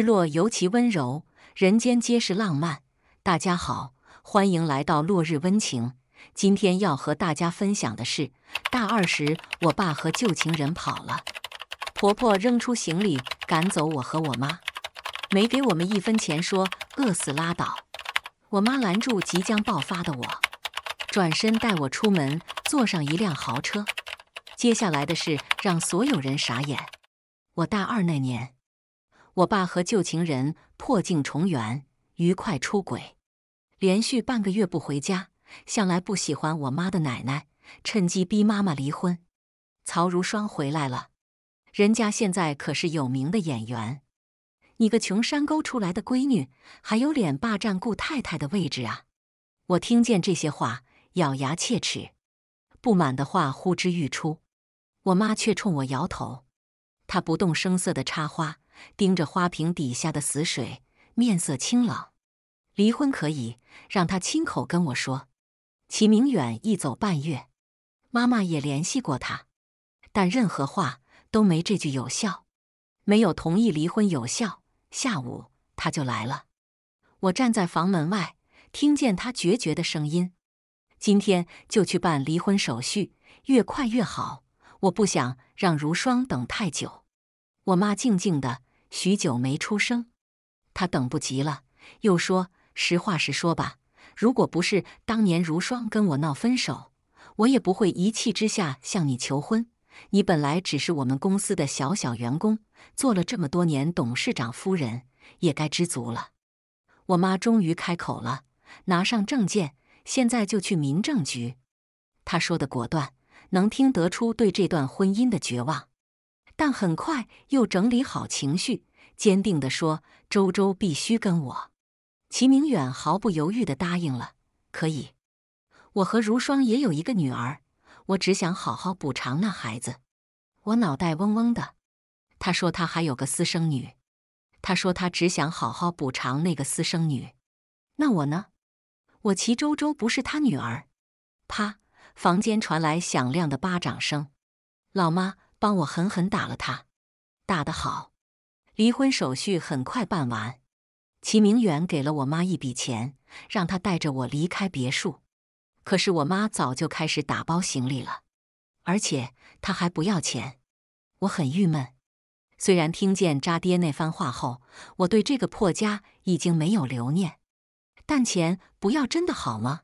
日落尤其温柔，人间皆是浪漫。大家好，欢迎来到落日温情。今天要和大家分享的是，大二时，我爸和旧情人跑了，婆婆扔出行李赶走我和我妈，没给我们一分钱，说饿死拉倒。我妈拦住即将爆发的我，转身带我出门，坐上一辆豪车。接下来的事让所有人傻眼。我大二那年。我爸和旧情人破镜重圆，愉快出轨，连续半个月不回家。向来不喜欢我妈的奶奶，趁机逼妈妈离婚。曹如霜回来了，人家现在可是有名的演员。你个穷山沟出来的闺女，还有脸霸占顾太太的位置啊！我听见这些话，咬牙切齿，不满的话呼之欲出。我妈却冲我摇头，她不动声色的插花。盯着花瓶底下的死水，面色清冷。离婚可以让他亲口跟我说。齐明远一走半月，妈妈也联系过他，但任何话都没这句有效。没有同意离婚有效。下午他就来了。我站在房门外，听见他决绝的声音：“今天就去办离婚手续，越快越好。我不想让如霜等太久。”我妈静静的。许久没出声，他等不及了，又说：“实话实说吧，如果不是当年如霜跟我闹分手，我也不会一气之下向你求婚。你本来只是我们公司的小小员工，做了这么多年董事长夫人，也该知足了。”我妈终于开口了：“拿上证件，现在就去民政局。”她说的果断，能听得出对这段婚姻的绝望。但很快又整理好情绪，坚定地说：“周周必须跟我。”齐明远毫不犹豫地答应了。可以，我和如霜也有一个女儿，我只想好好补偿那孩子。我脑袋嗡嗡的。他说他还有个私生女，他说他只想好好补偿那个私生女。那我呢？我齐周周不是他女儿。啪！房间传来响亮的巴掌声。老妈。帮我狠狠打了他，打得好。离婚手续很快办完，齐明远给了我妈一笔钱，让她带着我离开别墅。可是我妈早就开始打包行李了，而且她还不要钱，我很郁闷。虽然听见渣爹那番话后，我对这个破家已经没有留念，但钱不要真的好吗？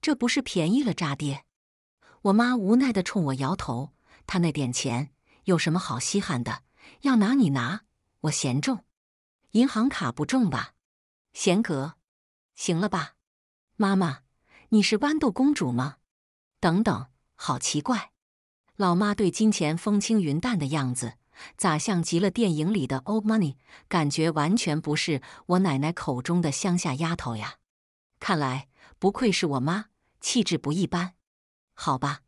这不是便宜了渣爹？我妈无奈的冲我摇头。他那点钱有什么好稀罕的？要拿你拿，我嫌重，银行卡不重吧？贤格，行了吧？妈妈，你是豌豆公主吗？等等，好奇怪，老妈对金钱风轻云淡的样子，咋像极了电影里的 old money？感觉完全不是我奶奶口中的乡下丫头呀！看来不愧是我妈，气质不一般。好吧。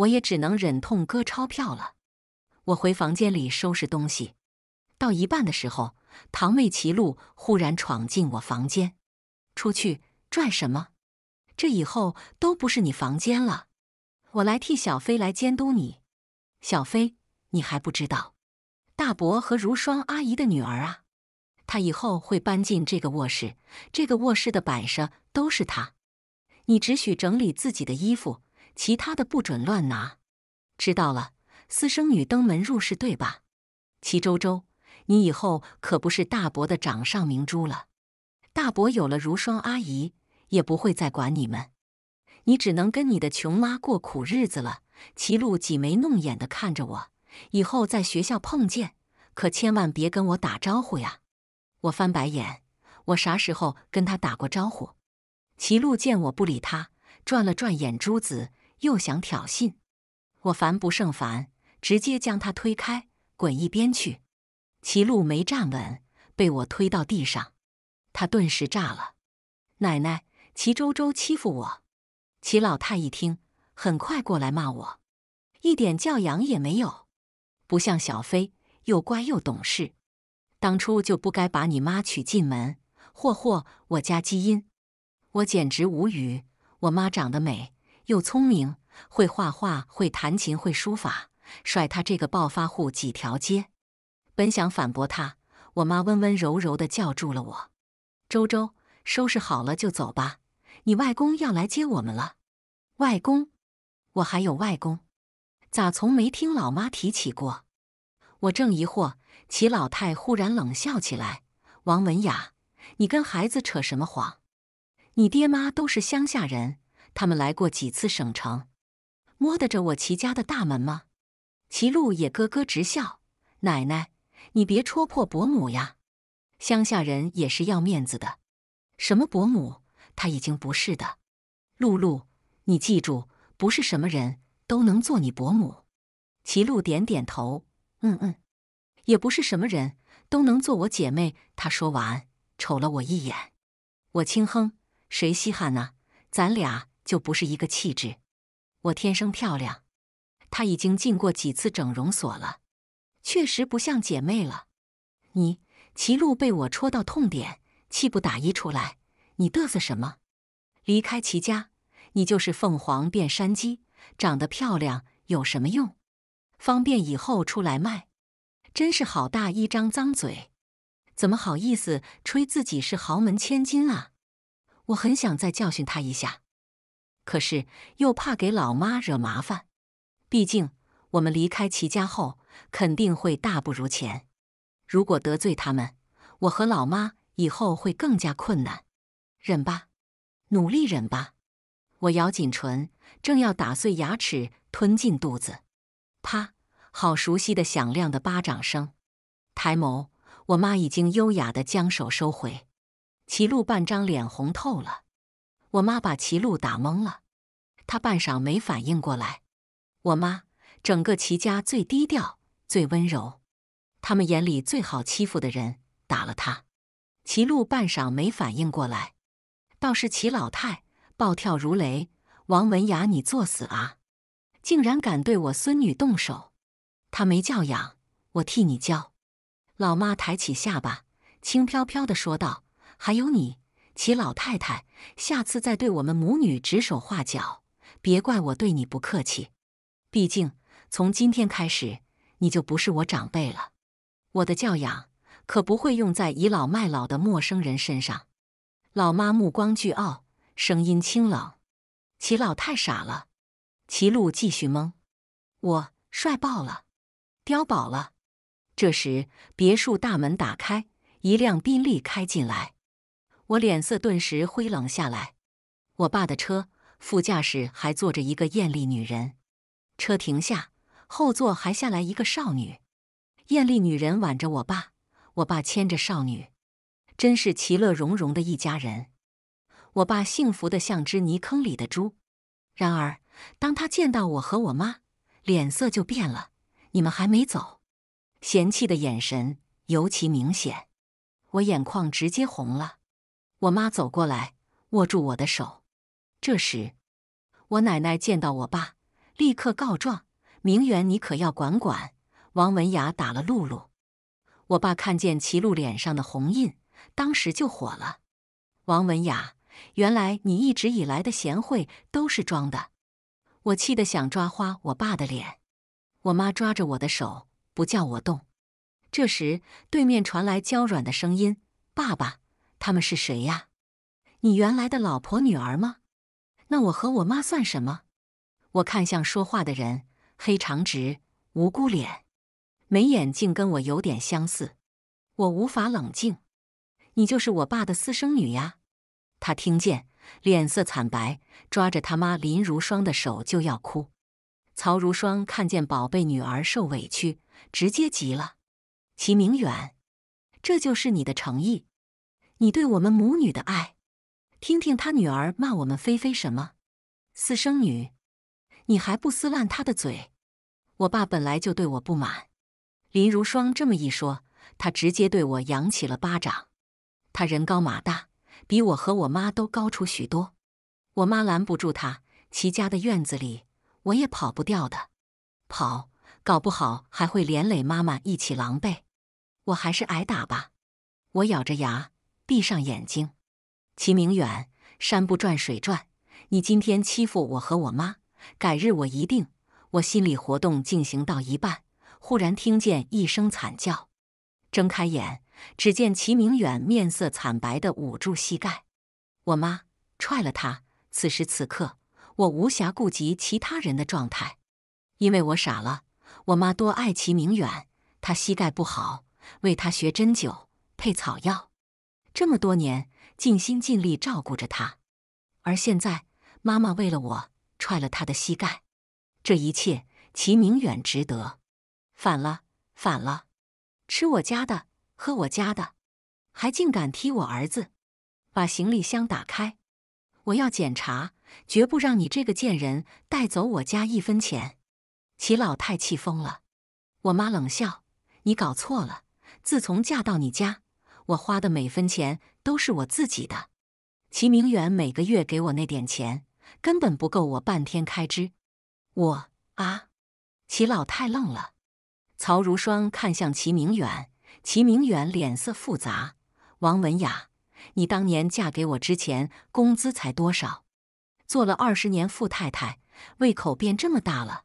我也只能忍痛割钞票了。我回房间里收拾东西，到一半的时候，堂妹齐露忽然闯进我房间，出去拽什么？这以后都不是你房间了。我来替小飞来监督你。小飞，你还不知道，大伯和如霜阿姨的女儿啊，她以后会搬进这个卧室，这个卧室的摆设都是她。你只许整理自己的衣服。其他的不准乱拿，知道了。私生女登门入室，对吧？齐周周，你以后可不是大伯的掌上明珠了。大伯有了如霜阿姨，也不会再管你们。你只能跟你的穷妈过苦日子了。齐路挤眉弄眼的看着我，以后在学校碰见，可千万别跟我打招呼呀！我翻白眼，我啥时候跟他打过招呼？齐路见我不理他，转了转眼珠子。又想挑衅，我烦不胜烦，直接将他推开，滚一边去。齐路没站稳，被我推到地上，他顿时炸了：“奶奶，齐周周欺负我！”齐老太一听，很快过来骂我：“一点教养也没有，不像小飞，又乖又懂事。当初就不该把你妈娶进门。”霍霍，我家基因，我简直无语。我妈长得美。又聪明，会画画，会弹琴，会书法，甩他这个暴发户几条街。本想反驳他，我妈温温柔柔的叫住了我：“周周，收拾好了就走吧，你外公要来接我们了。”外公？我还有外公？咋从没听老妈提起过？我正疑惑，齐老太忽然冷笑起来：“王文雅，你跟孩子扯什么谎？你爹妈都是乡下人。”他们来过几次省城，摸得着我齐家的大门吗？齐路也咯咯直笑。奶奶，你别戳破伯母呀，乡下人也是要面子的。什么伯母，她已经不是的。露露，你记住，不是什么人都能做你伯母。齐路点点头，嗯嗯，也不是什么人都能做我姐妹。他说完，瞅了我一眼，我轻哼，谁稀罕呢？咱俩。就不是一个气质。我天生漂亮，她已经进过几次整容所了，确实不像姐妹了。你齐露被我戳到痛点，气不打一出来。你嘚瑟什么？离开齐家，你就是凤凰变山鸡，长得漂亮有什么用？方便以后出来卖？真是好大一张脏嘴！怎么好意思吹自己是豪门千金啊？我很想再教训他一下。可是又怕给老妈惹麻烦，毕竟我们离开齐家后肯定会大不如前，如果得罪他们，我和老妈以后会更加困难。忍吧，努力忍吧。我咬紧唇，正要打碎牙齿吞进肚子，啪！好熟悉的响亮的巴掌声。抬眸，我妈已经优雅的将手收回。齐路半张脸红透了。我妈把齐路打懵了，她半晌没反应过来。我妈整个齐家最低调、最温柔，他们眼里最好欺负的人，打了她。齐路半晌没反应过来，倒是齐老太暴跳如雷：“王文雅，你作死啊！竟然敢对我孙女动手！她没教养，我替你教。”老妈抬起下巴，轻飘飘的说道：“还有你，齐老太太。”下次再对我们母女指手画脚，别怪我对你不客气。毕竟从今天开始，你就不是我长辈了。我的教养可不会用在倚老卖老的陌生人身上。老妈目光倨傲，声音清冷。齐老太傻了。齐路继续懵。我帅爆了，碉堡了。这时，别墅大门打开，一辆宾利开进来。我脸色顿时灰冷下来。我爸的车副驾驶还坐着一个艳丽女人，车停下后座还下来一个少女。艳丽女人挽着我爸，我爸牵着少女，真是其乐融融的一家人。我爸幸福的像只泥坑里的猪。然而当他见到我和我妈，脸色就变了。你们还没走，嫌弃的眼神尤其明显。我眼眶直接红了。我妈走过来，握住我的手。这时，我奶奶见到我爸，立刻告状：“明媛，你可要管管王文雅打了露露。”我爸看见齐露脸上的红印，当时就火了：“王文雅，原来你一直以来的贤惠都是装的！”我气得想抓花我爸的脸。我妈抓着我的手，不叫我动。这时，对面传来娇软的声音：“爸爸。”他们是谁呀？你原来的老婆女儿吗？那我和我妈算什么？我看向说话的人，黑长直，无辜脸，眉眼竟跟我有点相似。我无法冷静。你就是我爸的私生女呀！他听见，脸色惨白，抓着他妈林如霜的手就要哭。曹如霜看见宝贝女儿受委屈，直接急了。齐明远，这就是你的诚意？你对我们母女的爱，听听他女儿骂我们菲菲什么私生女，你还不撕烂他的嘴？我爸本来就对我不满，林如霜这么一说，他直接对我扬起了巴掌。他人高马大，比我和我妈都高出许多，我妈拦不住他。齐家的院子里，我也跑不掉的，跑搞不好还会连累妈妈一起狼狈，我还是挨打吧。我咬着牙。闭上眼睛，齐明远，山不转水转，你今天欺负我和我妈，改日我一定。我心理活动进行到一半，忽然听见一声惨叫，睁开眼，只见齐明远面色惨白的捂住膝盖，我妈踹了他。此时此刻，我无暇顾及其他人的状态，因为我傻了。我妈多爱齐明远，他膝盖不好，为他学针灸配草药。这么多年，尽心尽力照顾着他，而现在妈妈为了我踹了他的膝盖，这一切齐明远值得？反了反了！吃我家的，喝我家的，还竟敢踢我儿子！把行李箱打开，我要检查，绝不让你这个贱人带走我家一分钱！齐老太气疯了，我妈冷笑：“你搞错了，自从嫁到你家。”我花的每分钱都是我自己的。齐明远每个月给我那点钱，根本不够我半天开支。我啊，齐老太愣了。曹如霜看向齐明远，齐明远脸色复杂。王文雅，你当年嫁给我之前工资才多少？做了二十年富太太，胃口变这么大了？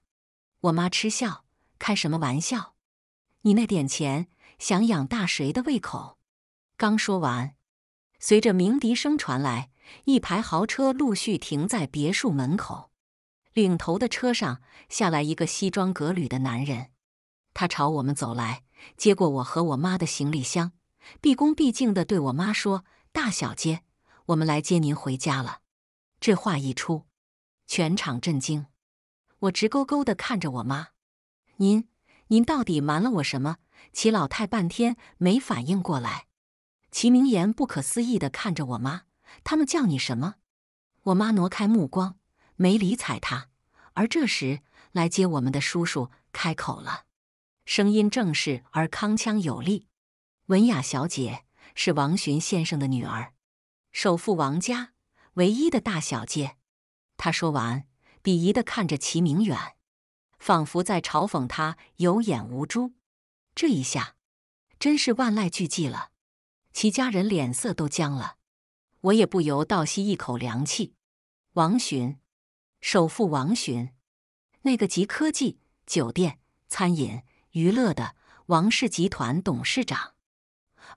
我妈嗤笑：“开什么玩笑？你那点钱想养大谁的胃口？”刚说完，随着鸣笛声传来，一排豪车陆续停在别墅门口。领头的车上下来一个西装革履的男人，他朝我们走来，接过我和我妈的行李箱，毕恭毕敬地对我妈说：“大小姐，我们来接您回家了。”这话一出，全场震惊。我直勾勾地看着我妈：“您，您到底瞒了我什么？”齐老太半天没反应过来。齐明言不可思议地看着我妈，他们叫你什么？我妈挪开目光，没理睬他。而这时，来接我们的叔叔开口了，声音正式而铿锵有力：“文雅小姐是王寻先生的女儿，首富王家唯一的大小姐。”他说完，鄙夷地看着齐明远，仿佛在嘲讽他有眼无珠。这一下，真是万籁俱寂了。其家人脸色都僵了，我也不由倒吸一口凉气。王巡，首富王巡，那个集科技、酒店、餐饮、娱乐的王氏集团董事长，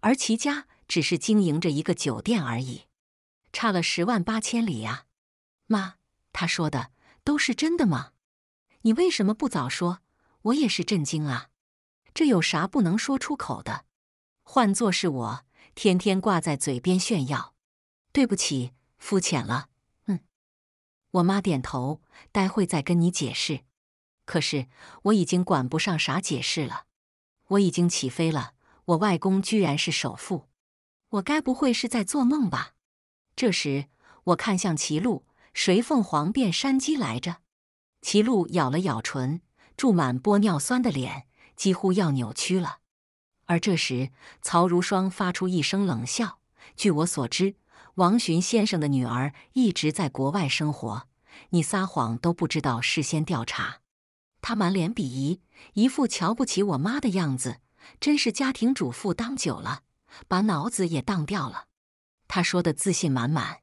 而齐家只是经营着一个酒店而已，差了十万八千里呀！妈，他说的都是真的吗？你为什么不早说？我也是震惊啊，这有啥不能说出口的？换作是我。天天挂在嘴边炫耀，对不起，肤浅了。嗯，我妈点头，待会再跟你解释。可是我已经管不上啥解释了，我已经起飞了。我外公居然是首富，我该不会是在做梦吧？这时我看向齐路，谁凤凰变山鸡来着？齐路咬了咬唇，注满玻尿酸的脸几乎要扭曲了。而这时，曹如霜发出一声冷笑。据我所知，王寻先生的女儿一直在国外生活。你撒谎都不知道事先调查？他满脸鄙夷，一副瞧不起我妈的样子，真是家庭主妇当久了，把脑子也当掉了。他说的自信满满，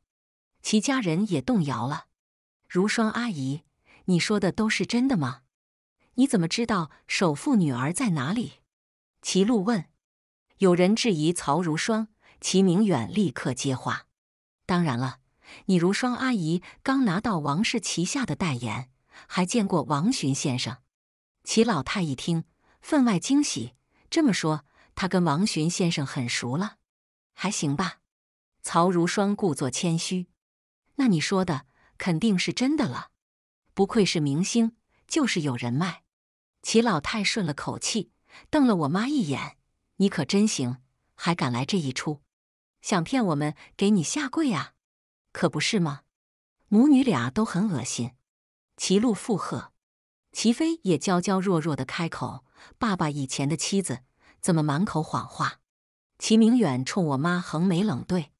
其家人也动摇了。如霜阿姨，你说的都是真的吗？你怎么知道首富女儿在哪里？齐路问：“有人质疑曹如霜。”齐明远立刻接话：“当然了，你如霜阿姨刚拿到王氏旗下的代言，还见过王巡先生。”齐老太一听，分外惊喜：“这么说，她跟王巡先生很熟了？还行吧？”曹如霜故作谦虚：“那你说的肯定是真的了。不愧是明星，就是有人脉。”齐老太顺了口气。瞪了我妈一眼，你可真行，还敢来这一出，想骗我们给你下跪啊？可不是吗？母女俩都很恶心。齐路附和，齐飞也娇娇弱弱的开口：“爸爸以前的妻子怎么满口谎话？”齐明远冲我妈横眉冷对。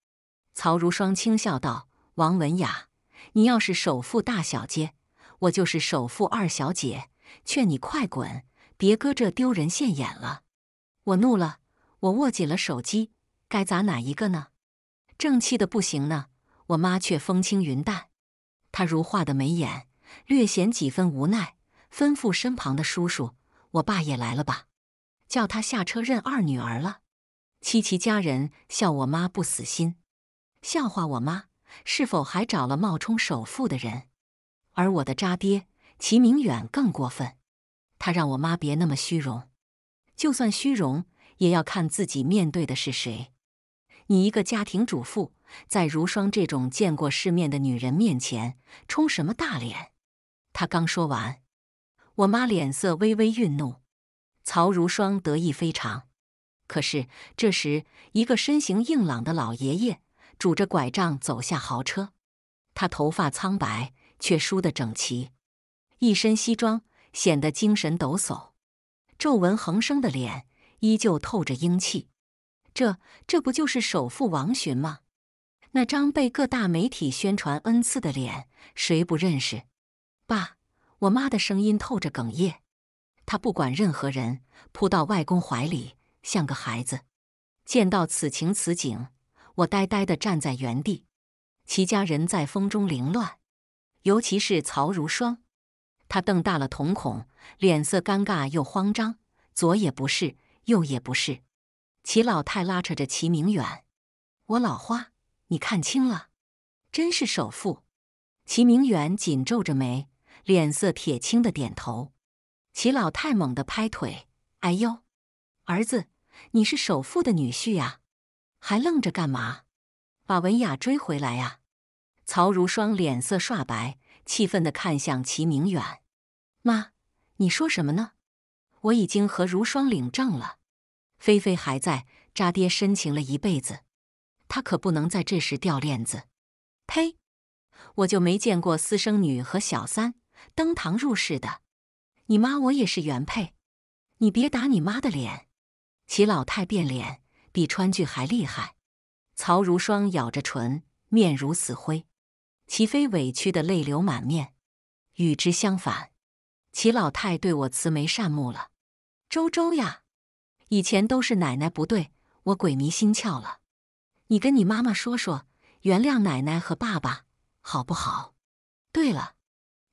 曹如霜轻笑道：“王文雅，你要是首富大小姐，我就是首富二小姐，劝你快滚。”别搁这丢人现眼了！我怒了，我握紧了手机，该砸哪一个呢？正气的不行呢，我妈却风轻云淡，她如画的眉眼略显几分无奈，吩咐身旁的叔叔：“我爸也来了吧，叫他下车认二女儿了。”七七家人笑我妈不死心，笑话我妈是否还找了冒充首富的人，而我的渣爹齐明远更过分。他让我妈别那么虚荣，就算虚荣，也要看自己面对的是谁。你一个家庭主妇，在如霜这种见过世面的女人面前，充什么大脸？他刚说完，我妈脸色微微愠怒。曹如霜得意非常。可是这时，一个身形硬朗的老爷爷拄着拐杖走下豪车。他头发苍白，却梳得整齐，一身西装。显得精神抖擞，皱纹横生的脸依旧透着英气。这这不就是首富王洵吗？那张被各大媒体宣传恩赐的脸，谁不认识？爸，我妈的声音透着哽咽。她不管任何人，扑到外公怀里，像个孩子。见到此情此景，我呆呆的站在原地。齐家人在风中凌乱，尤其是曹如霜。他瞪大了瞳孔，脸色尴尬又慌张，左也不是，右也不是。齐老太拉扯着齐明远：“我老花，你看清了，真是首富。”齐明远紧皱着眉，脸色铁青的点头。齐老太猛地拍腿：“哎呦，儿子，你是首富的女婿呀，还愣着干嘛？把文雅追回来呀！”曹如霜脸色刷白，气愤地看向齐明远。妈，你说什么呢？我已经和如霜领证了，菲菲还在渣爹深情了一辈子，他可不能在这时掉链子。呸！我就没见过私生女和小三登堂入室的，你妈我也是原配，你别打你妈的脸。齐老太变脸比川剧还厉害。曹如霜咬着唇，面如死灰；齐飞委屈的泪流满面。与之相反。齐老太对我慈眉善目了，周周呀，以前都是奶奶不对，我鬼迷心窍了。你跟你妈妈说说，原谅奶奶和爸爸，好不好？对了，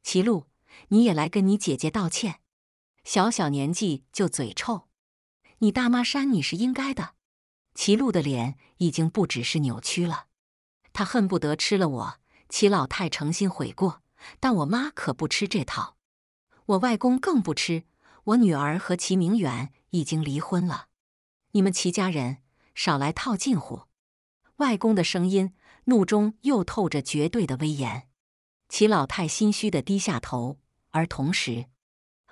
齐路，你也来跟你姐姐道歉。小小年纪就嘴臭，你大妈扇你是应该的。齐路的脸已经不只是扭曲了，他恨不得吃了我。齐老太诚心悔过，但我妈可不吃这套。我外公更不吃。我女儿和齐明远已经离婚了，你们齐家人少来套近乎。外公的声音怒中又透着绝对的威严。齐老太心虚的低下头，而同时，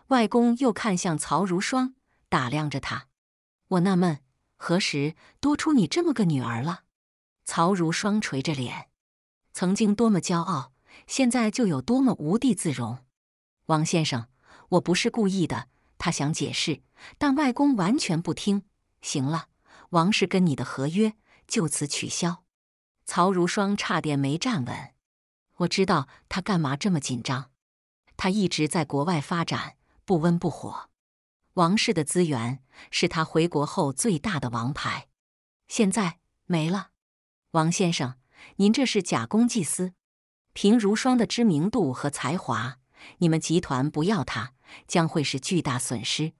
外公又看向曹如霜，打量着他。我纳闷，何时多出你这么个女儿了？曹如霜垂着脸，曾经多么骄傲，现在就有多么无地自容。王先生。我不是故意的，他想解释，但外公完全不听。行了，王氏跟你的合约就此取消。曹如霜差点没站稳。我知道他干嘛这么紧张，他一直在国外发展，不温不火。王氏的资源是他回国后最大的王牌，现在没了。王先生，您这是假公济私。凭如霜的知名度和才华。你们集团不要他，将会是巨大损失。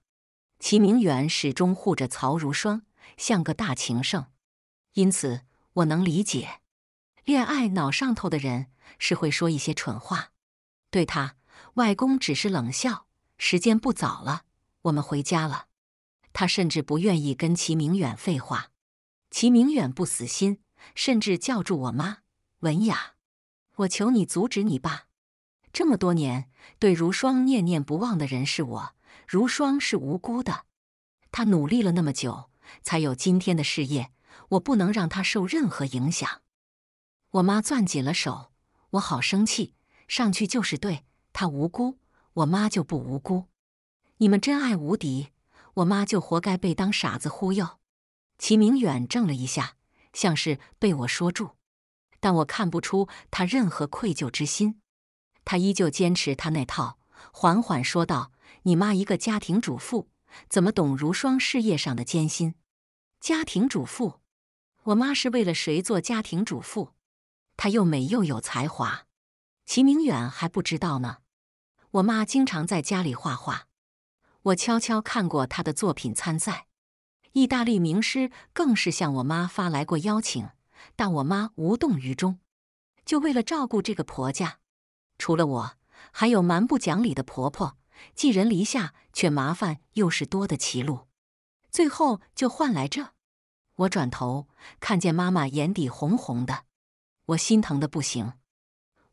齐明远始终护着曹如霜，像个大情圣，因此我能理解，恋爱脑上头的人是会说一些蠢话。对他外公只是冷笑。时间不早了，我们回家了。他甚至不愿意跟齐明远废话。齐明远不死心，甚至叫住我妈文雅：“我求你阻止你爸，这么多年。”对如霜念念不忘的人是我，如霜是无辜的，他努力了那么久才有今天的事业，我不能让他受任何影响。我妈攥紧了手，我好生气，上去就是对他无辜，我妈就不无辜，你们真爱无敌，我妈就活该被当傻子忽悠。齐明远怔了一下，像是被我说住，但我看不出他任何愧疚之心。他依旧坚持他那套，缓缓说道：“你妈一个家庭主妇，怎么懂如霜事业上的艰辛？家庭主妇，我妈是为了谁做家庭主妇？她又美又有才华，齐明远还不知道呢。我妈经常在家里画画，我悄悄看过她的作品参赛。意大利名师更是向我妈发来过邀请，但我妈无动于衷，就为了照顾这个婆家。”除了我，还有蛮不讲理的婆婆，寄人篱下却麻烦又是多的歧路，最后就换来这。我转头看见妈妈眼底红红的，我心疼的不行。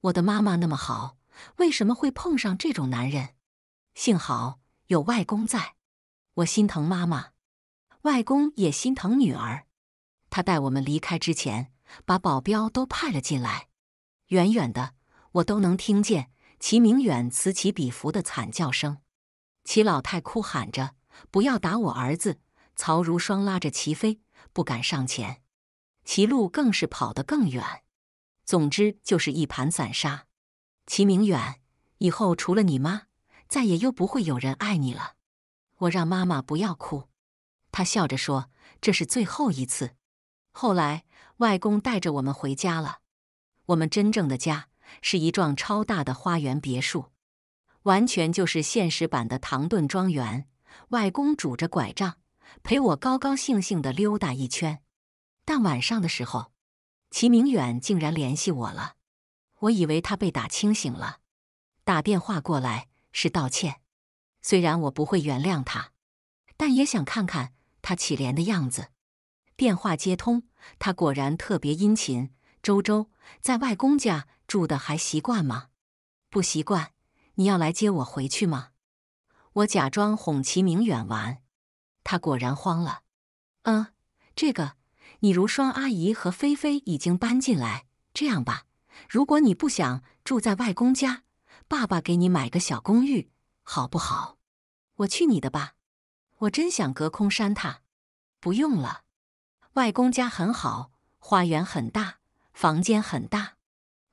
我的妈妈那么好，为什么会碰上这种男人？幸好有外公在，我心疼妈妈，外公也心疼女儿。他带我们离开之前，把保镖都派了进来，远远的。我都能听见齐明远此起彼伏的惨叫声，齐老太哭喊着：“不要打我儿子！”曹如霜拉着齐飞不敢上前，齐路更是跑得更远。总之就是一盘散沙。齐明远，以后除了你妈，再也又不会有人爱你了。我让妈妈不要哭，她笑着说：“这是最后一次。”后来外公带着我们回家了，我们真正的家。是一幢超大的花园别墅，完全就是现实版的唐顿庄园。外公拄着拐杖陪我高高兴兴地溜达一圈。但晚上的时候，齐明远竟然联系我了。我以为他被打清醒了，打电话过来是道歉。虽然我不会原谅他，但也想看看他乞怜的样子。电话接通，他果然特别殷勤。周周在外公家。住的还习惯吗？不习惯。你要来接我回去吗？我假装哄齐明远玩，他果然慌了。嗯，这个，你如霜阿姨和菲菲已经搬进来。这样吧，如果你不想住在外公家，爸爸给你买个小公寓，好不好？我去你的吧！我真想隔空扇他。不用了，外公家很好，花园很大，房间很大。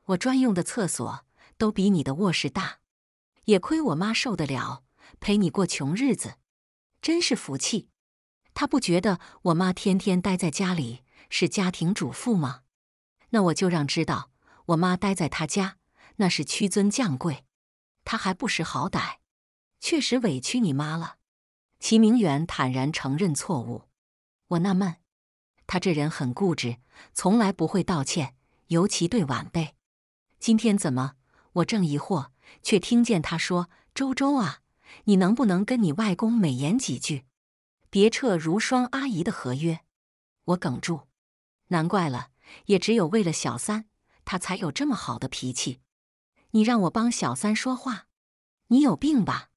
我专用的厕所都比你的卧室大，也亏我妈受得了，陪你过穷日子，真是福气。她不觉得我妈天天待在家里是家庭主妇吗？那我就让知道，我妈待在她家那是屈尊降贵，她还不识好歹，确实委屈你妈了。齐明远坦然承认错误，我纳闷，他这人很固执，从来不会道歉，尤其对晚辈。今天怎么？我正疑惑，却听见他说：“周周啊，你能不能跟你外公美言几句，别撤如霜阿姨的合约？”我哽住，难怪了，也只有为了小三，他才有这么好的脾气。你让我帮小三说话，你有病吧？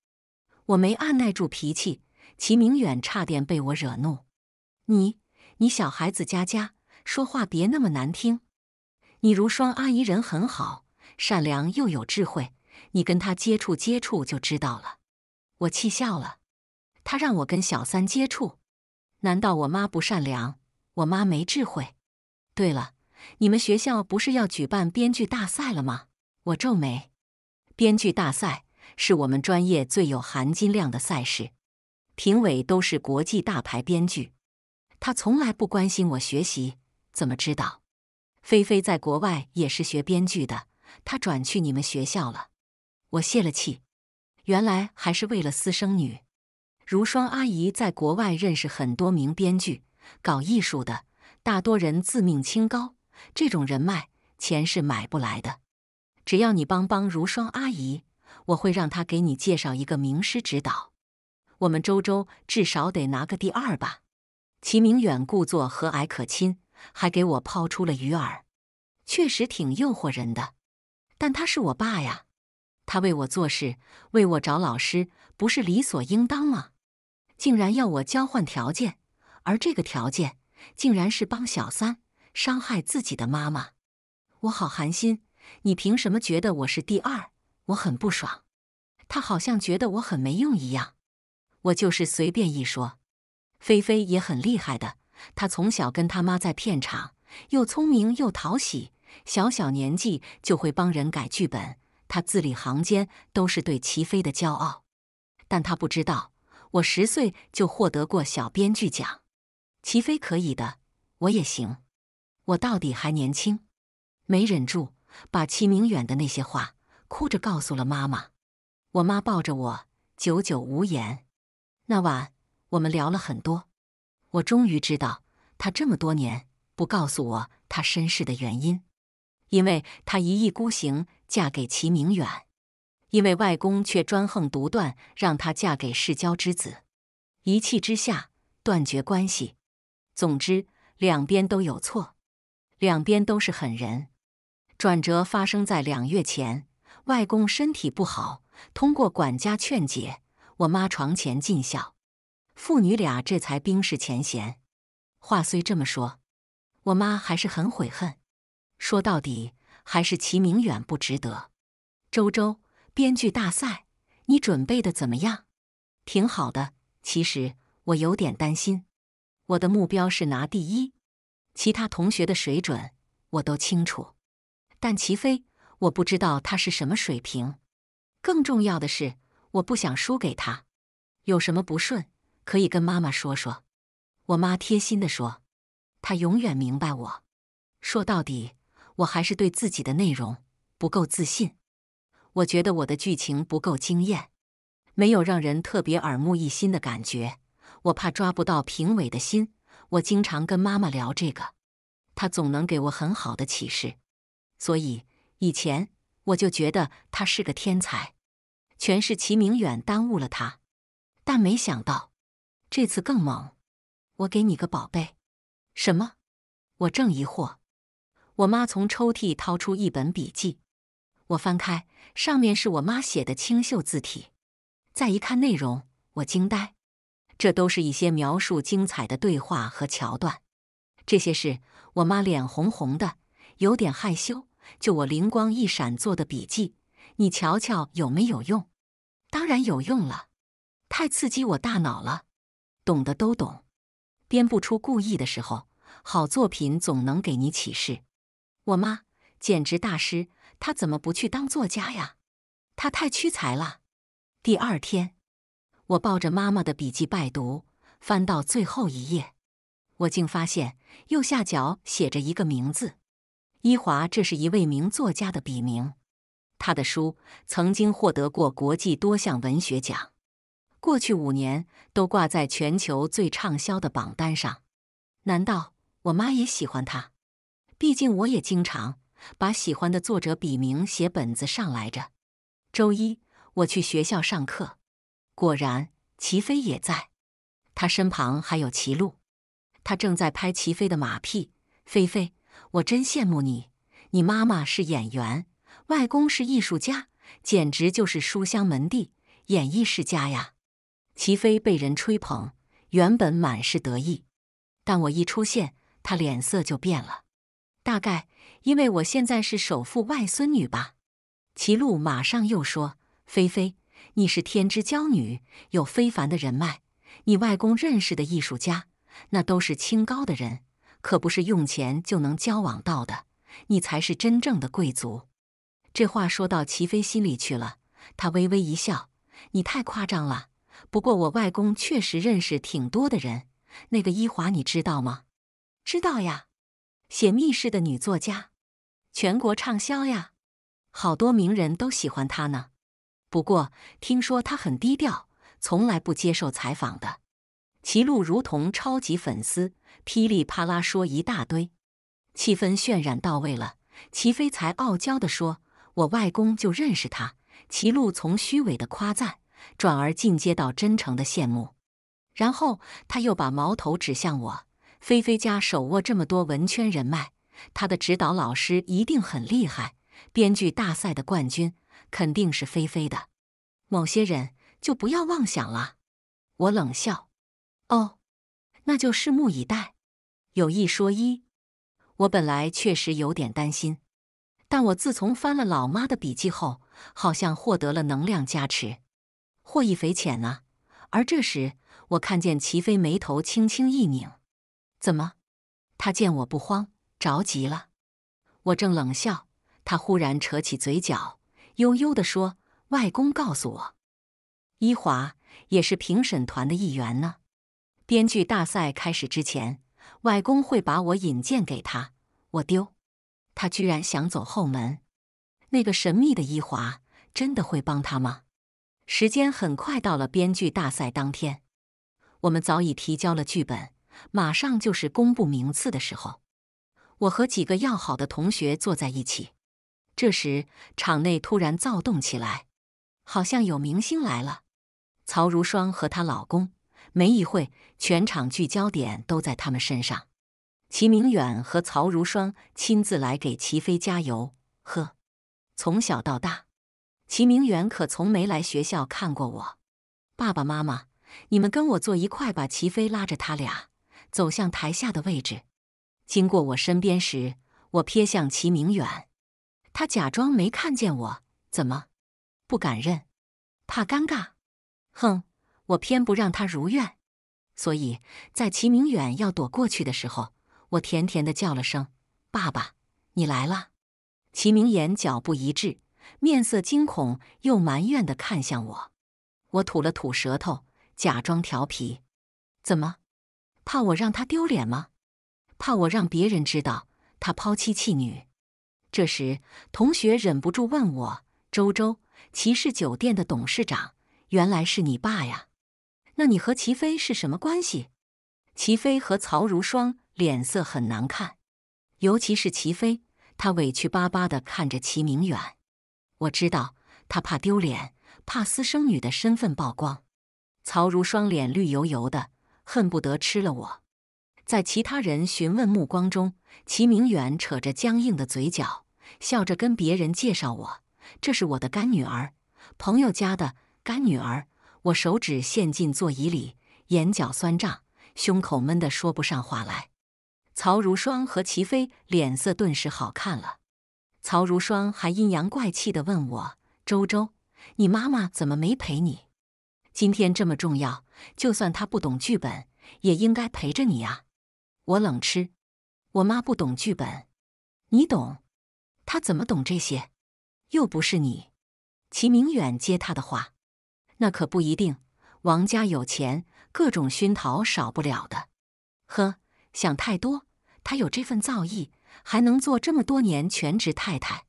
我没按耐住脾气，齐明远差点被我惹怒。你，你小孩子家家，说话别那么难听。你如霜阿姨人很好，善良又有智慧，你跟她接触接触就知道了。我气笑了，她让我跟小三接触，难道我妈不善良？我妈没智慧？对了，你们学校不是要举办编剧大赛了吗？我皱眉，编剧大赛是我们专业最有含金量的赛事，评委都是国际大牌编剧。他从来不关心我学习，怎么知道？菲菲在国外也是学编剧的，她转去你们学校了。我泄了气，原来还是为了私生女。如霜阿姨在国外认识很多名编剧，搞艺术的大多人自命清高，这种人脉钱是买不来的。只要你帮帮如霜阿姨，我会让她给你介绍一个名师指导。我们周周至少得拿个第二吧。齐明远故作和蔼可亲。还给我抛出了鱼饵，确实挺诱惑人的。但他是我爸呀，他为我做事，为我找老师，不是理所应当吗？竟然要我交换条件，而这个条件竟然是帮小三伤害自己的妈妈，我好寒心。你凭什么觉得我是第二？我很不爽。他好像觉得我很没用一样。我就是随便一说，菲菲也很厉害的。他从小跟他妈在片场，又聪明又讨喜，小小年纪就会帮人改剧本。他字里行间都是对齐飞的骄傲，但他不知道，我十岁就获得过小编剧奖。齐飞可以的，我也行。我到底还年轻，没忍住，把齐明远的那些话哭着告诉了妈妈。我妈抱着我，久久无言。那晚，我们聊了很多。我终于知道，他这么多年不告诉我他身世的原因，因为他一意孤行嫁给齐明远，因为外公却专横独断，让他嫁给世交之子，一气之下断绝关系。总之，两边都有错，两边都是狠人。转折发生在两月前，外公身体不好，通过管家劝解，我妈床前尽孝。父女俩这才冰释前嫌。话虽这么说，我妈还是很悔恨。说到底，还是齐明远不值得。周周，编剧大赛你准备的怎么样？挺好的。其实我有点担心。我的目标是拿第一，其他同学的水准我都清楚，但齐飞我不知道他是什么水平。更重要的是，我不想输给他。有什么不顺？可以跟妈妈说说，我妈贴心地说，她永远明白我。说到底，我还是对自己的内容不够自信。我觉得我的剧情不够惊艳，没有让人特别耳目一新的感觉。我怕抓不到评委的心。我经常跟妈妈聊这个，她总能给我很好的启示。所以以前我就觉得她是个天才，全是齐明远耽误了她。但没想到。这次更猛，我给你个宝贝。什么？我正疑惑，我妈从抽屉掏出一本笔记。我翻开，上面是我妈写的清秀字体。再一看内容，我惊呆，这都是一些描述精彩的对话和桥段。这些事，我妈脸红红的，有点害羞。就我灵光一闪做的笔记，你瞧瞧有没有用？当然有用了，太刺激我大脑了。懂的都懂，编不出故意的时候，好作品总能给你启示。我妈简直大师，她怎么不去当作家呀？她太屈才了。第二天，我抱着妈妈的笔记拜读，翻到最后一页，我竟发现右下角写着一个名字：伊华。这是一位名作家的笔名，他的书曾经获得过国际多项文学奖。过去五年都挂在全球最畅销的榜单上。难道我妈也喜欢他？毕竟我也经常把喜欢的作者笔名写本子上来着。周一我去学校上课，果然齐飞也在。他身旁还有齐露，他正在拍齐飞的马屁。飞飞，我真羡慕你，你妈妈是演员，外公是艺术家，简直就是书香门第、演艺世家呀！齐飞被人吹捧，原本满是得意，但我一出现，他脸色就变了。大概因为我现在是首富外孙女吧。齐路马上又说：“菲菲，你是天之骄女，有非凡的人脉。你外公认识的艺术家，那都是清高的人，可不是用钱就能交往到的。你才是真正的贵族。”这话说到齐飞心里去了，他微微一笑：“你太夸张了。”不过我外公确实认识挺多的人，那个伊华你知道吗？知道呀，写密室的女作家，全国畅销呀，好多名人都喜欢她呢。不过听说她很低调，从来不接受采访的。齐路如同超级粉丝，噼里啪啦说一大堆，气氛渲染到位了。齐飞才傲娇的说：“我外公就认识她。”齐路从虚伪的夸赞。转而进阶到真诚的羡慕，然后他又把矛头指向我。菲菲家手握这么多文圈人脉，他的指导老师一定很厉害。编剧大赛的冠军肯定是菲菲的。某些人就不要妄想了。我冷笑：“哦，那就拭目以待。有一说一，我本来确实有点担心，但我自从翻了老妈的笔记后，好像获得了能量加持。”获益匪浅啊！而这时，我看见齐飞眉头轻轻一拧，怎么？他见我不慌，着急了。我正冷笑，他忽然扯起嘴角，悠悠的说：“外公告诉我，伊华也是评审团的一员呢。编剧大赛开始之前，外公会把我引荐给他。我丢，他居然想走后门！那个神秘的伊华，真的会帮他吗？”时间很快到了编剧大赛当天，我们早已提交了剧本，马上就是公布名次的时候。我和几个要好的同学坐在一起，这时场内突然躁动起来，好像有明星来了。曹如霜和她老公，没一会，全场聚焦点都在他们身上。齐明远和曹如霜亲自来给齐飞加油，呵，从小到大。齐明远可从没来学校看过我，爸爸妈妈，你们跟我坐一块吧。齐飞拉着他俩走向台下的位置，经过我身边时，我瞥向齐明远，他假装没看见我，怎么不敢认？怕尴尬？哼，我偏不让他如愿。所以在齐明远要躲过去的时候，我甜甜的叫了声：“爸爸，你来了。”齐明远脚步一滞。面色惊恐又埋怨的看向我，我吐了吐舌头，假装调皮。怎么，怕我让他丢脸吗？怕我让别人知道他抛妻弃女？这时，同学忍不住问我：“周周，齐氏酒店的董事长，原来是你爸呀？那你和齐飞是什么关系？”齐飞和曹如霜脸色很难看，尤其是齐飞，他委屈巴巴地看着齐明远。我知道他怕丢脸，怕私生女的身份曝光。曹如霜脸绿油油的，恨不得吃了我。在其他人询问目光中，齐明远扯着僵硬的嘴角，笑着跟别人介绍我：“这是我的干女儿，朋友家的干女儿。”我手指陷进座椅里，眼角酸胀，胸口闷得说不上话来。曹如霜和齐飞脸色顿时好看了。曹如霜还阴阳怪气的问我：“周周，你妈妈怎么没陪你？今天这么重要，就算她不懂剧本，也应该陪着你啊。”我冷吃，我妈不懂剧本，你懂？她怎么懂这些？又不是你。齐明远接他的话：“那可不一定，王家有钱，各种熏陶少不了的。呵，想太多。他有这份造诣。”还能做这么多年全职太太？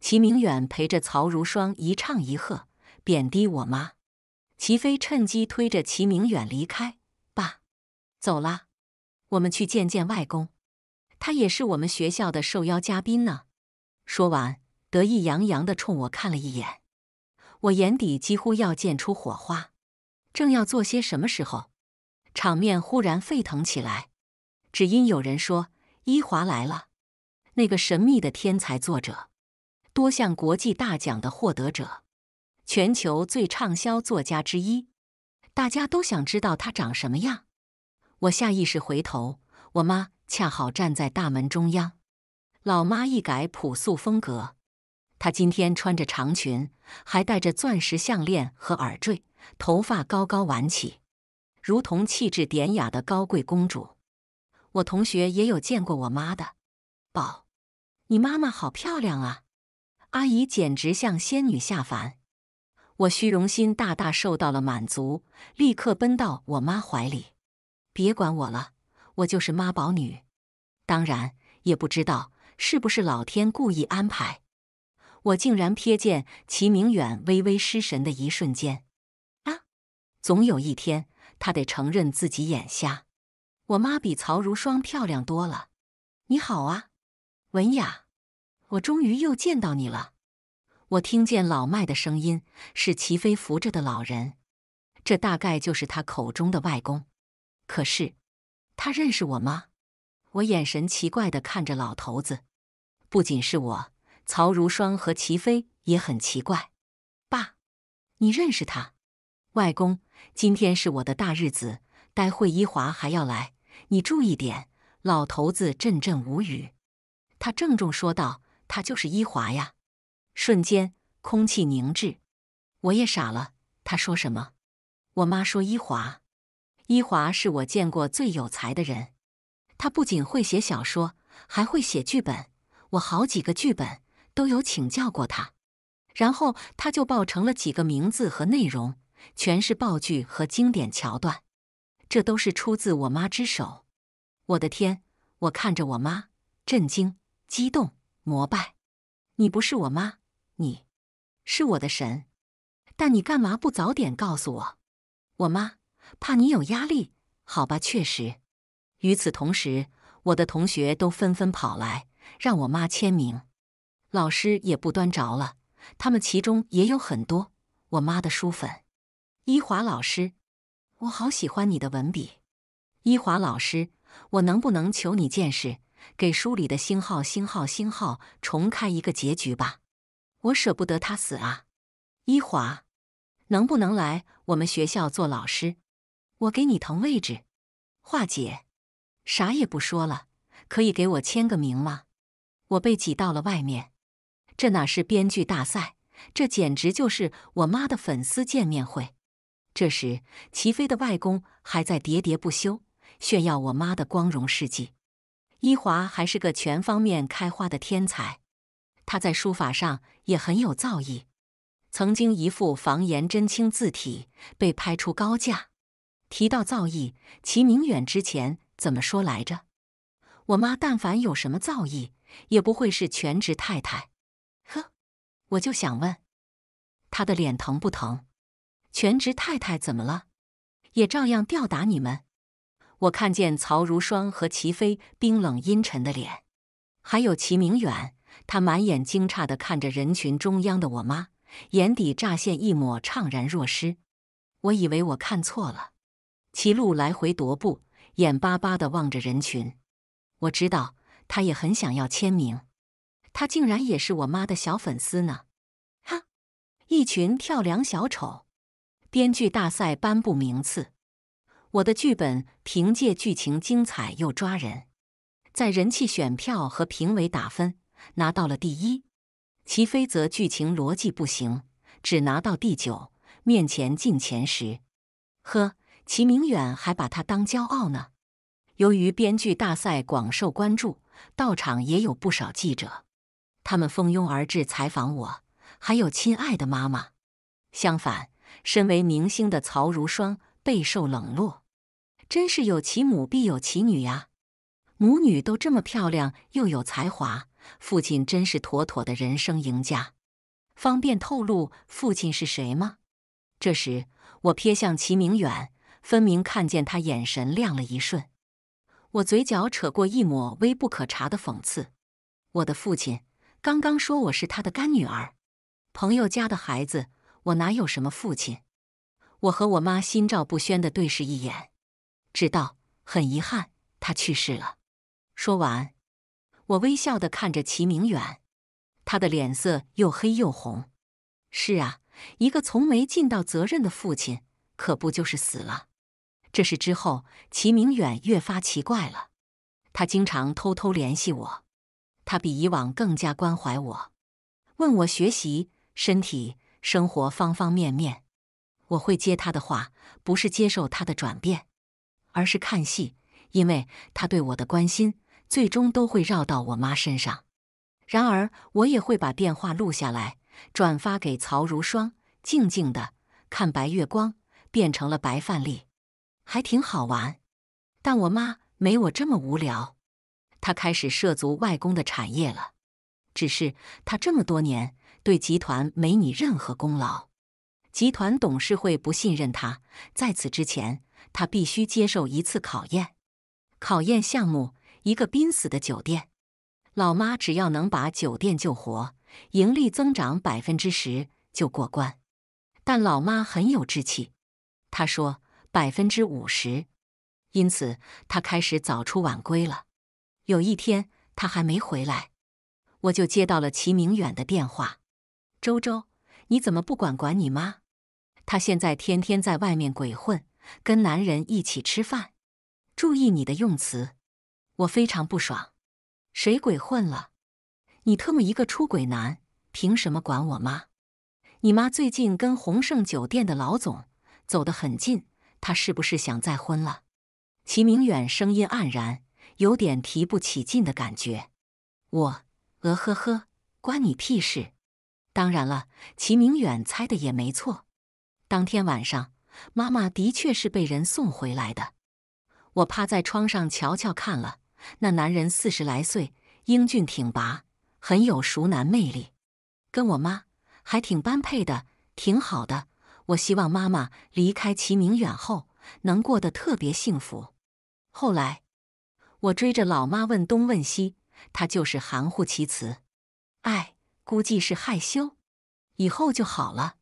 齐明远陪着曹如霜一唱一和，贬低我妈。齐飞趁机推着齐明远离开。爸，走啦，我们去见见外公，他也是我们学校的受邀嘉宾呢。说完，得意洋洋的冲我看了一眼，我眼底几乎要溅出火花。正要做些什么时候，场面忽然沸腾起来，只因有人说伊华来了。那个神秘的天才作者，多项国际大奖的获得者，全球最畅销作家之一，大家都想知道他长什么样。我下意识回头，我妈恰好站在大门中央。老妈一改朴素风格，她今天穿着长裙，还戴着钻石项链和耳坠，头发高高挽起，如同气质典雅的高贵公主。我同学也有见过我妈的宝。你妈妈好漂亮啊！阿姨简直像仙女下凡，我虚荣心大大受到了满足，立刻奔到我妈怀里。别管我了，我就是妈宝女。当然也不知道是不是老天故意安排，我竟然瞥见齐明远微微失神的一瞬间。啊！总有一天他得承认自己眼瞎。我妈比曹如霜漂亮多了。你好啊。文雅，我终于又见到你了。我听见老麦的声音，是齐飞扶着的老人，这大概就是他口中的外公。可是，他认识我吗？我眼神奇怪的看着老头子。不仅是我，曹如霜和齐飞也很奇怪。爸，你认识他？外公，今天是我的大日子，待会一华还要来，你注意点。老头子阵阵无语。他郑重说道：“他就是伊华呀！”瞬间，空气凝滞，我也傻了。他说什么？我妈说：“伊华，伊华是我见过最有才的人。他不仅会写小说，还会写剧本。我好几个剧本都有请教过他。然后他就报成了几个名字和内容，全是爆剧和经典桥段。这都是出自我妈之手。我的天！我看着我妈，震惊。”激动膜拜，你不是我妈，你是我的神，但你干嘛不早点告诉我？我妈怕你有压力，好吧，确实。与此同时，我的同学都纷纷跑来让我妈签名，老师也不端着了。他们其中也有很多我妈的书粉。伊华老师，我好喜欢你的文笔。伊华老师，我能不能求你件事？给书里的星号星号星号重开一个结局吧，我舍不得他死啊！一华，能不能来我们学校做老师？我给你腾位置。华姐，啥也不说了，可以给我签个名吗？我被挤到了外面，这哪是编剧大赛，这简直就是我妈的粉丝见面会。这时，齐飞的外公还在喋喋不休，炫耀我妈的光荣事迹。伊华还是个全方面开花的天才，他在书法上也很有造诣，曾经一副房檐真卿字体被拍出高价。提到造诣，齐明远之前怎么说来着？我妈但凡有什么造诣，也不会是全职太太。呵，我就想问，他的脸疼不疼？全职太太怎么了？也照样吊打你们。我看见曹如霜和齐飞冰冷阴沉的脸，还有齐明远，他满眼惊诧的看着人群中央的我妈，眼底乍现一抹怅然若失。我以为我看错了。齐路来回踱步，眼巴巴的望着人群。我知道他也很想要签名，他竟然也是我妈的小粉丝呢。哈，一群跳梁小丑！编剧大赛颁布名次。我的剧本凭借剧情精彩又抓人，在人气选票和评委打分拿到了第一。齐飞则剧情逻辑不行，只拿到第九，面前进前十。呵，齐明远还把他当骄傲呢。由于编剧大赛广受关注，到场也有不少记者，他们蜂拥而至采访我，还有亲爱的妈妈。相反，身为明星的曹如霜。备受冷落，真是有其母必有其女呀！母女都这么漂亮又有才华，父亲真是妥妥的人生赢家。方便透露父亲是谁吗？这时，我瞥向齐明远，分明看见他眼神亮了一瞬。我嘴角扯过一抹微不可察的讽刺。我的父亲刚刚说我是他的干女儿，朋友家的孩子，我哪有什么父亲？我和我妈心照不宣的对视一眼，知道很遗憾他去世了。说完，我微笑的看着齐明远，他的脸色又黑又红。是啊，一个从没尽到责任的父亲，可不就是死了？这事之后，齐明远越发奇怪了。他经常偷偷联系我，他比以往更加关怀我，问我学习、身体、生活方方面面。我会接他的话，不是接受他的转变，而是看戏，因为他对我的关心最终都会绕到我妈身上。然而，我也会把电话录下来，转发给曹如霜，静静的看白月光变成了白饭粒，还挺好玩。但我妈没我这么无聊，她开始涉足外公的产业了，只是她这么多年对集团没你任何功劳。集团董事会不信任他，在此之前，他必须接受一次考验。考验项目：一个濒死的酒店。老妈只要能把酒店救活，盈利增长百分之十就过关。但老妈很有志气，她说百分之五十。因此，他开始早出晚归了。有一天，他还没回来，我就接到了齐明远的电话：“周周，你怎么不管管你妈？”她现在天天在外面鬼混，跟男人一起吃饭。注意你的用词，我非常不爽。谁鬼混了？你特么一个出轨男，凭什么管我妈？你妈最近跟鸿盛酒店的老总走得很近，她是不是想再婚了？齐明远声音黯然，有点提不起劲的感觉。我，呃呵呵，关你屁事。当然了，齐明远猜的也没错。当天晚上，妈妈的确是被人送回来的。我趴在窗上瞧瞧看了，那男人四十来岁，英俊挺拔，很有熟男魅力，跟我妈还挺般配的，挺好的。我希望妈妈离开齐明远后能过得特别幸福。后来我追着老妈问东问西，她就是含糊其辞，哎，估计是害羞，以后就好了，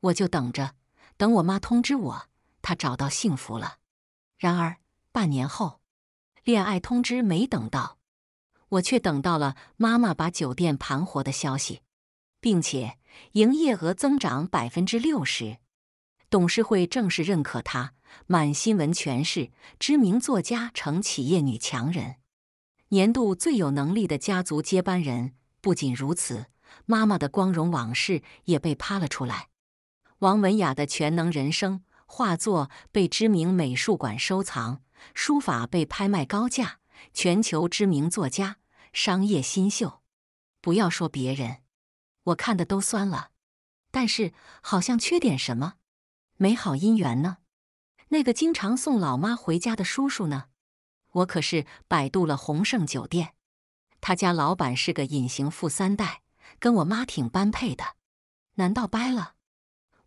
我就等着。等我妈通知我，她找到幸福了。然而半年后，恋爱通知没等到，我却等到了妈妈把酒店盘活的消息，并且营业额增长百分之六十，董事会正式认可她，满新闻全是知名作家成企业女强人，年度最有能力的家族接班人。不仅如此，妈妈的光荣往事也被扒了出来。王文雅的全能人生画作被知名美术馆收藏，书法被拍卖高价。全球知名作家，商业新秀。不要说别人，我看的都酸了。但是好像缺点什么，美好姻缘呢？那个经常送老妈回家的叔叔呢？我可是百度了鸿盛酒店，他家老板是个隐形富三代，跟我妈挺般配的。难道掰了？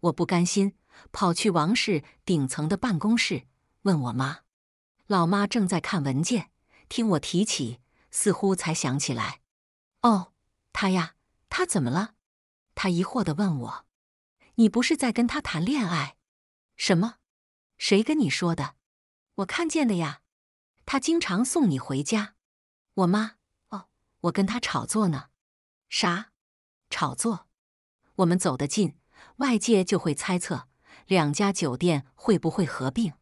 我不甘心，跑去王氏顶层的办公室，问我妈。老妈正在看文件，听我提起，似乎才想起来。哦，他呀，他怎么了？他疑惑地问我：“你不是在跟他谈恋爱？”什么？谁跟你说的？我看见的呀。他经常送你回家。我妈。哦，我跟他炒作呢。啥？炒作？我们走得近。外界就会猜测两家酒店会不会合并，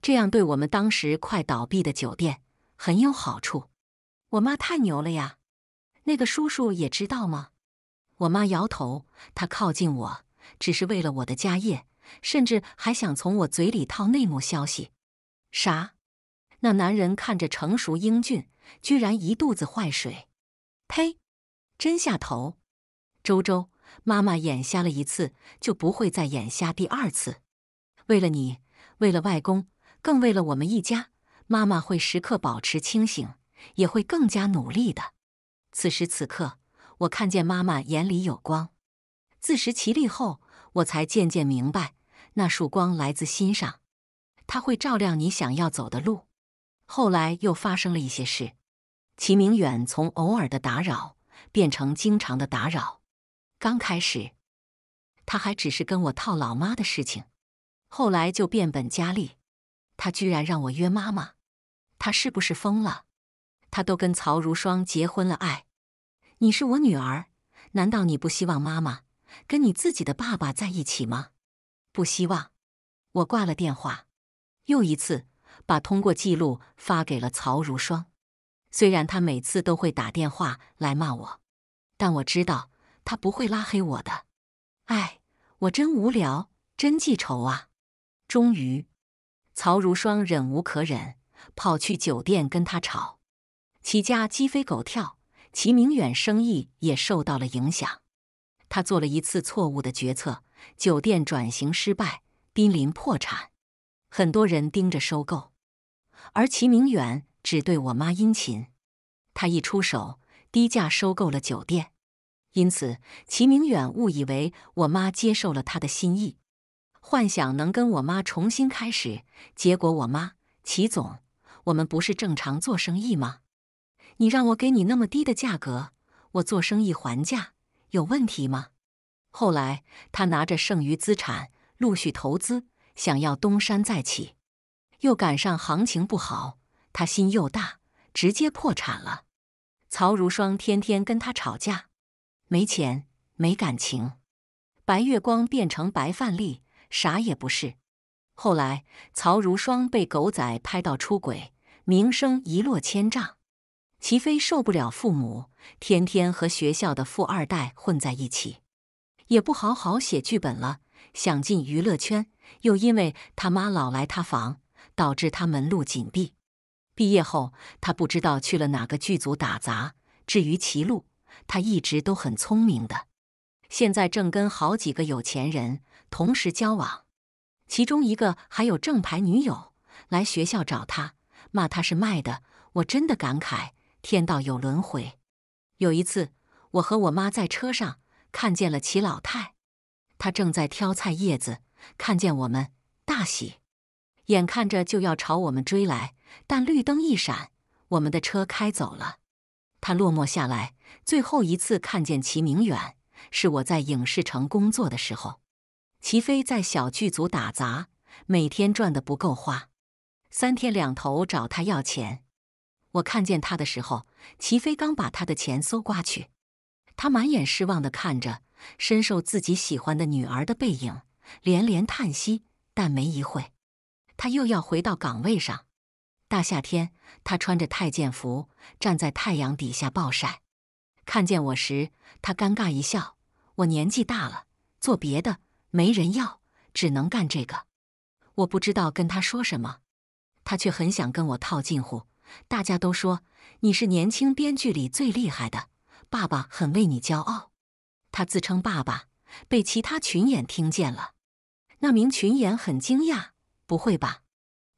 这样对我们当时快倒闭的酒店很有好处。我妈太牛了呀！那个叔叔也知道吗？我妈摇头，他靠近我只是为了我的家业，甚至还想从我嘴里套内幕消息。啥？那男人看着成熟英俊，居然一肚子坏水！呸！真下头。周周。妈妈眼瞎了一次，就不会再眼瞎第二次。为了你，为了外公，更为了我们一家，妈妈会时刻保持清醒，也会更加努力的。此时此刻，我看见妈妈眼里有光。自食其力后，我才渐渐明白，那束光来自心上，它会照亮你想要走的路。后来又发生了一些事，齐明远从偶尔的打扰变成经常的打扰。刚开始，他还只是跟我套老妈的事情，后来就变本加厉。他居然让我约妈妈，他是不是疯了？他都跟曹如霜结婚了，哎，你是我女儿，难道你不希望妈妈跟你自己的爸爸在一起吗？不希望。我挂了电话，又一次把通过记录发给了曹如霜。虽然他每次都会打电话来骂我，但我知道。他不会拉黑我的，哎，我真无聊，真记仇啊！终于，曹如霜忍无可忍，跑去酒店跟他吵，齐家鸡飞狗跳，齐明远生意也受到了影响。他做了一次错误的决策，酒店转型失败，濒临破产，很多人盯着收购，而齐明远只对我妈殷勤，他一出手，低价收购了酒店。因此，齐明远误以为我妈接受了他的心意，幻想能跟我妈重新开始。结果，我妈齐总，我们不是正常做生意吗？你让我给你那么低的价格，我做生意还价有问题吗？后来，他拿着剩余资产陆续投资，想要东山再起，又赶上行情不好，他心又大，直接破产了。曹如霜天天跟他吵架。没钱，没感情，白月光变成白饭粒，啥也不是。后来，曹如霜被狗仔拍到出轨，名声一落千丈。齐飞受不了父母，天天和学校的富二代混在一起，也不好好写剧本了，想进娱乐圈，又因为他妈老来他房，导致他门路紧闭。毕业后，他不知道去了哪个剧组打杂。至于齐璐。他一直都很聪明的，现在正跟好几个有钱人同时交往，其中一个还有正牌女友。来学校找他，骂他是卖的。我真的感慨，天道有轮回。有一次，我和我妈在车上看见了齐老太，她正在挑菜叶子，看见我们大喜，眼看着就要朝我们追来，但绿灯一闪，我们的车开走了。他落寞下来，最后一次看见齐明远是我在影视城工作的时候。齐飞在小剧组打杂，每天赚的不够花，三天两头找他要钱。我看见他的时候，齐飞刚把他的钱搜刮去，他满眼失望的看着深受自己喜欢的女儿的背影，连连叹息。但没一会，他又要回到岗位上。大夏天，他穿着太监服站在太阳底下暴晒。看见我时，他尴尬一笑。我年纪大了，做别的没人要，只能干这个。我不知道跟他说什么，他却很想跟我套近乎。大家都说你是年轻编剧里最厉害的，爸爸很为你骄傲。他自称爸爸，被其他群演听见了。那名群演很惊讶：“不会吧，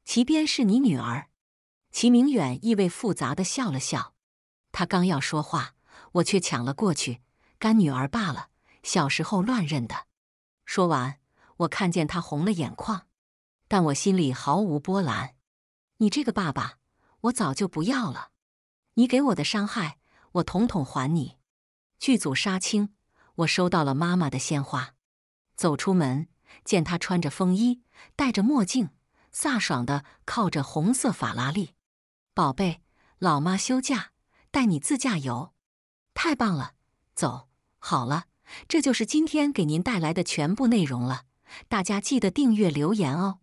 齐编是你女儿？”齐明远意味复杂的笑了笑，他刚要说话，我却抢了过去：“干女儿罢了，小时候乱认的。”说完，我看见他红了眼眶，但我心里毫无波澜。你这个爸爸，我早就不要了，你给我的伤害，我统统还你。剧组杀青，我收到了妈妈的鲜花。走出门，见他穿着风衣，戴着墨镜，飒爽的靠着红色法拉利。宝贝，老妈休假，带你自驾游，太棒了！走，好了，这就是今天给您带来的全部内容了。大家记得订阅、留言哦。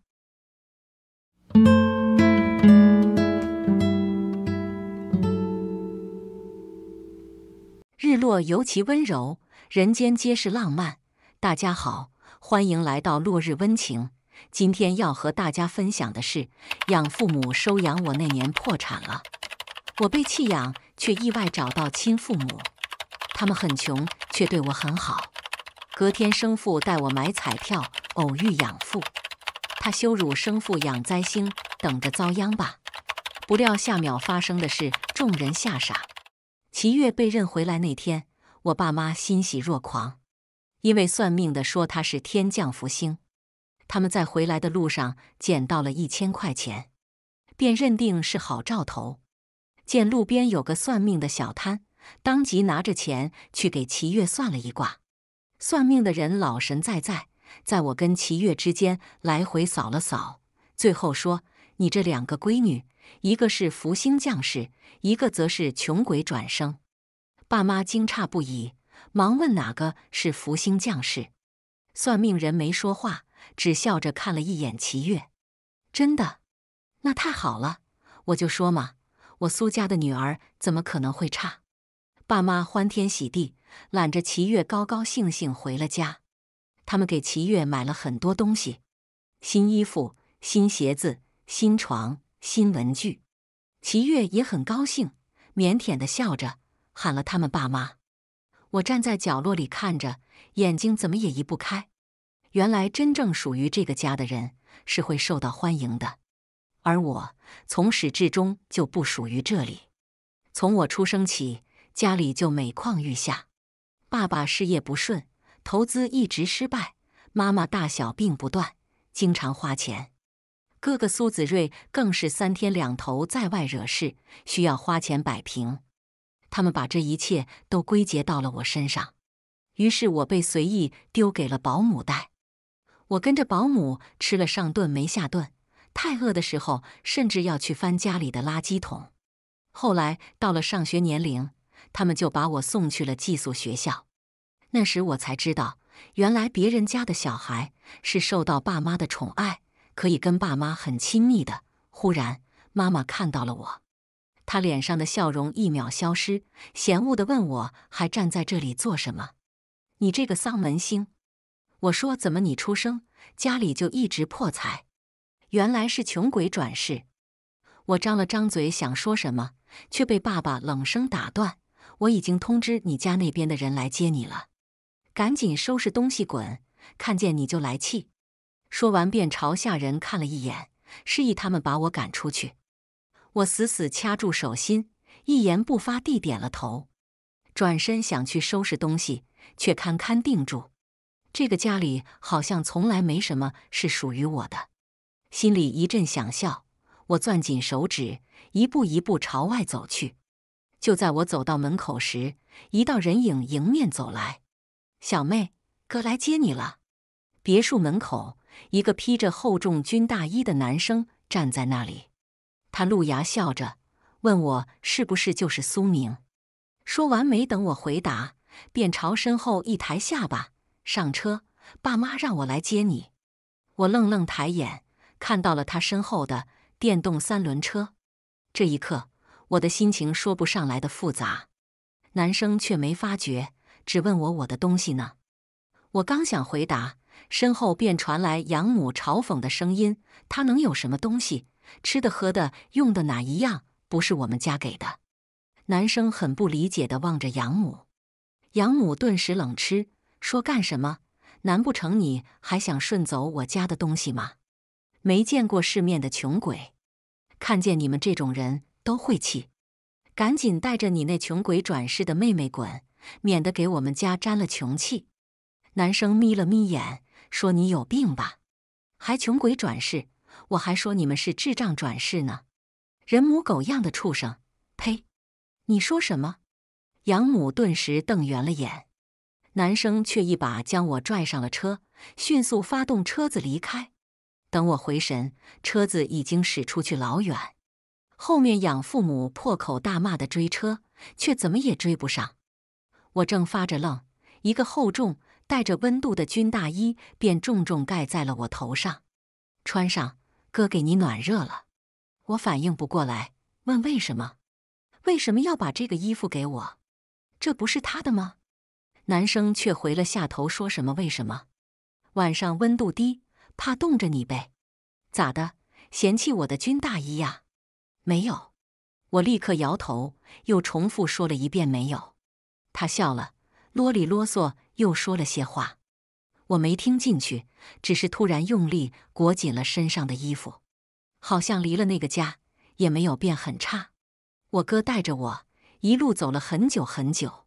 日落尤其温柔，人间皆是浪漫。大家好，欢迎来到落日温情。今天要和大家分享的是，养父母收养我那年破产了，我被弃养，却意外找到亲父母。他们很穷，却对我很好。隔天生父带我买彩票，偶遇养父，他羞辱生父养灾星，等着遭殃吧。不料下秒发生的事，众人吓傻。齐月被认回来那天，我爸妈欣喜若狂，因为算命的说他是天降福星。他们在回来的路上捡到了一千块钱，便认定是好兆头。见路边有个算命的小摊，当即拿着钱去给齐月算了一卦。算命的人老神在在，在我跟齐月之间来回扫了扫，最后说：“你这两个闺女，一个是福星降世，一个则是穷鬼转生。”爸妈惊诧不已，忙问哪个是福星降世？算命人没说话。只笑着看了一眼齐月，真的，那太好了！我就说嘛，我苏家的女儿怎么可能会差？爸妈欢天喜地，揽着齐月，高高兴兴回了家。他们给齐月买了很多东西：新衣服、新鞋子、新床、新文具。齐月也很高兴，腼腆地笑着，喊了他们爸妈。我站在角落里看着，眼睛怎么也移不开。原来真正属于这个家的人是会受到欢迎的，而我从始至终就不属于这里。从我出生起，家里就每况愈下，爸爸事业不顺，投资一直失败，妈妈大小病不断，经常花钱，哥哥苏子睿更是三天两头在外惹事，需要花钱摆平。他们把这一切都归结到了我身上，于是我被随意丢给了保姆带。我跟着保姆吃了上顿没下顿，太饿的时候甚至要去翻家里的垃圾桶。后来到了上学年龄，他们就把我送去了寄宿学校。那时我才知道，原来别人家的小孩是受到爸妈的宠爱，可以跟爸妈很亲密的。忽然，妈妈看到了我，她脸上的笑容一秒消失，嫌恶的问我还站在这里做什么？你这个丧门星！我说：“怎么你出生家里就一直破财？原来是穷鬼转世。”我张了张嘴想说什么，却被爸爸冷声打断：“我已经通知你家那边的人来接你了，赶紧收拾东西滚！看见你就来气。”说完便朝下人看了一眼，示意他们把我赶出去。我死死掐住手心，一言不发地点了头，转身想去收拾东西，却堪堪定住。这个家里好像从来没什么是属于我的，心里一阵想笑。我攥紧手指，一步一步朝外走去。就在我走到门口时，一道人影迎面走来。“小妹，哥来接你了。”别墅门口，一个披着厚重军大衣的男生站在那里，他露牙笑着问我：“是不是就是苏明？”说完，没等我回答，便朝身后一抬下巴。上车，爸妈让我来接你。我愣愣抬眼，看到了他身后的电动三轮车。这一刻，我的心情说不上来的复杂。男生却没发觉，只问我我的东西呢。我刚想回答，身后便传来养母嘲讽的声音：“他能有什么东西？吃的、喝的、用的，哪一样不是我们家给的？”男生很不理解的望着养母，养母顿时冷吃。说干什么？难不成你还想顺走我家的东西吗？没见过世面的穷鬼，看见你们这种人都晦气，赶紧带着你那穷鬼转世的妹妹滚，免得给我们家沾了穷气。男生眯了眯眼，说：“你有病吧？还穷鬼转世？我还说你们是智障转世呢，人模狗样的畜生，呸！你说什么？”养母顿时瞪圆了眼。男生却一把将我拽上了车，迅速发动车子离开。等我回神，车子已经驶出去老远，后面养父母破口大骂的追车，却怎么也追不上。我正发着愣，一个厚重带着温度的军大衣便重重盖在了我头上。穿上，哥给你暖热了。我反应不过来，问为什么？为什么要把这个衣服给我？这不是他的吗？男生却回了下头，说什么“为什么？晚上温度低，怕冻着你呗。”咋的？嫌弃我的军大衣呀？没有，我立刻摇头，又重复说了一遍“没有。”他笑了，啰里啰嗦又说了些话，我没听进去，只是突然用力裹紧了身上的衣服，好像离了那个家也没有变很差。我哥带着我一路走了很久很久。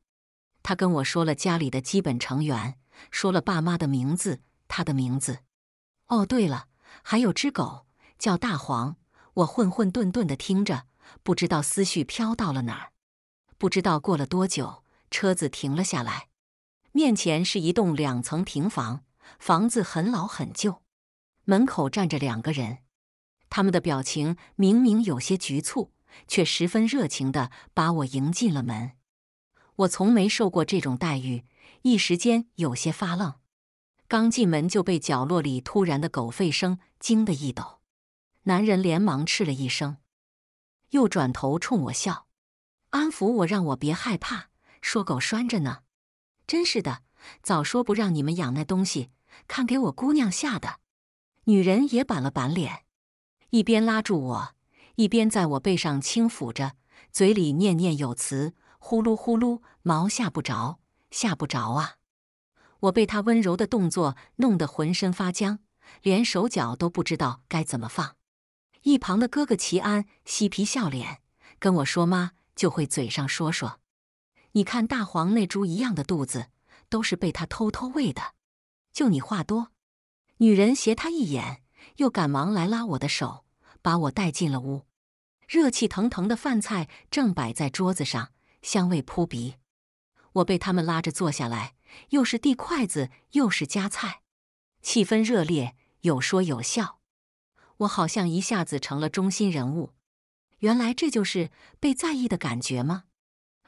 他跟我说了家里的基本成员，说了爸妈的名字，他的名字。哦，对了，还有只狗叫大黄。我混混沌沌的听着，不知道思绪飘到了哪儿。不知道过了多久，车子停了下来，面前是一栋两层平房，房子很老很旧，门口站着两个人，他们的表情明明有些局促，却十分热情的把我迎进了门。我从没受过这种待遇，一时间有些发愣。刚进门就被角落里突然的狗吠声惊得一抖，男人连忙斥了一声，又转头冲我笑，安抚我，让我别害怕，说狗拴着呢。真是的，早说不让你们养那东西，看给我姑娘吓的。女人也板了板脸，一边拉住我，一边在我背上轻抚着，嘴里念念有词。呼噜呼噜，毛下不着，下不着啊！我被他温柔的动作弄得浑身发僵，连手脚都不知道该怎么放。一旁的哥哥齐安嬉皮笑脸跟我说：“妈就会嘴上说说，你看大黄那猪一样的肚子，都是被他偷偷喂的。”就你话多！女人斜他一眼，又赶忙来拉我的手，把我带进了屋。热气腾腾的饭菜正摆在桌子上。香味扑鼻，我被他们拉着坐下来，又是递筷子，又是夹菜，气氛热烈，有说有笑。我好像一下子成了中心人物。原来这就是被在意的感觉吗？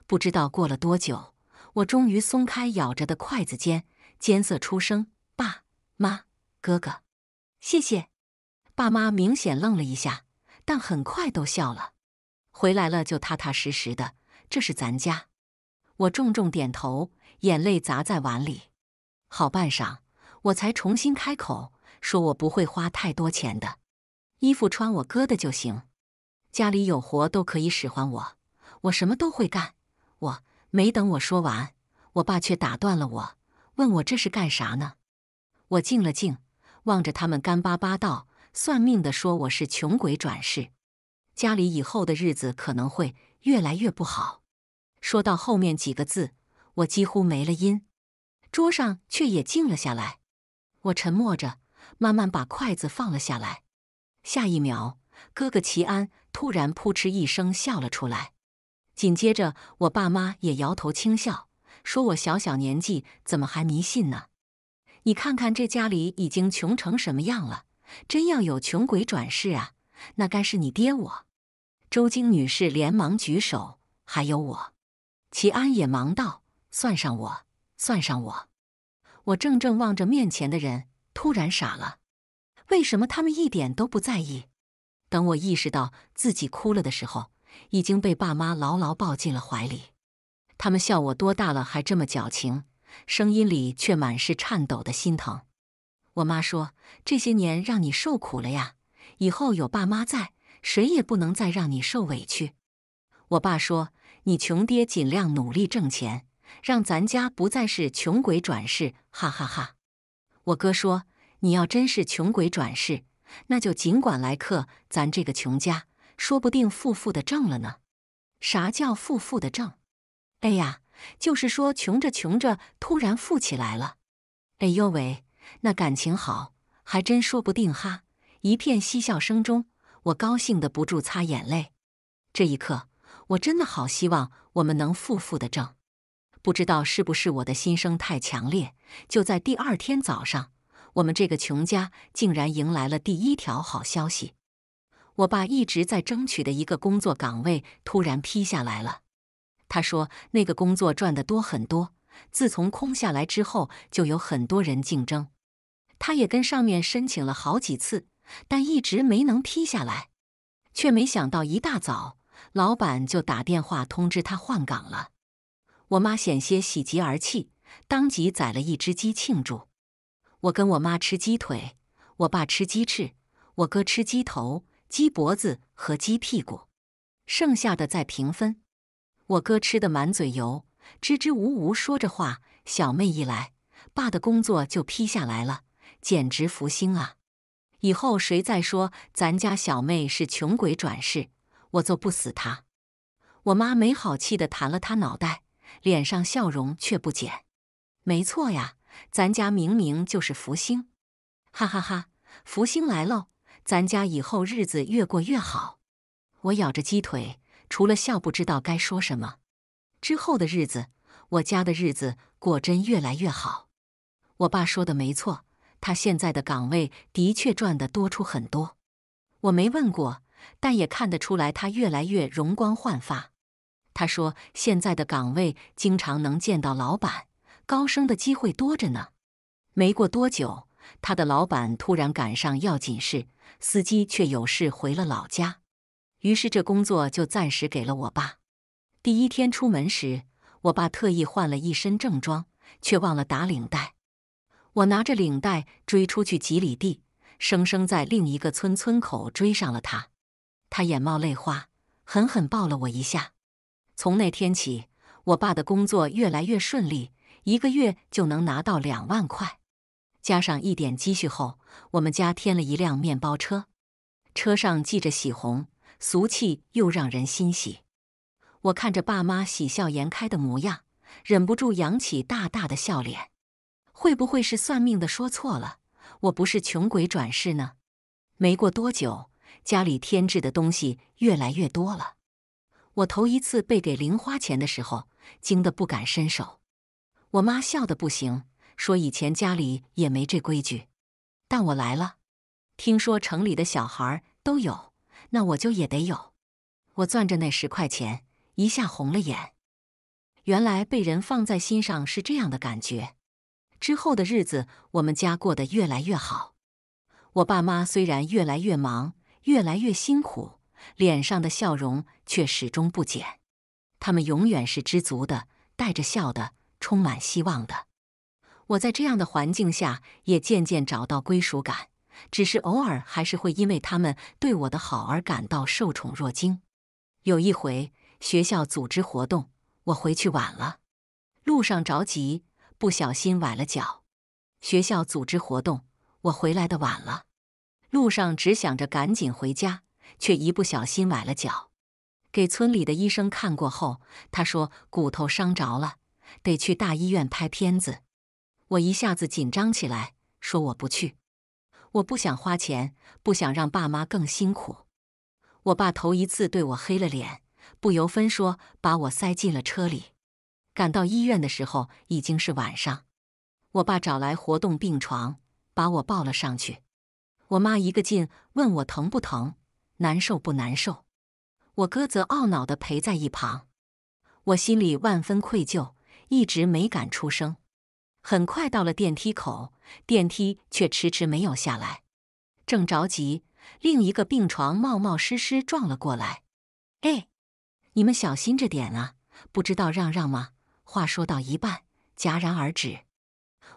不知道过了多久，我终于松开咬着的筷子尖，尖涩出声：“爸妈，哥哥，谢谢。”爸妈明显愣了一下，但很快都笑了。回来了就踏踏实实的。这是咱家，我重重点头，眼泪砸在碗里。好半晌，我才重新开口说：“我不会花太多钱的，衣服穿我哥的就行。家里有活都可以使唤我，我什么都会干。”我没等我说完，我爸却打断了我，问我这是干啥呢？我静了静，望着他们干巴巴道：“算命的说我是穷鬼转世，家里以后的日子可能会……”越来越不好。说到后面几个字，我几乎没了音，桌上却也静了下来。我沉默着，慢慢把筷子放了下来。下一秒，哥哥齐安突然扑哧一声笑了出来，紧接着我爸妈也摇头轻笑，说我小小年纪怎么还迷信呢？你看看这家里已经穷成什么样了，真要有穷鬼转世啊，那该是你爹我。周晶女士连忙举手，还有我，齐安也忙道：“算上我，算上我。”我怔怔望着面前的人，突然傻了。为什么他们一点都不在意？等我意识到自己哭了的时候，已经被爸妈牢牢抱进了怀里。他们笑我多大了还这么矫情，声音里却满是颤抖的心疼。我妈说：“这些年让你受苦了呀，以后有爸妈在。”谁也不能再让你受委屈。我爸说：“你穷爹尽量努力挣钱，让咱家不再是穷鬼转世。”哈哈哈。我哥说：“你要真是穷鬼转世，那就尽管来克咱这个穷家，说不定富富的挣了呢。”啥叫富富的挣？哎呀，就是说穷着穷着突然富起来了。哎呦喂，那感情好，还真说不定哈。一片嬉笑声中。我高兴的不住擦眼泪，这一刻我真的好希望我们能富富的挣。不知道是不是我的心声太强烈，就在第二天早上，我们这个穷家竟然迎来了第一条好消息。我爸一直在争取的一个工作岗位突然批下来了。他说那个工作赚的多很多，自从空下来之后就有很多人竞争，他也跟上面申请了好几次。但一直没能批下来，却没想到一大早，老板就打电话通知他换岗了。我妈险些喜极而泣，当即宰了一只鸡庆祝。我跟我妈吃鸡腿，我爸吃鸡翅，我哥吃鸡头、鸡脖子和鸡屁股，剩下的再平分。我哥吃的满嘴油，支支吾吾说着话。小妹一来，爸的工作就批下来了，简直福星啊！以后谁再说咱家小妹是穷鬼转世，我揍不死她！我妈没好气地弹了她脑袋，脸上笑容却不减。没错呀，咱家明明就是福星！哈哈哈，福星来喽！咱家以后日子越过越好。我咬着鸡腿，除了笑不知道该说什么。之后的日子，我家的日子果真越来越好。我爸说的没错。他现在的岗位的确赚得多出很多，我没问过，但也看得出来他越来越容光焕发。他说现在的岗位经常能见到老板，高升的机会多着呢。没过多久，他的老板突然赶上要紧事，司机却有事回了老家，于是这工作就暂时给了我爸。第一天出门时，我爸特意换了一身正装，却忘了打领带。我拿着领带追出去几里地，生生在另一个村村口追上了他。他眼冒泪花，狠狠抱了我一下。从那天起，我爸的工作越来越顺利，一个月就能拿到两万块，加上一点积蓄后，我们家添了一辆面包车。车上系着喜红，俗气又让人欣喜。我看着爸妈喜笑颜开的模样，忍不住扬起大大的笑脸。会不会是算命的说错了？我不是穷鬼转世呢？没过多久，家里添置的东西越来越多了。我头一次被给零花钱的时候，惊得不敢伸手。我妈笑得不行，说以前家里也没这规矩，但我来了，听说城里的小孩都有，那我就也得有。我攥着那十块钱，一下红了眼。原来被人放在心上是这样的感觉。之后的日子，我们家过得越来越好。我爸妈虽然越来越忙，越来越辛苦，脸上的笑容却始终不减。他们永远是知足的，带着笑的，充满希望的。我在这样的环境下，也渐渐找到归属感。只是偶尔还是会因为他们对我的好而感到受宠若惊。有一回，学校组织活动，我回去晚了，路上着急。不小心崴了脚，学校组织活动，我回来的晚了，路上只想着赶紧回家，却一不小心崴了脚。给村里的医生看过后，他说骨头伤着了，得去大医院拍片子。我一下子紧张起来，说我不去，我不想花钱，不想让爸妈更辛苦。我爸头一次对我黑了脸，不由分说把我塞进了车里。赶到医院的时候已经是晚上，我爸找来活动病床，把我抱了上去。我妈一个劲问我疼不疼，难受不难受。我哥则懊恼地陪在一旁。我心里万分愧疚，一直没敢出声。很快到了电梯口，电梯却迟迟没有下来，正着急，另一个病床冒冒失失撞了过来。哎，你们小心着点啊，不知道让让吗？话说到一半戛然而止，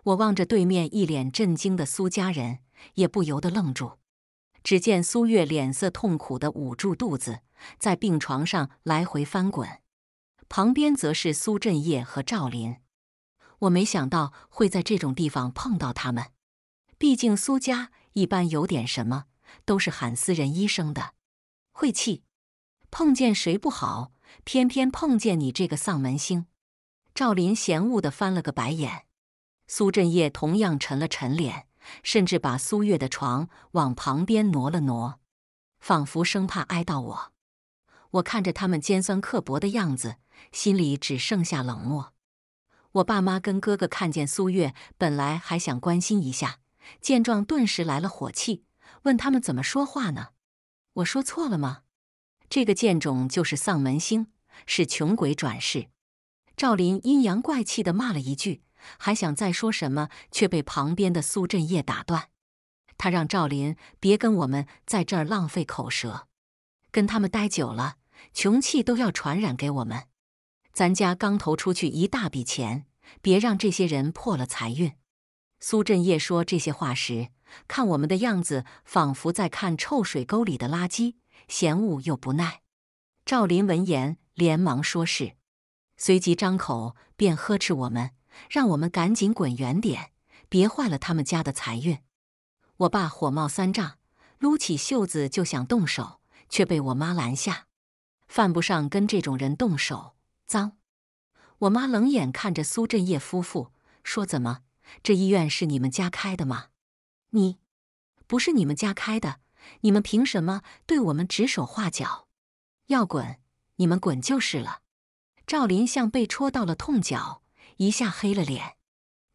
我望着对面一脸震惊的苏家人，也不由得愣住。只见苏月脸色痛苦的捂住肚子，在病床上来回翻滚，旁边则是苏振业和赵林。我没想到会在这种地方碰到他们，毕竟苏家一般有点什么都是喊私人医生的，晦气！碰见谁不好，偏偏碰见你这个丧门星。赵林嫌恶的翻了个白眼，苏振业同样沉了沉脸，甚至把苏月的床往旁边挪了挪，仿佛生怕挨到我。我看着他们尖酸刻薄的样子，心里只剩下冷漠。我爸妈跟哥哥看见苏月，本来还想关心一下，见状顿时来了火气，问他们怎么说话呢？我说错了吗？这个贱种就是丧门星，是穷鬼转世。赵林阴阳怪气的骂了一句，还想再说什么，却被旁边的苏振业打断。他让赵林别跟我们在这儿浪费口舌，跟他们待久了，穷气都要传染给我们。咱家刚投出去一大笔钱，别让这些人破了财运。苏振业说这些话时，看我们的样子仿佛在看臭水沟里的垃圾，嫌恶又不耐。赵林闻言，连忙说是。随即张口便呵斥我们，让我们赶紧滚远点，别坏了他们家的财运。我爸火冒三丈，撸起袖子就想动手，却被我妈拦下。犯不上跟这种人动手，脏！我妈冷眼看着苏振业夫妇，说：“怎么，这医院是你们家开的吗？你，不是你们家开的，你们凭什么对我们指手画脚？要滚，你们滚就是了。”赵林像被戳到了痛脚，一下黑了脸，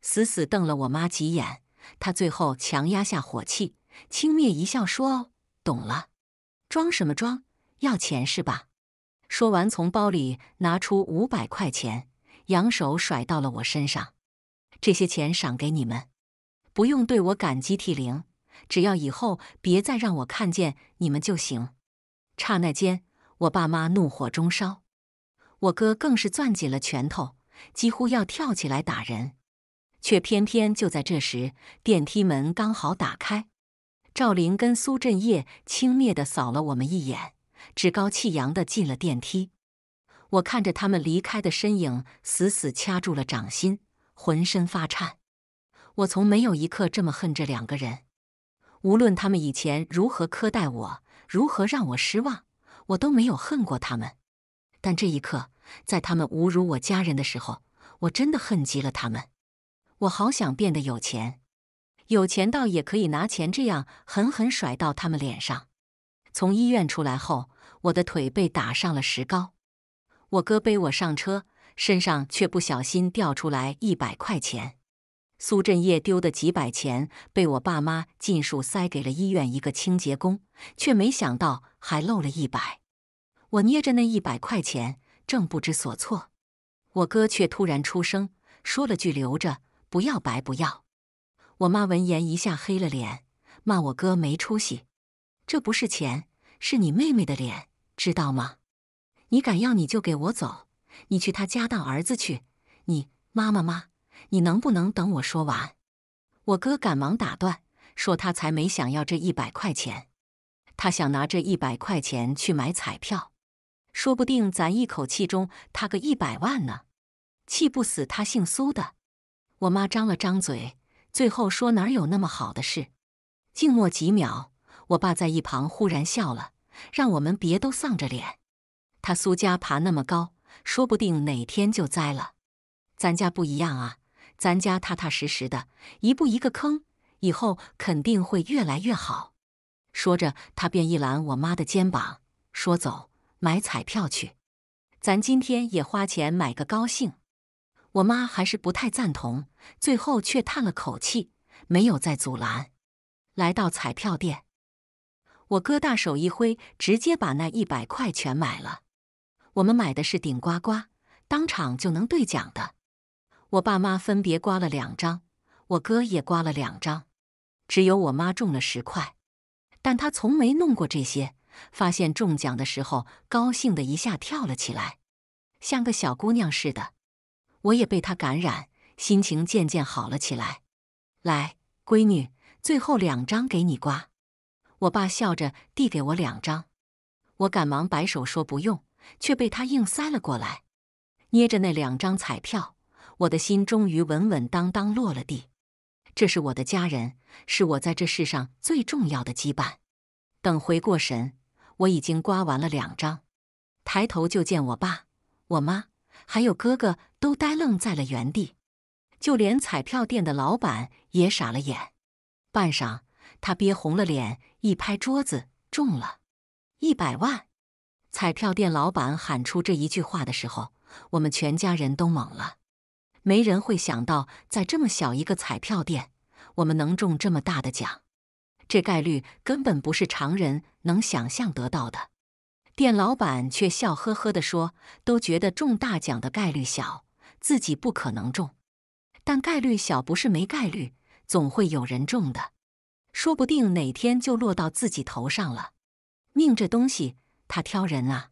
死死瞪了我妈几眼。他最后强压下火气，轻蔑一笑说：“懂了，装什么装？要钱是吧？”说完，从包里拿出五百块钱，扬手甩到了我身上：“这些钱赏给你们，不用对我感激涕零，只要以后别再让我看见你们就行。”刹那间，我爸妈怒火中烧。我哥更是攥紧了拳头，几乎要跳起来打人，却偏偏就在这时，电梯门刚好打开。赵林跟苏振业轻蔑地扫了我们一眼，趾高气扬地进了电梯。我看着他们离开的身影，死死掐住了掌心，浑身发颤。我从没有一刻这么恨这两个人。无论他们以前如何苛待我，如何让我失望，我都没有恨过他们。但这一刻，在他们侮辱我家人的时候，我真的恨极了他们。我好想变得有钱，有钱倒也可以拿钱这样狠狠甩到他们脸上。从医院出来后，我的腿被打上了石膏。我哥背我上车，身上却不小心掉出来一百块钱。苏振业丢的几百钱被我爸妈尽数塞给了医院一个清洁工，却没想到还漏了一百。我捏着那一百块钱，正不知所措，我哥却突然出声，说了句：“留着，不要白不要。”我妈闻言一下黑了脸，骂我哥没出息：“这不是钱，是你妹妹的脸，知道吗？你敢要你就给我走，你去他家当儿子去！”你妈妈妈，你能不能等我说完？我哥赶忙打断，说他才没想要这一百块钱，他想拿这一百块钱去买彩票。说不定咱一口气中他个一百万呢，气不死他姓苏的。我妈张了张嘴，最后说：“哪有那么好的事？”静默几秒，我爸在一旁忽然笑了，让我们别都丧着脸。他苏家爬那么高，说不定哪天就栽了。咱家不一样啊，咱家踏踏实实的，一步一个坑，以后肯定会越来越好。说着，他便一揽我妈的肩膀，说：“走。”买彩票去，咱今天也花钱买个高兴。我妈还是不太赞同，最后却叹了口气，没有再阻拦。来到彩票店，我哥大手一挥，直接把那一百块全买了。我们买的是顶呱呱，当场就能兑奖的。我爸妈分别刮了两张，我哥也刮了两张，只有我妈中了十块，但她从没弄过这些。发现中奖的时候，高兴的一下跳了起来，像个小姑娘似的。我也被她感染，心情渐渐好了起来。来，闺女，最后两张给你刮。我爸笑着递给我两张，我赶忙摆手说不用，却被他硬塞了过来。捏着那两张彩票，我的心终于稳稳当当落了地。这是我的家人，是我在这世上最重要的羁绊。等回过神。我已经刮完了两张，抬头就见我爸、我妈还有哥哥都呆愣在了原地，就连彩票店的老板也傻了眼。半晌，他憋红了脸，一拍桌子：“中了，一百万！”彩票店老板喊出这一句话的时候，我们全家人都懵了。没人会想到，在这么小一个彩票店，我们能中这么大的奖。这概率根本不是常人能想象得到的。店老板却笑呵呵地说：“都觉得中大奖的概率小，自己不可能中。但概率小不是没概率，总会有人中的，说不定哪天就落到自己头上了。命这东西，他挑人啊！”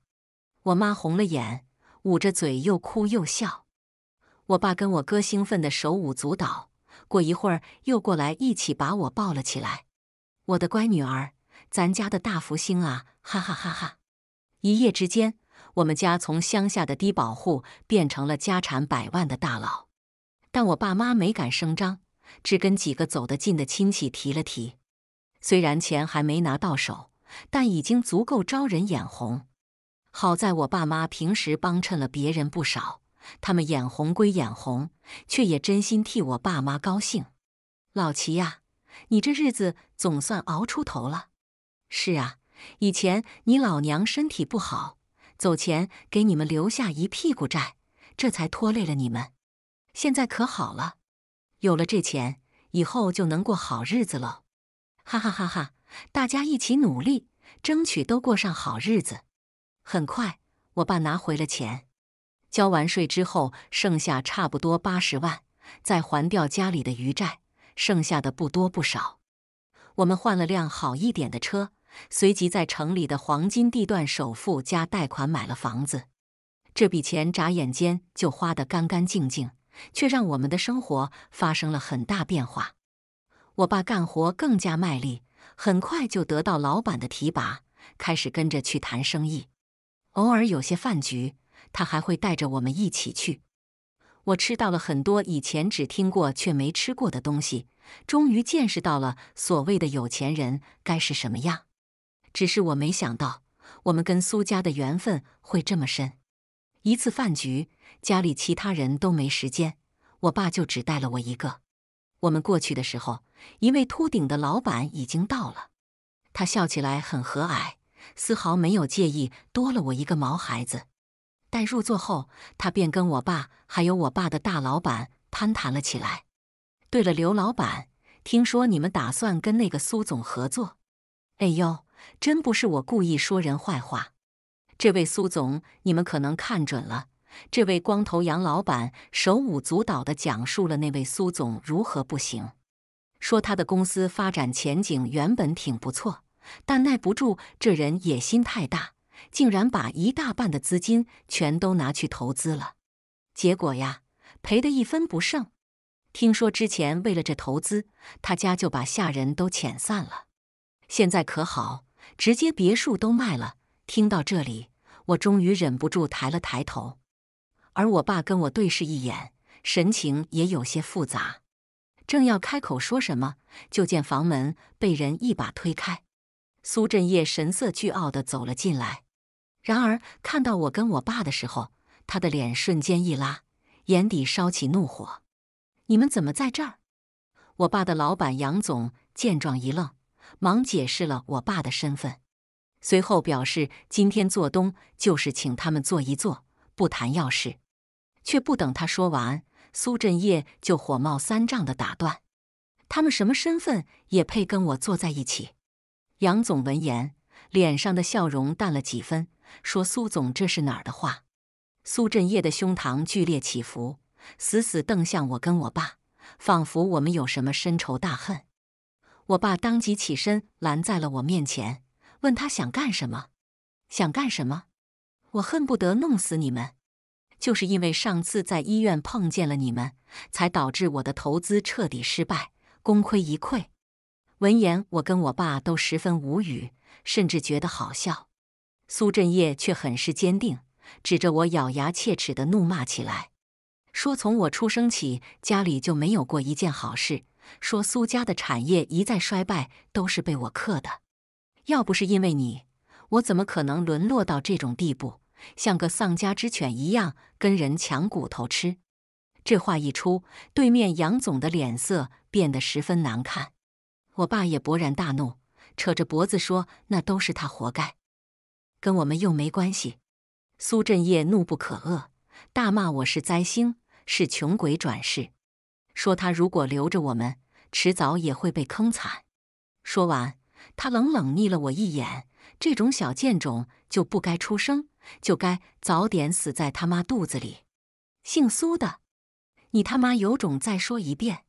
我妈红了眼，捂着嘴又哭又笑。我爸跟我哥兴奋的手舞足蹈，过一会儿又过来一起把我抱了起来。我的乖女儿，咱家的大福星啊，哈哈哈哈！一夜之间，我们家从乡下的低保户变成了家产百万的大佬。但我爸妈没敢声张，只跟几个走得近的亲戚提了提。虽然钱还没拿到手，但已经足够招人眼红。好在我爸妈平时帮衬了别人不少，他们眼红归眼红，却也真心替我爸妈高兴。老齐呀！你这日子总算熬出头了。是啊，以前你老娘身体不好，走前给你们留下一屁股债，这才拖累了你们。现在可好了，有了这钱，以后就能过好日子了。哈哈哈哈！大家一起努力，争取都过上好日子。很快，我爸拿回了钱，交完税之后，剩下差不多八十万，再还掉家里的余债。剩下的不多不少，我们换了辆好一点的车，随即在城里的黄金地段首付加贷款买了房子。这笔钱眨眼间就花得干干净净，却让我们的生活发生了很大变化。我爸干活更加卖力，很快就得到老板的提拔，开始跟着去谈生意。偶尔有些饭局，他还会带着我们一起去。我吃到了很多以前只听过却没吃过的东西，终于见识到了所谓的有钱人该是什么样。只是我没想到，我们跟苏家的缘分会这么深。一次饭局，家里其他人都没时间，我爸就只带了我一个。我们过去的时候，一位秃顶的老板已经到了，他笑起来很和蔼，丝毫没有介意多了我一个毛孩子。待入座后，他便跟我爸还有我爸的大老板攀谈了起来。对了，刘老板，听说你们打算跟那个苏总合作？哎呦，真不是我故意说人坏话。这位苏总，你们可能看准了。这位光头杨老板手舞足蹈的讲述了那位苏总如何不行，说他的公司发展前景原本挺不错，但耐不住这人野心太大。竟然把一大半的资金全都拿去投资了，结果呀，赔得一分不剩。听说之前为了这投资，他家就把下人都遣散了。现在可好，直接别墅都卖了。听到这里，我终于忍不住抬了抬头，而我爸跟我对视一眼，神情也有些复杂，正要开口说什么，就见房门被人一把推开，苏振业神色倨傲的走了进来。然而，看到我跟我爸的时候，他的脸瞬间一拉，眼底烧起怒火：“你们怎么在这儿？”我爸的老板杨总见状一愣，忙解释了我爸的身份，随后表示今天做东就是请他们坐一坐，不谈要事。却不等他说完，苏振业就火冒三丈的打断：“他们什么身份也配跟我坐在一起？”杨总闻言，脸上的笑容淡了几分。说：“苏总，这是哪儿的话？”苏振业的胸膛剧烈起伏，死死瞪向我跟我爸，仿佛我们有什么深仇大恨。我爸当即起身拦在了我面前，问他想干什么？想干什么？我恨不得弄死你们！就是因为上次在医院碰见了你们，才导致我的投资彻底失败，功亏一篑。闻言，我跟我爸都十分无语，甚至觉得好笑。苏振业却很是坚定，指着我咬牙切齿的怒骂起来，说：“从我出生起，家里就没有过一件好事。说苏家的产业一再衰败，都是被我克的。要不是因为你，我怎么可能沦落到这种地步，像个丧家之犬一样跟人抢骨头吃？”这话一出，对面杨总的脸色变得十分难看，我爸也勃然大怒，扯着脖子说：“那都是他活该。”跟我们又没关系，苏振业怒不可遏，大骂我是灾星，是穷鬼转世，说他如果留着我们，迟早也会被坑惨。说完，他冷冷睨了我一眼，这种小贱种就不该出生，就该早点死在他妈肚子里。姓苏的，你他妈有种，再说一遍！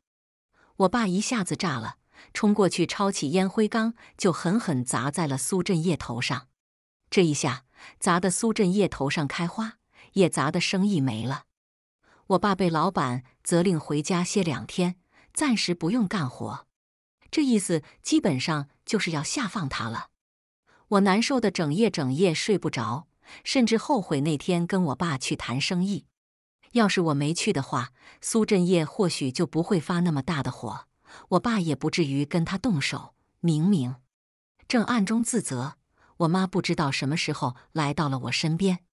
我爸一下子炸了，冲过去抄起烟灰缸就狠狠砸在了苏振业头上。这一下砸得苏振业头上开花，也砸得生意没了。我爸被老板责令回家歇两天，暂时不用干活。这意思基本上就是要下放他了。我难受的整夜整夜睡不着，甚至后悔那天跟我爸去谈生意。要是我没去的话，苏振业或许就不会发那么大的火，我爸也不至于跟他动手。明明正暗中自责。我妈不知道什么时候来到了我身边，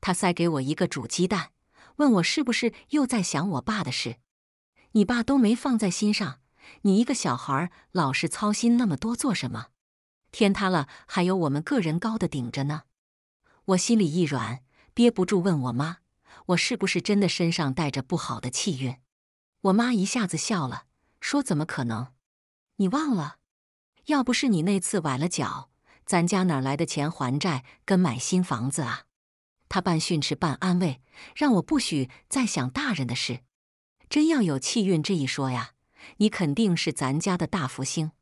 她塞给我一个煮鸡蛋，问我是不是又在想我爸的事。你爸都没放在心上，你一个小孩儿老是操心那么多做什么？天塌了还有我们个人高的顶着呢。我心里一软，憋不住问我妈，我是不是真的身上带着不好的气运？我妈一下子笑了，说怎么可能？你忘了？要不是你那次崴了脚。咱家哪来的钱还债跟买新房子啊？他半训斥半安慰，让我不许再想大人的事。真要有气运这一说呀，你肯定是咱家的大福星。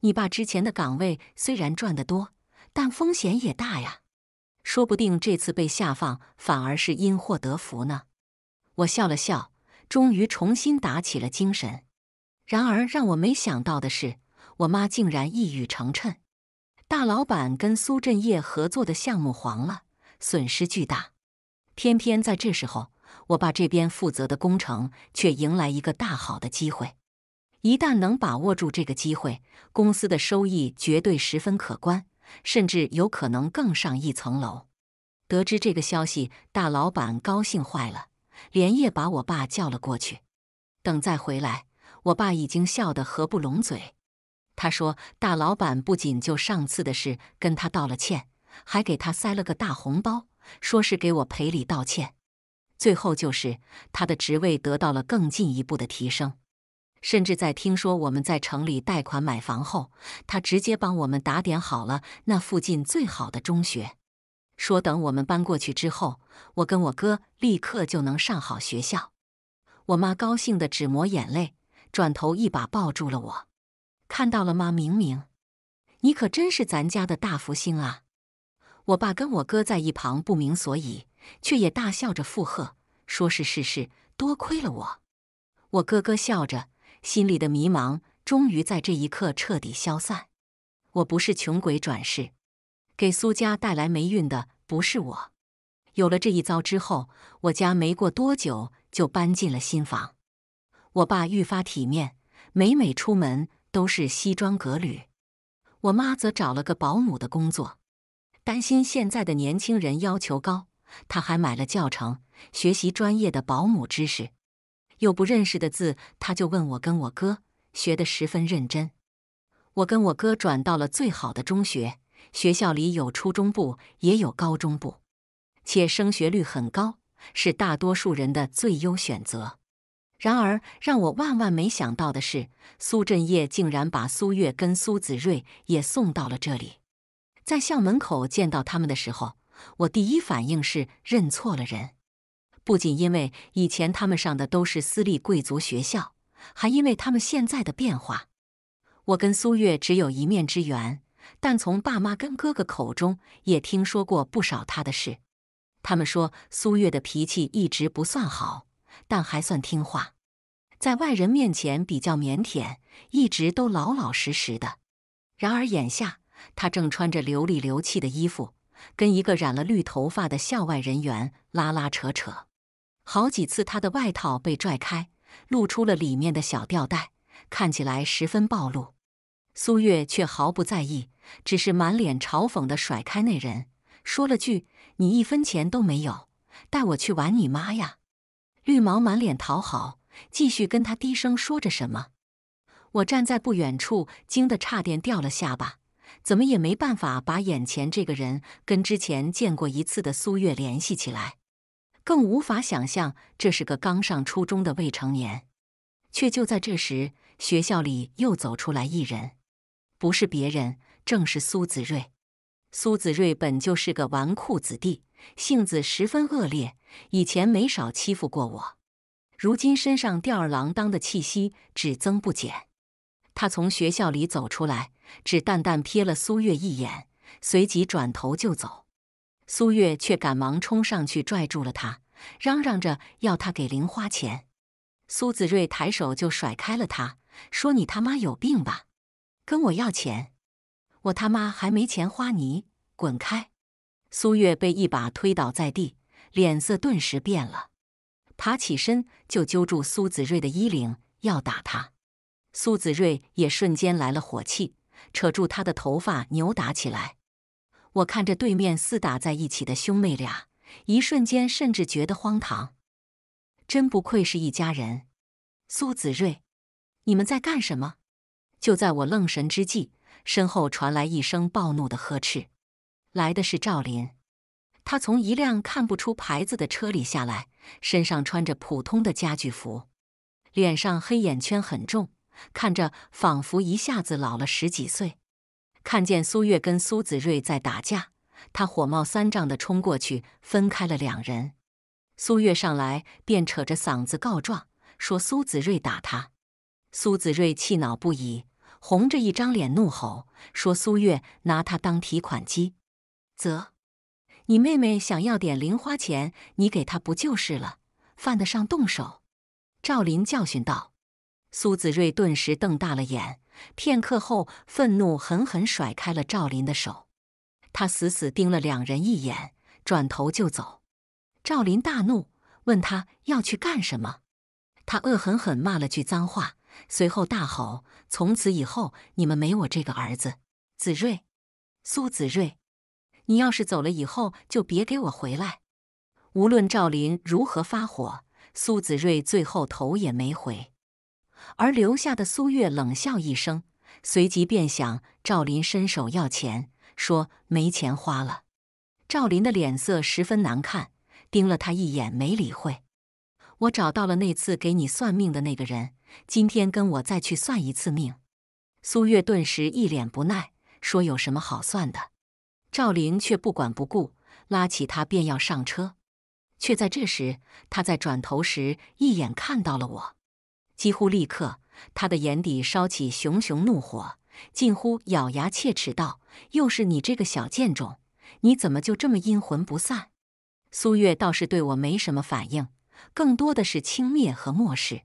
你爸之前的岗位虽然赚得多，但风险也大呀。说不定这次被下放，反而是因祸得福呢。我笑了笑，终于重新打起了精神。然而让我没想到的是，我妈竟然一语成谶。大老板跟苏振业合作的项目黄了，损失巨大。偏偏在这时候，我爸这边负责的工程却迎来一个大好的机会。一旦能把握住这个机会，公司的收益绝对十分可观，甚至有可能更上一层楼。得知这个消息，大老板高兴坏了，连夜把我爸叫了过去。等再回来，我爸已经笑得合不拢嘴。他说：“大老板不仅就上次的事跟他道了歉，还给他塞了个大红包，说是给我赔礼道歉。最后就是他的职位得到了更进一步的提升，甚至在听说我们在城里贷款买房后，他直接帮我们打点好了那附近最好的中学，说等我们搬过去之后，我跟我哥立刻就能上好学校。”我妈高兴的只抹眼泪，转头一把抱住了我。看到了吗，明明？你可真是咱家的大福星啊！我爸跟我哥在一旁不明所以，却也大笑着附和，说是是是，多亏了我。我哥哥笑着，心里的迷茫终于在这一刻彻底消散。我不是穷鬼转世，给苏家带来霉运的不是我。有了这一遭之后，我家没过多久就搬进了新房。我爸愈发体面，每每出门。都是西装革履，我妈则找了个保姆的工作。担心现在的年轻人要求高，她还买了教程学习专业的保姆知识。有不认识的字，她就问我跟我哥，学得十分认真。我跟我哥转到了最好的中学，学校里有初中部也有高中部，且升学率很高，是大多数人的最优选择。然而，让我万万没想到的是，苏振业竟然把苏月跟苏子睿也送到了这里。在校门口见到他们的时候，我第一反应是认错了人。不仅因为以前他们上的都是私立贵族学校，还因为他们现在的变化。我跟苏月只有一面之缘，但从爸妈跟哥哥口中也听说过不少他的事。他们说，苏月的脾气一直不算好，但还算听话。在外人面前比较腼腆，一直都老老实实的。然而眼下，他正穿着流里流气的衣服，跟一个染了绿头发的校外人员拉拉扯扯。好几次，他的外套被拽开，露出了里面的小吊带，看起来十分暴露。苏月却毫不在意，只是满脸嘲讽地甩开那人，说了句：“你一分钱都没有，带我去玩你妈呀！”绿毛满脸讨好。继续跟他低声说着什么，我站在不远处，惊得差点掉了下巴，怎么也没办法把眼前这个人跟之前见过一次的苏月联系起来，更无法想象这是个刚上初中的未成年。却就在这时，学校里又走出来一人，不是别人，正是苏子睿。苏子睿本就是个纨绔子弟，性子十分恶劣，以前没少欺负过我。如今身上吊儿郎当的气息只增不减，他从学校里走出来，只淡淡瞥了苏月一眼，随即转头就走。苏月却赶忙冲上去拽住了他，嚷嚷着要他给零花钱。苏子睿抬手就甩开了他，说：“你他妈有病吧？跟我要钱？我他妈还没钱花，你滚开！”苏月被一把推倒在地，脸色顿时变了。爬起身就揪住苏子睿的衣领要打他，苏子睿也瞬间来了火气，扯住他的头发扭打起来。我看着对面厮打在一起的兄妹俩，一瞬间甚至觉得荒唐，真不愧是一家人。苏子睿，你们在干什么？就在我愣神之际，身后传来一声暴怒的呵斥，来的是赵琳。他从一辆看不出牌子的车里下来，身上穿着普通的家居服，脸上黑眼圈很重，看着仿佛一下子老了十几岁。看见苏月跟苏子睿在打架，他火冒三丈的冲过去分开了两人。苏月上来便扯着嗓子告状，说苏子睿打他。苏子睿气恼不已，红着一张脸怒吼，说苏月拿他当提款机。啧。你妹妹想要点零花钱，你给她不就是了？犯得上动手？赵林教训道。苏子睿顿时瞪大了眼，片刻后愤怒狠狠甩开了赵林的手。他死死盯了两人一眼，转头就走。赵林大怒，问他要去干什么？他恶狠狠骂了句脏话，随后大吼：“从此以后，你们没我这个儿子！”子睿，苏子睿。你要是走了以后，就别给我回来。无论赵林如何发火，苏子睿最后头也没回，而留下的苏月冷笑一声，随即便想赵林伸手要钱，说没钱花了。赵林的脸色十分难看，盯了他一眼，没理会。我找到了那次给你算命的那个人，今天跟我再去算一次命。苏月顿时一脸不耐，说有什么好算的。赵灵却不管不顾，拉起他便要上车，却在这时，他在转头时一眼看到了我，几乎立刻，他的眼底烧起熊熊怒火，近乎咬牙切齿道：“又是你这个小贱种，你怎么就这么阴魂不散？”苏月倒是对我没什么反应，更多的是轻蔑和漠视。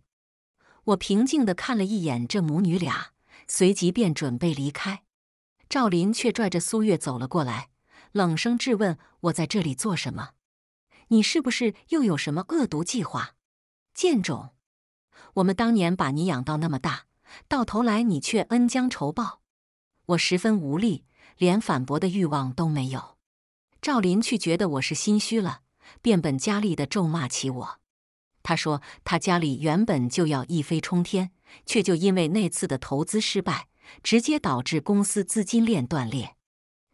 我平静地看了一眼这母女俩，随即便准备离开。赵林却拽着苏月走了过来，冷声质问：“我在这里做什么？你是不是又有什么恶毒计划？贱种！我们当年把你养到那么大，到头来你却恩将仇报。我十分无力，连反驳的欲望都没有。”赵林却觉得我是心虚了，变本加厉的咒骂起我。他说：“他家里原本就要一飞冲天，却就因为那次的投资失败。”直接导致公司资金链断裂。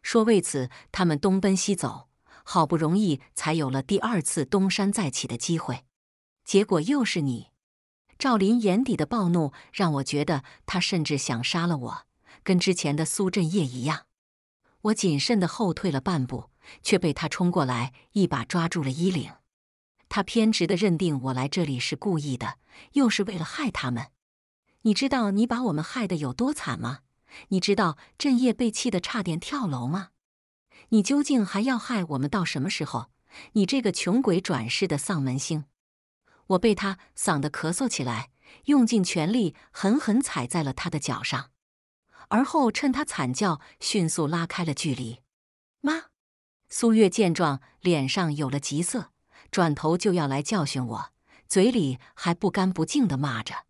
说为此，他们东奔西走，好不容易才有了第二次东山再起的机会。结果又是你，赵林眼底的暴怒让我觉得他甚至想杀了我，跟之前的苏振业一样。我谨慎地后退了半步，却被他冲过来一把抓住了衣领。他偏执地认定我来这里是故意的，又是为了害他们。你知道你把我们害得有多惨吗？你知道振业被气得差点跳楼吗？你究竟还要害我们到什么时候？你这个穷鬼转世的丧门星！我被他嗓得咳嗽起来，用尽全力狠狠踩在了他的脚上，而后趁他惨叫，迅速拉开了距离。妈，苏月见状，脸上有了急色，转头就要来教训我，嘴里还不干不净的骂着。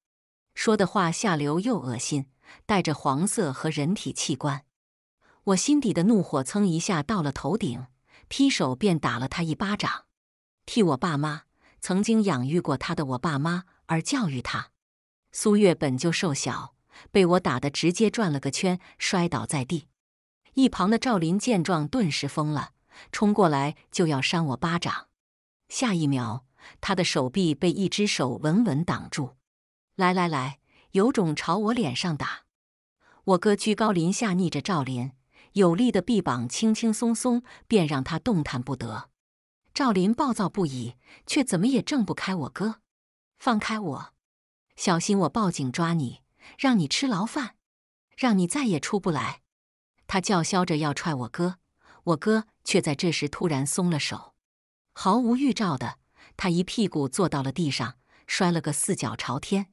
说的话下流又恶心，带着黄色和人体器官。我心底的怒火蹭一下到了头顶，劈手便打了他一巴掌，替我爸妈曾经养育过他的我爸妈而教育他。苏月本就瘦小，被我打得直接转了个圈，摔倒在地。一旁的赵林见状顿时疯了，冲过来就要扇我巴掌。下一秒，他的手臂被一只手稳稳挡住。来来来，有种朝我脸上打！我哥居高临下，逆着赵林有力的臂膀，轻轻松松便让他动弹不得。赵林暴躁不已，却怎么也挣不开我哥。放开我，小心我报警抓你，让你吃牢饭，让你再也出不来！他叫嚣着要踹我哥，我哥却在这时突然松了手，毫无预兆的，他一屁股坐到了地上，摔了个四脚朝天。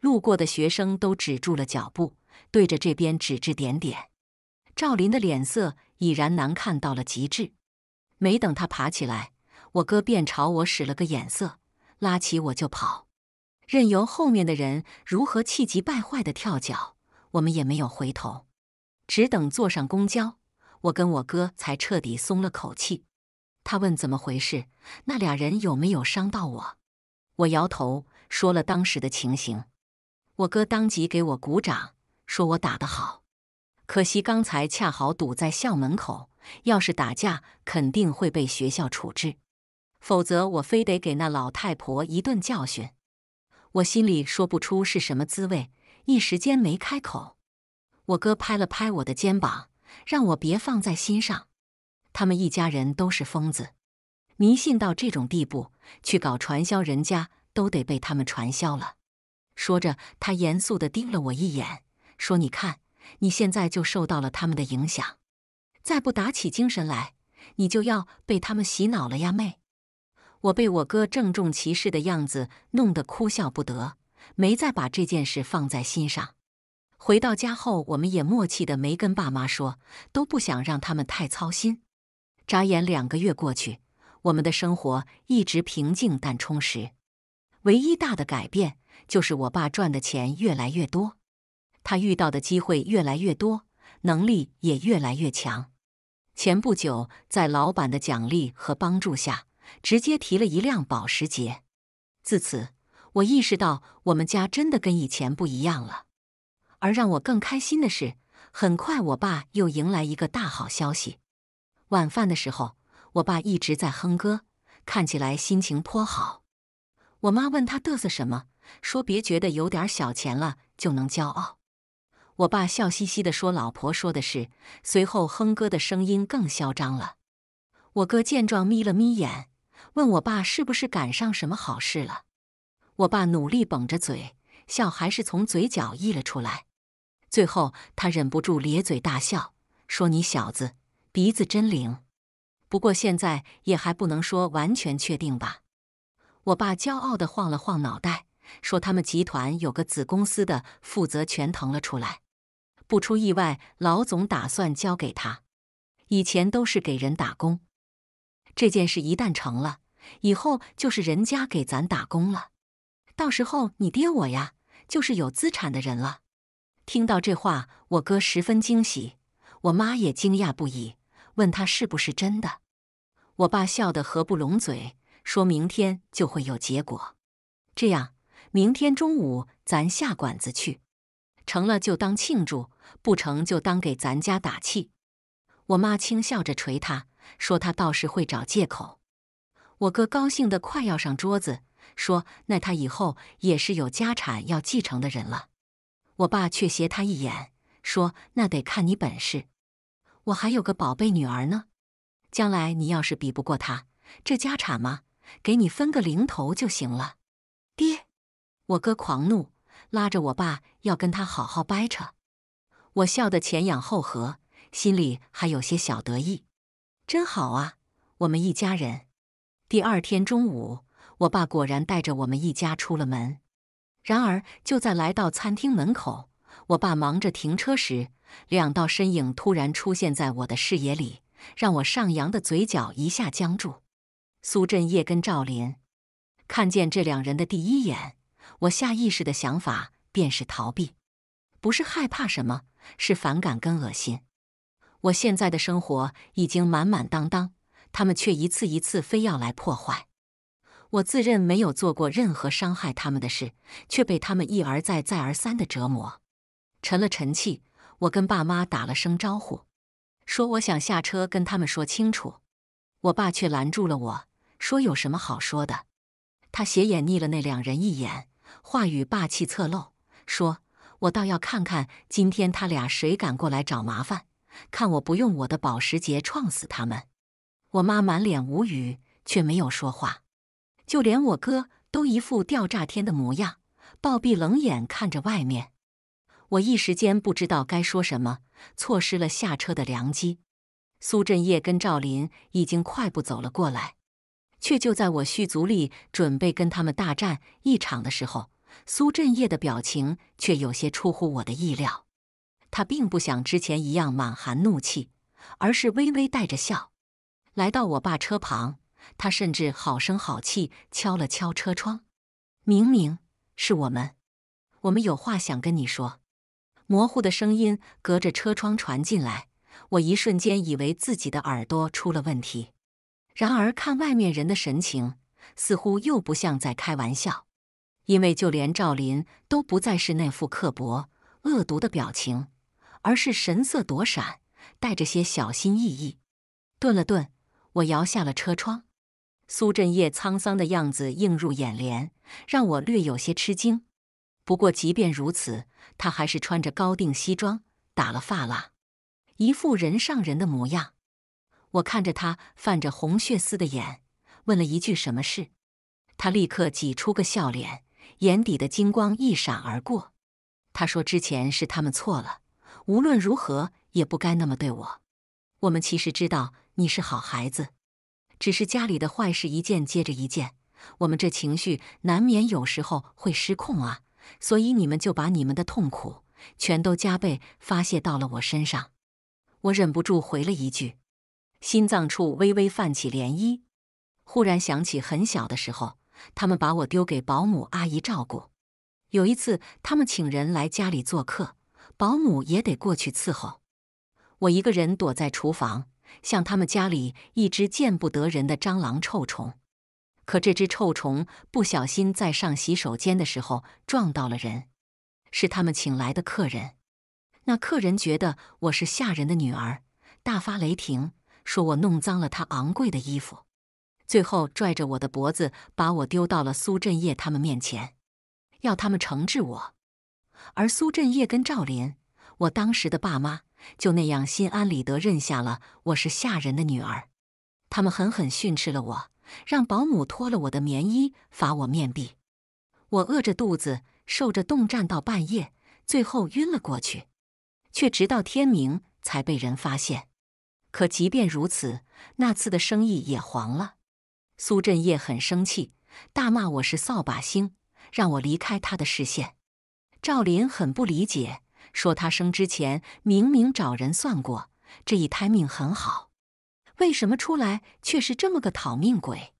路过的学生都止住了脚步，对着这边指指点点。赵林的脸色已然难看到了极致。没等他爬起来，我哥便朝我使了个眼色，拉起我就跑，任由后面的人如何气急败坏地跳脚，我们也没有回头。只等坐上公交，我跟我哥才彻底松了口气。他问怎么回事，那俩人有没有伤到我？我摇头，说了当时的情形。我哥当即给我鼓掌，说我打得好。可惜刚才恰好堵在校门口，要是打架肯定会被学校处置，否则我非得给那老太婆一顿教训。我心里说不出是什么滋味，一时间没开口。我哥拍了拍我的肩膀，让我别放在心上。他们一家人都是疯子，迷信到这种地步，去搞传销，人家都得被他们传销了。说着，他严肃地盯了我一眼，说：“你看，你现在就受到了他们的影响，再不打起精神来，你就要被他们洗脑了呀，妹！”我被我哥郑重其事的样子弄得哭笑不得，没再把这件事放在心上。回到家后，我们也默契的没跟爸妈说，都不想让他们太操心。眨眼两个月过去，我们的生活一直平静但充实，唯一大的改变。就是我爸赚的钱越来越多，他遇到的机会越来越多，能力也越来越强。前不久，在老板的奖励和帮助下，直接提了一辆保时捷。自此，我意识到我们家真的跟以前不一样了。而让我更开心的是，很快我爸又迎来一个大好消息。晚饭的时候，我爸一直在哼歌，看起来心情颇好。我妈问他嘚瑟什么。说别觉得有点小钱了就能骄傲。我爸笑嘻嘻的说：“老婆说的是。”随后哼哥的声音更嚣张了。我哥见状眯了眯眼，问我爸是不是赶上什么好事了。我爸努力绷着嘴笑，还是从嘴角溢了出来。最后他忍不住咧嘴大笑，说：“你小子鼻子真灵，不过现在也还不能说完全确定吧。”我爸骄傲的晃了晃脑袋。说他们集团有个子公司的负责权腾了出来，不出意外，老总打算交给他。以前都是给人打工，这件事一旦成了，以后就是人家给咱打工了。到时候你爹我呀，就是有资产的人了。听到这话，我哥十分惊喜，我妈也惊讶不已，问他是不是真的。我爸笑得合不拢嘴，说明天就会有结果。这样。明天中午咱下馆子去，成了就当庆祝，不成就当给咱家打气。我妈轻笑着捶他说：“他倒是会找借口。”我哥高兴的快要上桌子，说：“那他以后也是有家产要继承的人了。”我爸却斜他一眼，说：“那得看你本事。我还有个宝贝女儿呢，将来你要是比不过她，这家产嘛，给你分个零头就行了。”我哥狂怒，拉着我爸要跟他好好掰扯。我笑得前仰后合，心里还有些小得意。真好啊，我们一家人。第二天中午，我爸果然带着我们一家出了门。然而，就在来到餐厅门口，我爸忙着停车时，两道身影突然出现在我的视野里，让我上扬的嘴角一下僵住。苏振业跟赵林，看见这两人的第一眼。我下意识的想法便是逃避，不是害怕什么，是反感跟恶心。我现在的生活已经满满当当，他们却一次一次非要来破坏。我自认没有做过任何伤害他们的事，却被他们一而再、再而三的折磨。沉了沉气，我跟爸妈打了声招呼，说我想下车跟他们说清楚。我爸却拦住了我，说有什么好说的。他斜眼睨了那两人一眼。话语霸气侧漏，说：“我倒要看看今天他俩谁敢过来找麻烦，看我不用我的保时捷撞死他们！”我妈满脸无语，却没有说话，就连我哥都一副吊炸天的模样，暴毙冷眼看着外面。我一时间不知道该说什么，错失了下车的良机。苏振业跟赵林已经快步走了过来。却就在我蓄足力准备跟他们大战一场的时候，苏振业的表情却有些出乎我的意料。他并不像之前一样满含怒气，而是微微带着笑，来到我爸车旁。他甚至好声好气敲了敲车窗：“明明是我们，我们有话想跟你说。”模糊的声音隔着车窗传进来，我一瞬间以为自己的耳朵出了问题。然而，看外面人的神情，似乎又不像在开玩笑，因为就连赵琳都不再是那副刻薄、恶毒的表情，而是神色躲闪，带着些小心翼翼。顿了顿，我摇下了车窗，苏振业沧桑的样子映入眼帘，让我略有些吃惊。不过，即便如此，他还是穿着高定西装，打了发蜡，一副人上人的模样。我看着他泛着红血丝的眼，问了一句：“什么事？”他立刻挤出个笑脸，眼底的金光一闪而过。他说：“之前是他们错了，无论如何也不该那么对我。我们其实知道你是好孩子，只是家里的坏事一件接着一件，我们这情绪难免有时候会失控啊，所以你们就把你们的痛苦全都加倍发泄到了我身上。”我忍不住回了一句。心脏处微微泛起涟漪，忽然想起很小的时候，他们把我丢给保姆阿姨照顾。有一次，他们请人来家里做客，保姆也得过去伺候。我一个人躲在厨房，像他们家里一只见不得人的蟑螂臭虫。可这只臭虫不小心在上洗手间的时候撞到了人，是他们请来的客人。那客人觉得我是下人的女儿，大发雷霆。说我弄脏了他昂贵的衣服，最后拽着我的脖子，把我丢到了苏振业他们面前，要他们惩治我。而苏振业跟赵林，我当时的爸妈，就那样心安理得认下了我是下人的女儿。他们狠狠训斥了我，让保姆脱了我的棉衣，罚我面壁。我饿着肚子，受着冻，站到半夜，最后晕了过去，却直到天明才被人发现。可即便如此，那次的生意也黄了。苏振业很生气，大骂我是扫把星，让我离开他的视线。赵林很不理解，说他生之前明明找人算过，这一胎命很好，为什么出来却是这么个讨命鬼？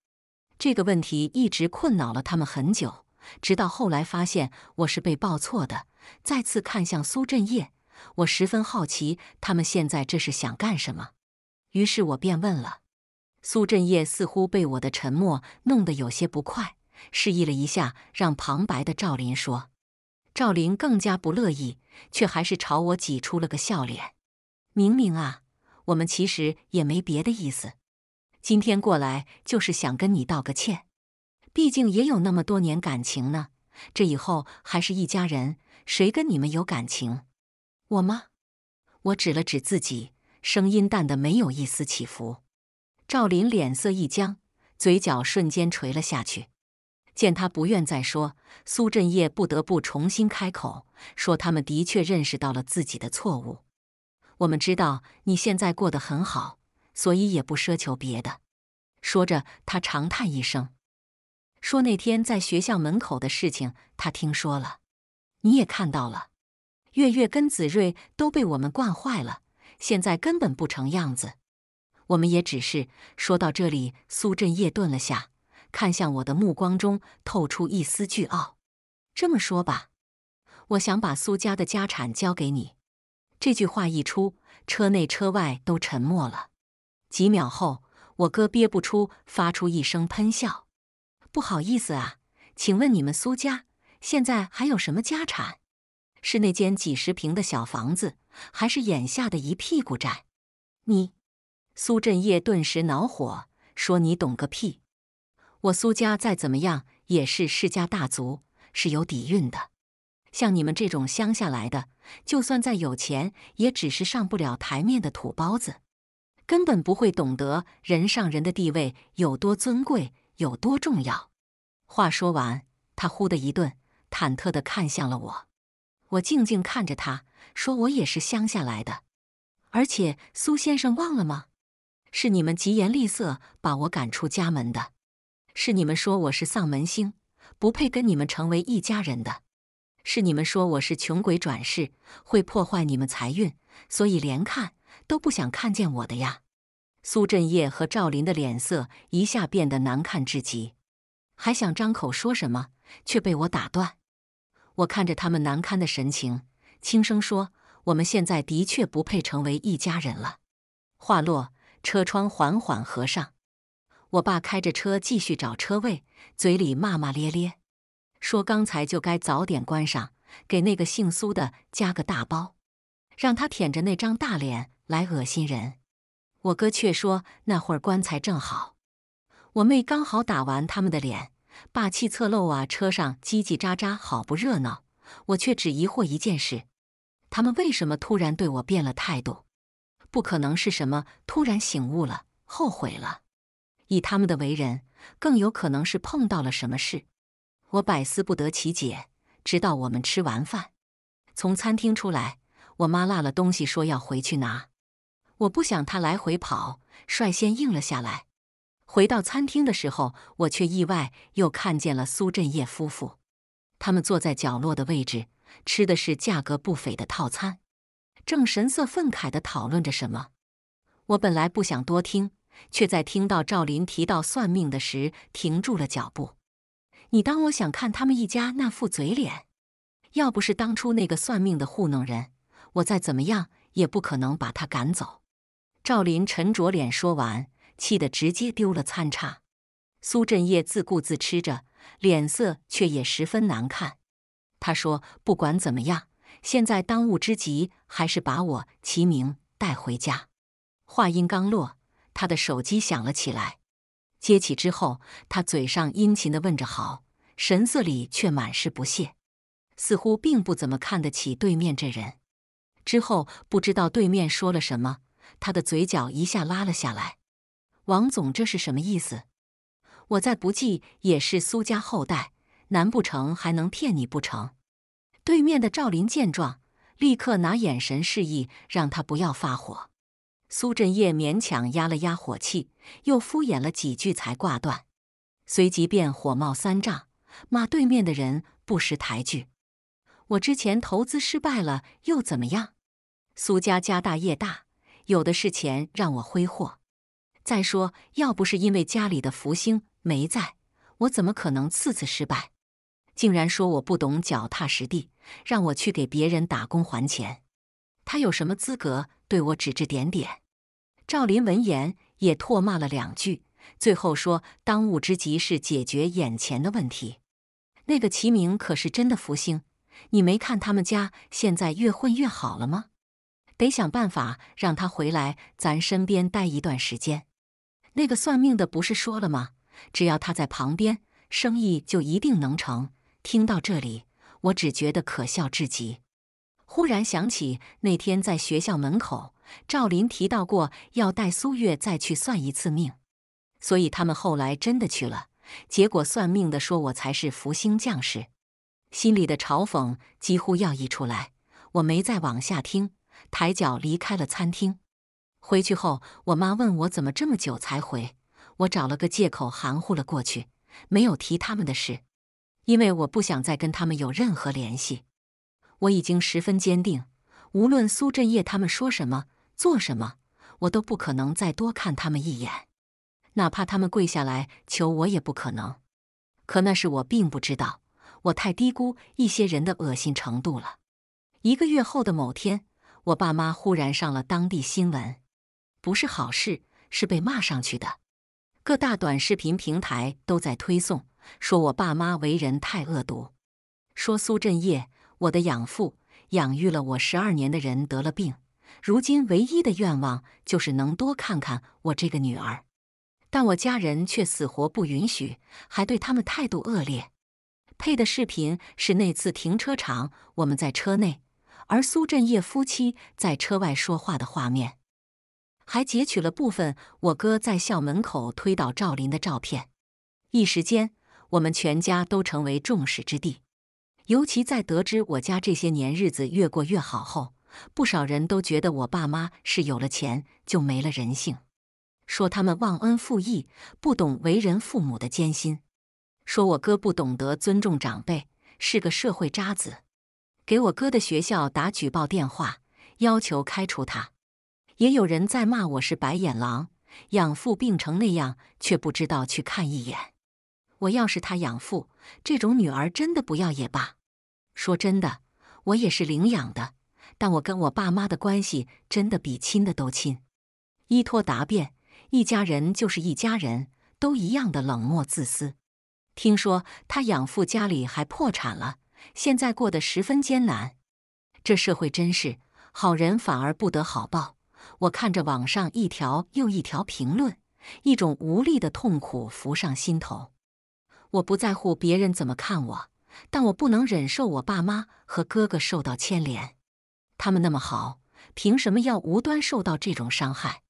这个问题一直困扰了他们很久，直到后来发现我是被报错的。再次看向苏振业，我十分好奇，他们现在这是想干什么？于是我便问了，苏振业似乎被我的沉默弄得有些不快，示意了一下，让旁白的赵林说。赵林更加不乐意，却还是朝我挤出了个笑脸。明明啊，我们其实也没别的意思，今天过来就是想跟你道个歉，毕竟也有那么多年感情呢，这以后还是一家人，谁跟你们有感情？我吗？我指了指自己。声音淡的没有一丝起伏，赵琳脸色一僵，嘴角瞬间垂了下去。见他不愿再说，苏振业不得不重新开口，说他们的确认识到了自己的错误。我们知道你现在过得很好，所以也不奢求别的。说着，他长叹一声，说那天在学校门口的事情他听说了，你也看到了，月月跟子睿都被我们惯坏了。现在根本不成样子，我们也只是说到这里。苏振业顿了下，看向我的目光中透出一丝倨傲。这么说吧，我想把苏家的家产交给你。这句话一出，车内车外都沉默了。几秒后，我哥憋不出，发出一声喷笑。不好意思啊，请问你们苏家现在还有什么家产？是那间几十平的小房子？还是眼下的一屁股债，你，苏振业顿时恼火，说：“你懂个屁！我苏家再怎么样也是世家大族，是有底蕴的。像你们这种乡下来的，就算再有钱，也只是上不了台面的土包子，根本不会懂得人上人的地位有多尊贵，有多重要。”话说完，他忽的一顿，忐忑地看向了我。我静静看着他。说我也是乡下来的，而且苏先生忘了吗？是你们疾言厉色把我赶出家门的，是你们说我是丧门星，不配跟你们成为一家人的，是你们说我是穷鬼转世，会破坏你们财运，所以连看都不想看见我的呀！苏振业和赵林的脸色一下变得难看至极，还想张口说什么，却被我打断。我看着他们难堪的神情。轻声说：“我们现在的确不配成为一家人了。”话落，车窗缓缓合上。我爸开着车继续找车位，嘴里骂骂咧咧，说：“刚才就该早点关上，给那个姓苏的加个大包，让他舔着那张大脸来恶心人。”我哥却说：“那会儿棺材正好，我妹刚好打完他们的脸，霸气侧漏啊！车上叽叽喳喳，好不热闹。”我却只疑惑一件事。他们为什么突然对我变了态度？不可能是什么突然醒悟了、后悔了。以他们的为人，更有可能是碰到了什么事。我百思不得其解，直到我们吃完饭从餐厅出来，我妈落了东西，说要回去拿。我不想她来回跑，率先应了下来。回到餐厅的时候，我却意外又看见了苏振业夫妇，他们坐在角落的位置。吃的是价格不菲的套餐，正神色愤慨地讨论着什么。我本来不想多听，却在听到赵林提到算命的时停住了脚步。你当我想看他们一家那副嘴脸？要不是当初那个算命的糊弄人，我再怎么样也不可能把他赶走。赵林沉着脸说完，气得直接丢了餐叉。苏振业自顾自吃着，脸色却也十分难看。他说：“不管怎么样，现在当务之急还是把我齐明带回家。”话音刚落，他的手机响了起来。接起之后，他嘴上殷勤的问着“好”，神色里却满是不屑，似乎并不怎么看得起对面这人。之后不知道对面说了什么，他的嘴角一下拉了下来。王总，这是什么意思？我再不济也是苏家后代。难不成还能骗你不成？对面的赵林见状，立刻拿眼神示意让他不要发火。苏振业勉强压了压火气，又敷衍了几句才挂断，随即便火冒三丈，骂对面的人不识抬举。我之前投资失败了又怎么样？苏家家大业大，有的是钱让我挥霍。再说，要不是因为家里的福星没在，我怎么可能次次失败？竟然说我不懂脚踏实地，让我去给别人打工还钱，他有什么资格对我指指点点？赵林闻言也唾骂了两句，最后说：“当务之急是解决眼前的问题。那个齐明可是真的福星，你没看他们家现在越混越好了吗？得想办法让他回来咱身边待一段时间。那个算命的不是说了吗？只要他在旁边，生意就一定能成。”听到这里，我只觉得可笑至极。忽然想起那天在学校门口，赵林提到过要带苏月再去算一次命，所以他们后来真的去了。结果算命的说我才是福星将士，心里的嘲讽几乎要溢出来。我没再往下听，抬脚离开了餐厅。回去后，我妈问我怎么这么久才回，我找了个借口含糊了过去，没有提他们的事。因为我不想再跟他们有任何联系，我已经十分坚定，无论苏振业他们说什么、做什么，我都不可能再多看他们一眼，哪怕他们跪下来求我，也不可能。可那是我并不知道，我太低估一些人的恶心程度了。一个月后的某天，我爸妈忽然上了当地新闻，不是好事，是被骂上去的，各大短视频平台都在推送。说我爸妈为人太恶毒，说苏振业，我的养父，养育了我十二年的人得了病，如今唯一的愿望就是能多看看我这个女儿，但我家人却死活不允许，还对他们态度恶劣。配的视频是那次停车场，我们在车内，而苏振业夫妻在车外说话的画面，还截取了部分我哥在校门口推倒赵琳的照片。一时间。我们全家都成为众矢之的，尤其在得知我家这些年日子越过越好后，不少人都觉得我爸妈是有了钱就没了人性，说他们忘恩负义，不懂为人父母的艰辛，说我哥不懂得尊重长辈，是个社会渣子，给我哥的学校打举报电话，要求开除他。也有人在骂我是白眼狼，养父病成那样却不知道去看一眼。我要是他养父，这种女儿真的不要也罢。说真的，我也是领养的，但我跟我爸妈的关系真的比亲的都亲。依托答辩，一家人就是一家人，都一样的冷漠自私。听说他养父家里还破产了，现在过得十分艰难。这社会真是好人反而不得好报。我看着网上一条又一条评论，一种无力的痛苦浮上心头。我不在乎别人怎么看我，但我不能忍受我爸妈和哥哥受到牵连。他们那么好，凭什么要无端受到这种伤害？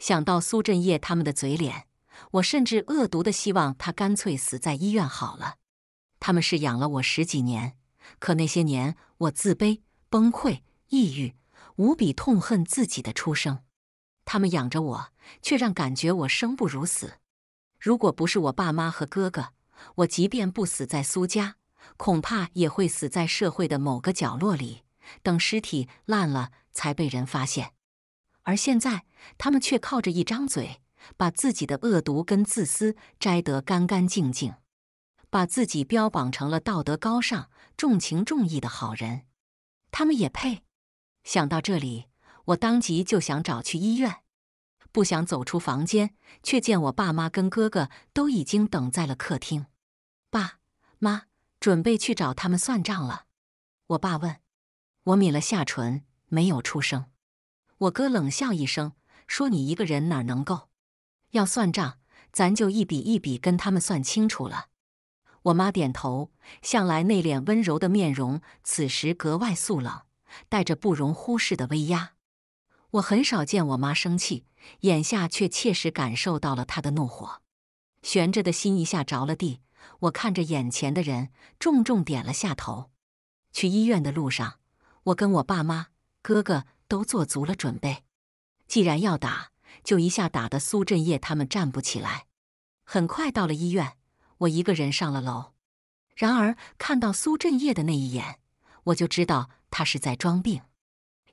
想到苏振业他们的嘴脸，我甚至恶毒的希望他干脆死在医院好了。他们是养了我十几年，可那些年我自卑、崩溃、抑郁，无比痛恨自己的出生。他们养着我，却让感觉我生不如死。如果不是我爸妈和哥哥，我即便不死在苏家，恐怕也会死在社会的某个角落里，等尸体烂了才被人发现。而现在，他们却靠着一张嘴，把自己的恶毒跟自私摘得干干净净，把自己标榜成了道德高尚、重情重义的好人。他们也配？想到这里，我当即就想找去医院。不想走出房间，却见我爸妈跟哥哥都已经等在了客厅。爸妈准备去找他们算账了。我爸问，我抿了下唇，没有出声。我哥冷笑一声，说：“你一个人哪能够？要算账，咱就一笔一笔跟他们算清楚了。”我妈点头，向来内敛温柔的面容此时格外肃冷，带着不容忽视的威压。我很少见我妈生气，眼下却切实感受到了她的怒火，悬着的心一下着了地。我看着眼前的人，重重点了下头。去医院的路上，我跟我爸妈、哥哥都做足了准备，既然要打，就一下打得苏振业他们站不起来。很快到了医院，我一个人上了楼。然而看到苏振业的那一眼，我就知道他是在装病，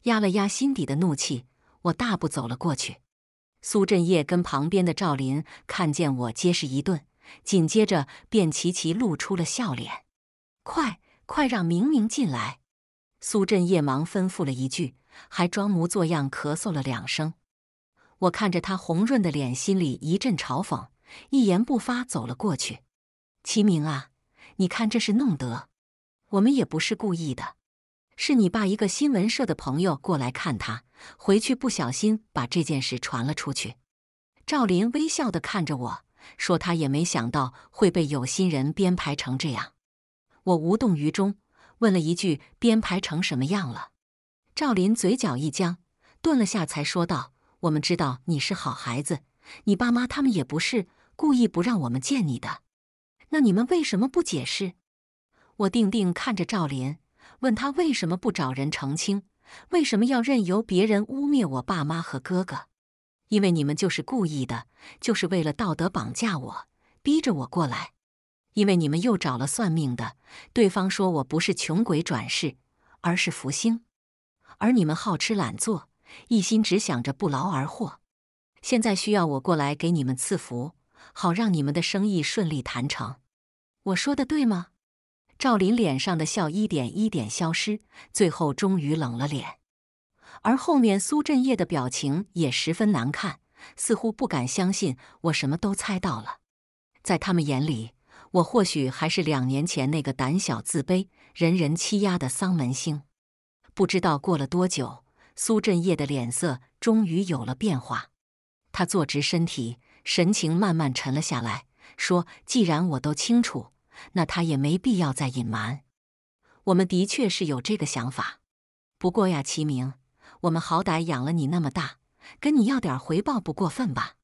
压了压心底的怒气。我大步走了过去，苏振业跟旁边的赵林看见我，皆是一顿，紧接着便齐齐露出了笑脸。快，快让明明进来！苏振业忙吩咐了一句，还装模作样咳嗽了两声。我看着他红润的脸，心里一阵嘲讽，一言不发走了过去。齐明啊，你看这是弄得，我们也不是故意的。是你爸一个新闻社的朋友过来看他，回去不小心把这件事传了出去。赵林微笑地看着我说：“他也没想到会被有心人编排成这样。”我无动于衷，问了一句：“编排成什么样了？”赵林嘴角一僵，顿了下才说道：“我们知道你是好孩子，你爸妈他们也不是故意不让我们见你的。那你们为什么不解释？”我定定看着赵林。问他为什么不找人澄清？为什么要任由别人污蔑我爸妈和哥哥？因为你们就是故意的，就是为了道德绑架我，逼着我过来。因为你们又找了算命的，对方说我不是穷鬼转世，而是福星。而你们好吃懒做，一心只想着不劳而获。现在需要我过来给你们赐福，好让你们的生意顺利谈成。我说的对吗？赵琳脸上的笑一点一点消失，最后终于冷了脸。而后面苏振业的表情也十分难看，似乎不敢相信我什么都猜到了。在他们眼里，我或许还是两年前那个胆小自卑、人人欺压的丧门星。不知道过了多久，苏振业的脸色终于有了变化，他坐直身体，神情慢慢沉了下来，说：“既然我都清楚。”那他也没必要再隐瞒。我们的确是有这个想法，不过呀，齐明，我们好歹养了你那么大，跟你要点回报不过分吧？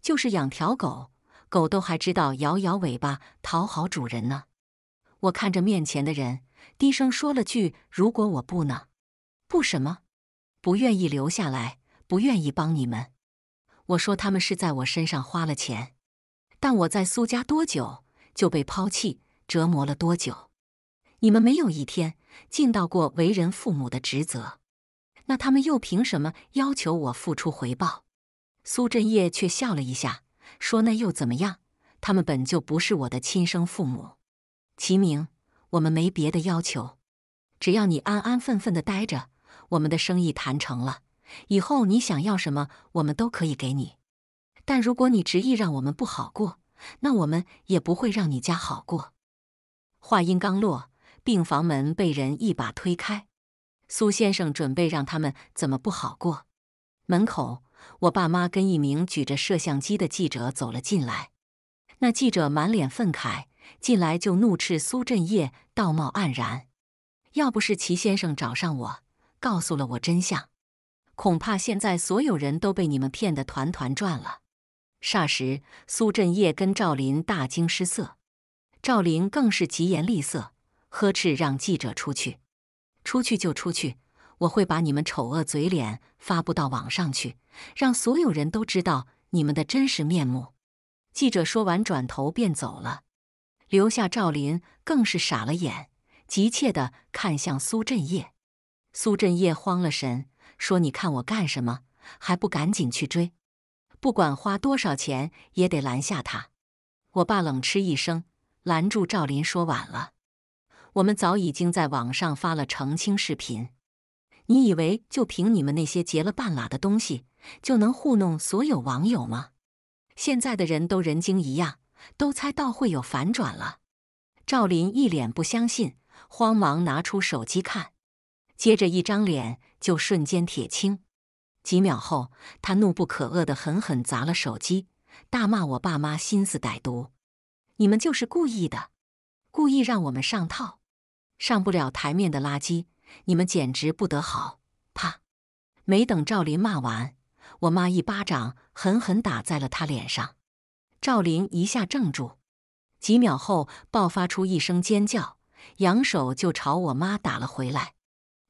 就是养条狗狗都还知道摇摇尾巴讨好主人呢。我看着面前的人，低声说了句：“如果我不呢？不什么？不愿意留下来，不愿意帮你们？”我说：“他们是在我身上花了钱，但我在苏家多久？”就被抛弃折磨了多久？你们没有一天尽到过为人父母的职责，那他们又凭什么要求我付出回报？苏振业却笑了一下，说：“那又怎么样？他们本就不是我的亲生父母。”齐明，我们没别的要求，只要你安安分分的待着。我们的生意谈成了，以后你想要什么，我们都可以给你。但如果你执意让我们不好过，那我们也不会让你家好过。话音刚落，病房门被人一把推开。苏先生准备让他们怎么不好过？门口，我爸妈跟一名举着摄像机的记者走了进来。那记者满脸愤慨，进来就怒斥苏振业道貌岸然。要不是齐先生找上我，告诉了我真相，恐怕现在所有人都被你们骗得团团转了。霎时，苏振业跟赵林大惊失色，赵林更是疾言厉色，呵斥让记者出去，出去就出去，我会把你们丑恶嘴脸发布到网上去，让所有人都知道你们的真实面目。记者说完，转头便走了，留下赵林更是傻了眼，急切的看向苏振业。苏振业慌了神，说：“你看我干什么？还不赶紧去追！”不管花多少钱，也得拦下他！我爸冷嗤一声，拦住赵林，说：“晚了，我们早已经在网上发了澄清视频。你以为就凭你们那些结了半拉的东西，就能糊弄所有网友吗？现在的人都人精一样，都猜到会有反转了。”赵林一脸不相信，慌忙拿出手机看，接着一张脸就瞬间铁青。几秒后，他怒不可遏的狠狠砸了手机，大骂我爸妈心思歹毒，你们就是故意的，故意让我们上套，上不了台面的垃圾，你们简直不得好。啪！没等赵林骂完，我妈一巴掌狠狠打在了他脸上。赵林一下怔住，几秒后爆发出一声尖叫，扬手就朝我妈打了回来。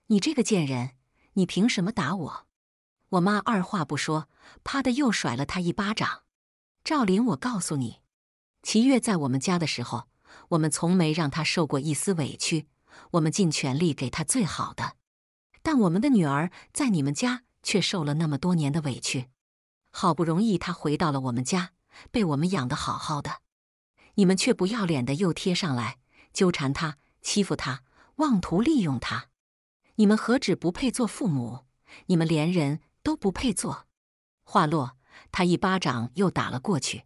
你这个贱人，你凭什么打我？我妈二话不说，啪的又甩了他一巴掌。赵林，我告诉你，齐月在我们家的时候，我们从没让她受过一丝委屈，我们尽全力给她最好的。但我们的女儿在你们家却受了那么多年的委屈，好不容易她回到了我们家，被我们养得好好的，你们却不要脸的又贴上来，纠缠她、欺负她、妄图利用她。你们何止不配做父母，你们连人。都不配做。话落，他一巴掌又打了过去。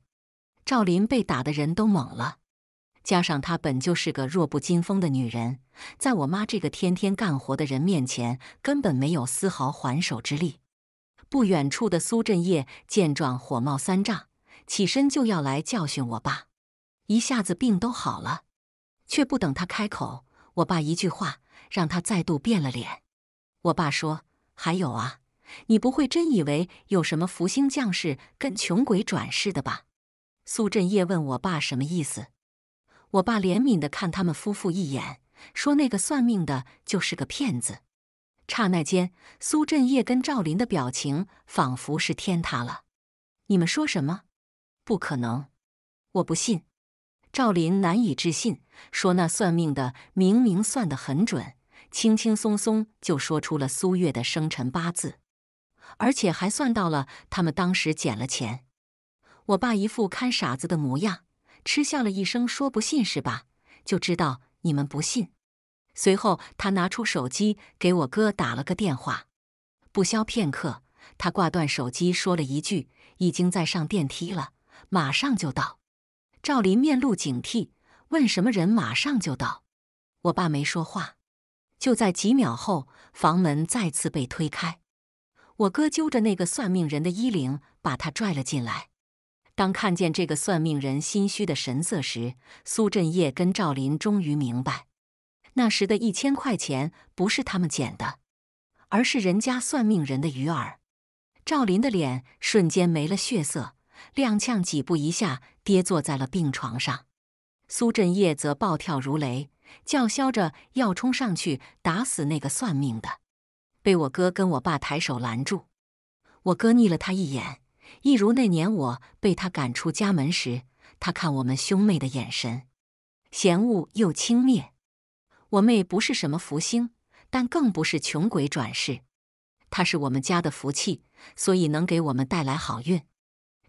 赵琳被打的人都懵了，加上她本就是个弱不禁风的女人，在我妈这个天天干活的人面前，根本没有丝毫还手之力。不远处的苏振业见状火冒三丈，起身就要来教训我爸。一下子病都好了，却不等他开口，我爸一句话让他再度变了脸。我爸说：“还有啊。”你不会真以为有什么福星降世跟穷鬼转世的吧？苏振业问我爸什么意思。我爸怜悯地看他们夫妇一眼，说那个算命的就是个骗子。刹那间，苏振业跟赵林的表情仿佛是天塌了。你们说什么？不可能！我不信。赵林难以置信说那算命的明明算得很准，轻轻松松就说出了苏月的生辰八字。而且还算到了，他们当时捡了钱。我爸一副看傻子的模样，嗤笑了一声，说：“不信是吧？就知道你们不信。”随后，他拿出手机给我哥打了个电话。不消片刻，他挂断手机，说了一句：“已经在上电梯了，马上就到。”赵林面露警惕，问：“什么人？马上就到？”我爸没说话。就在几秒后，房门再次被推开。我哥揪着那个算命人的衣领，把他拽了进来。当看见这个算命人心虚的神色时，苏振业跟赵林终于明白，那时的一千块钱不是他们捡的，而是人家算命人的鱼饵。赵林的脸瞬间没了血色，踉跄几步，一下跌坐在了病床上。苏振业则暴跳如雷，叫嚣着要冲上去打死那个算命的。被我哥跟我爸抬手拦住，我哥睨了他一眼，一如那年我被他赶出家门时，他看我们兄妹的眼神，嫌恶又轻蔑。我妹不是什么福星，但更不是穷鬼转世，她是我们家的福气，所以能给我们带来好运。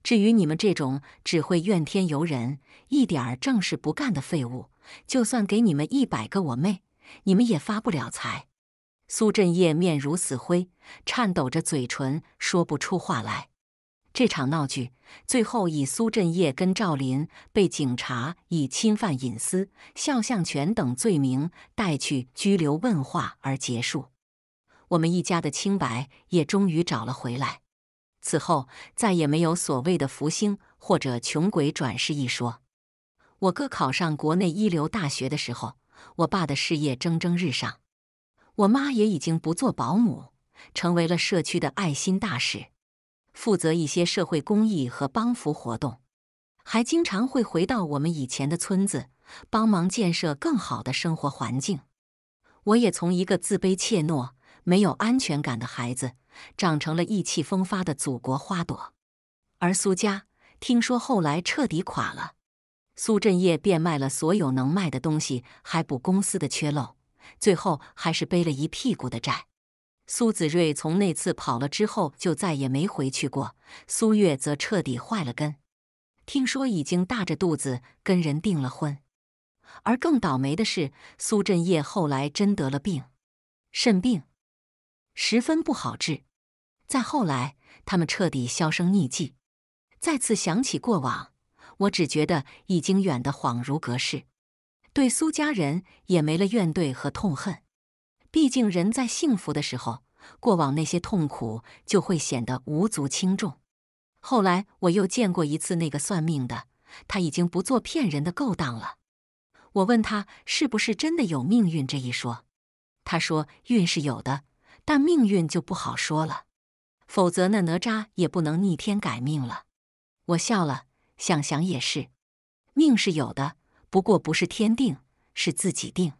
至于你们这种只会怨天尤人、一点儿正事不干的废物，就算给你们一百个我妹，你们也发不了财。苏振业面如死灰，颤抖着嘴唇说不出话来。这场闹剧最后以苏振业跟赵林被警察以侵犯隐私、肖像权等罪名带去拘留问话而结束。我们一家的清白也终于找了回来。此后再也没有所谓的“福星”或者“穷鬼转世”一说。我哥考上国内一流大学的时候，我爸的事业蒸蒸日上。我妈也已经不做保姆，成为了社区的爱心大使，负责一些社会公益和帮扶活动，还经常会回到我们以前的村子，帮忙建设更好的生活环境。我也从一个自卑怯懦、没有安全感的孩子，长成了意气风发的祖国花朵。而苏家听说后来彻底垮了，苏振业变卖了所有能卖的东西，还补公司的缺漏。最后还是背了一屁股的债。苏子睿从那次跑了之后就再也没回去过。苏月则彻底坏了根，听说已经大着肚子跟人订了婚。而更倒霉的是，苏振业后来真得了病，肾病，十分不好治。再后来，他们彻底销声匿迹。再次想起过往，我只觉得已经远得恍如隔世。对苏家人也没了怨怼和痛恨，毕竟人在幸福的时候，过往那些痛苦就会显得无足轻重。后来我又见过一次那个算命的，他已经不做骗人的勾当了。我问他是不是真的有命运这一说，他说运是有的，但命运就不好说了。否则那哪吒也不能逆天改命了。我笑了，想想也是，命是有的。不过不是天定，是自己定。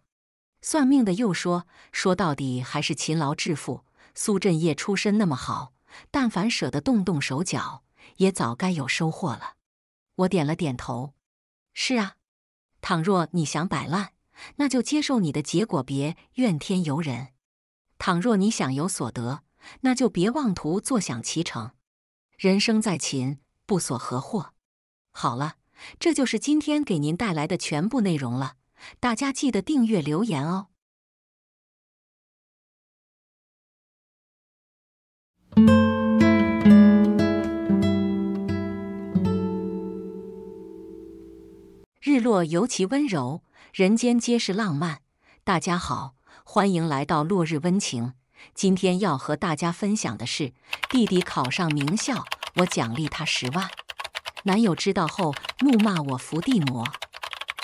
算命的又说：“说到底还是勤劳致富。苏振业出身那么好，但凡舍得动动手脚，也早该有收获了。”我点了点头：“是啊，倘若你想摆烂，那就接受你的结果，别怨天尤人；倘若你想有所得，那就别妄图坐享其成。人生在勤，不所何获。好了。”这就是今天给您带来的全部内容了，大家记得订阅留言哦。日落尤其温柔，人间皆是浪漫。大家好，欢迎来到落日温情。今天要和大家分享的是，弟弟考上名校，我奖励他十万。男友知道后怒骂我“伏地魔”，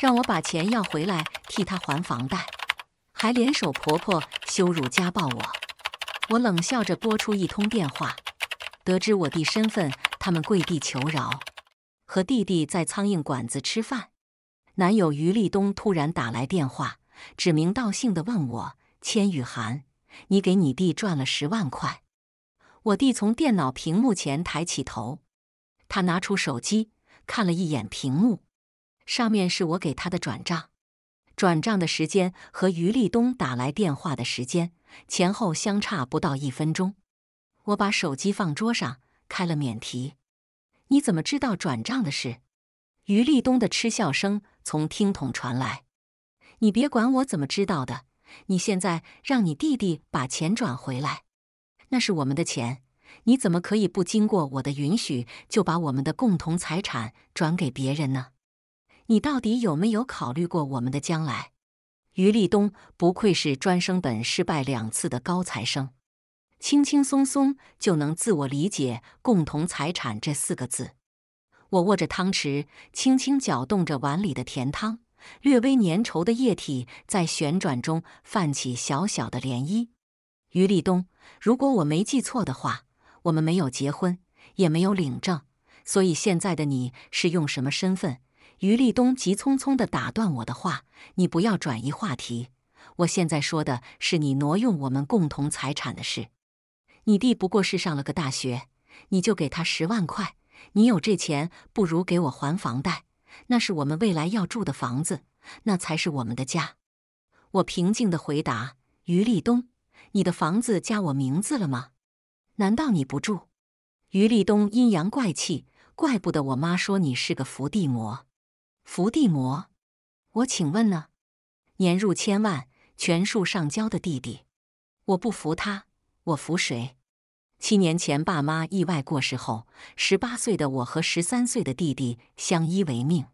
让我把钱要回来替他还房贷，还联手婆婆羞辱家暴我。我冷笑着拨出一通电话，得知我弟身份，他们跪地求饶。和弟弟在苍蝇馆子吃饭，男友于立东突然打来电话，指名道姓地问我：“千雨涵，你给你弟赚了十万块？”我弟从电脑屏幕前抬起头。他拿出手机看了一眼屏幕，上面是我给他的转账，转账的时间和于立东打来电话的时间前后相差不到一分钟。我把手机放桌上，开了免提。你怎么知道转账的事？于立东的嗤笑声从听筒传来。你别管我怎么知道的，你现在让你弟弟把钱转回来，那是我们的钱。你怎么可以不经过我的允许就把我们的共同财产转给别人呢？你到底有没有考虑过我们的将来？于立东不愧是专升本失败两次的高材生，轻轻松松就能自我理解“共同财产”这四个字。我握着汤匙，轻轻搅动着碗里的甜汤，略微粘稠的液体在旋转中泛起小小的涟漪。于立东，如果我没记错的话。我们没有结婚，也没有领证，所以现在的你是用什么身份？于立东急匆匆地打断我的话：“你不要转移话题，我现在说的是你挪用我们共同财产的事。你弟不过是上了个大学，你就给他十万块，你有这钱不如给我还房贷，那是我们未来要住的房子，那才是我们的家。”我平静地回答：“于立东，你的房子加我名字了吗？”难道你不住？于立东阴阳怪气，怪不得我妈说你是个伏地魔。伏地魔，我请问呢？年入千万，全数上交的弟弟，我不服他，我服谁？七年前爸妈意外过世后，十八岁的我和十三岁的弟弟相依为命。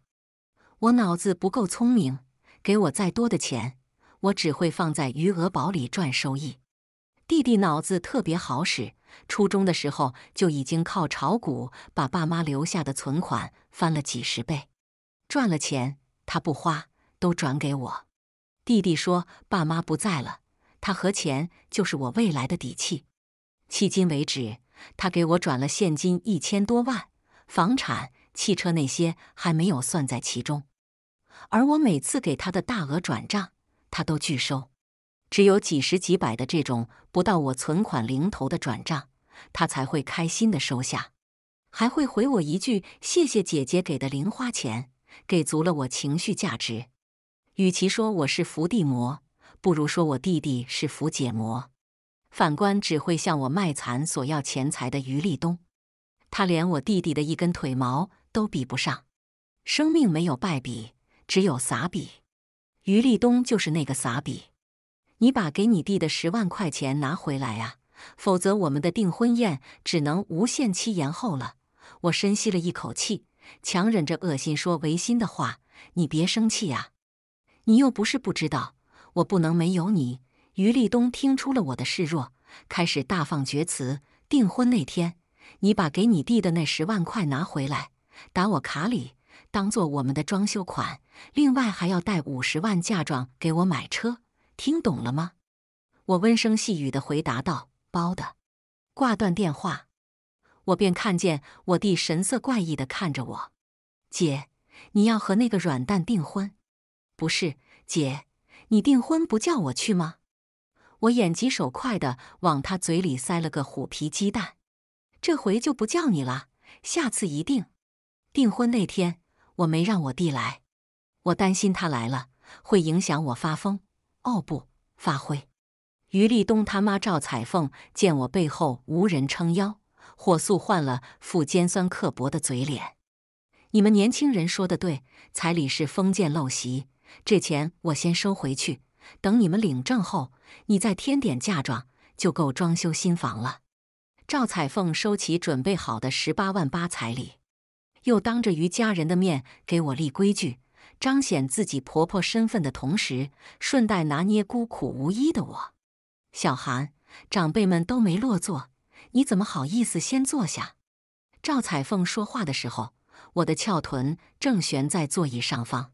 我脑子不够聪明，给我再多的钱，我只会放在余额宝里赚收益。弟弟脑子特别好使。初中的时候就已经靠炒股把爸妈留下的存款翻了几十倍，赚了钱他不花，都转给我。弟弟说：“爸妈不在了，他和钱就是我未来的底气。”迄今为止，他给我转了现金一千多万，房产、汽车那些还没有算在其中。而我每次给他的大额转账，他都拒收。只有几十几百的这种不到我存款零头的转账，他才会开心的收下，还会回我一句：“谢谢姐姐给的零花钱，给足了我情绪价值。”与其说我是伏地魔，不如说我弟弟是伏姐魔。反观只会向我卖惨索要钱财的于立东，他连我弟弟的一根腿毛都比不上。生命没有败笔，只有撒笔。于立东就是那个撒笔。你把给你弟的十万块钱拿回来呀，否则我们的订婚宴只能无限期延后了。我深吸了一口气，强忍着恶心说违心的话：“你别生气呀，你又不是不知道，我不能没有你。”于立东听出了我的示弱，开始大放厥词：“订婚那天，你把给你弟的那十万块拿回来，打我卡里，当做我们的装修款。另外还要带五十万嫁妆给我买车。”听懂了吗？我温声细语的回答道：“包的。”挂断电话，我便看见我弟神色怪异的看着我。姐，你要和那个软蛋订婚？不是，姐，你订婚不叫我去吗？我眼疾手快的往他嘴里塞了个虎皮鸡蛋。这回就不叫你了，下次一定。订婚那天，我没让我弟来，我担心他来了会影响我发疯。哦不，发挥！于立东他妈赵彩凤见我背后无人撑腰，火速换了副尖酸刻薄的嘴脸。你们年轻人说的对，彩礼是封建陋习，这钱我先收回去，等你们领证后，你再添点嫁妆，就够装修新房了。赵彩凤收起准备好的十八万八彩礼，又当着于家人的面给我立规矩。彰显自己婆婆身份的同时，顺带拿捏孤苦无依的我。小韩，长辈们都没落座，你怎么好意思先坐下？赵彩凤说话的时候，我的翘臀正悬在座椅上方。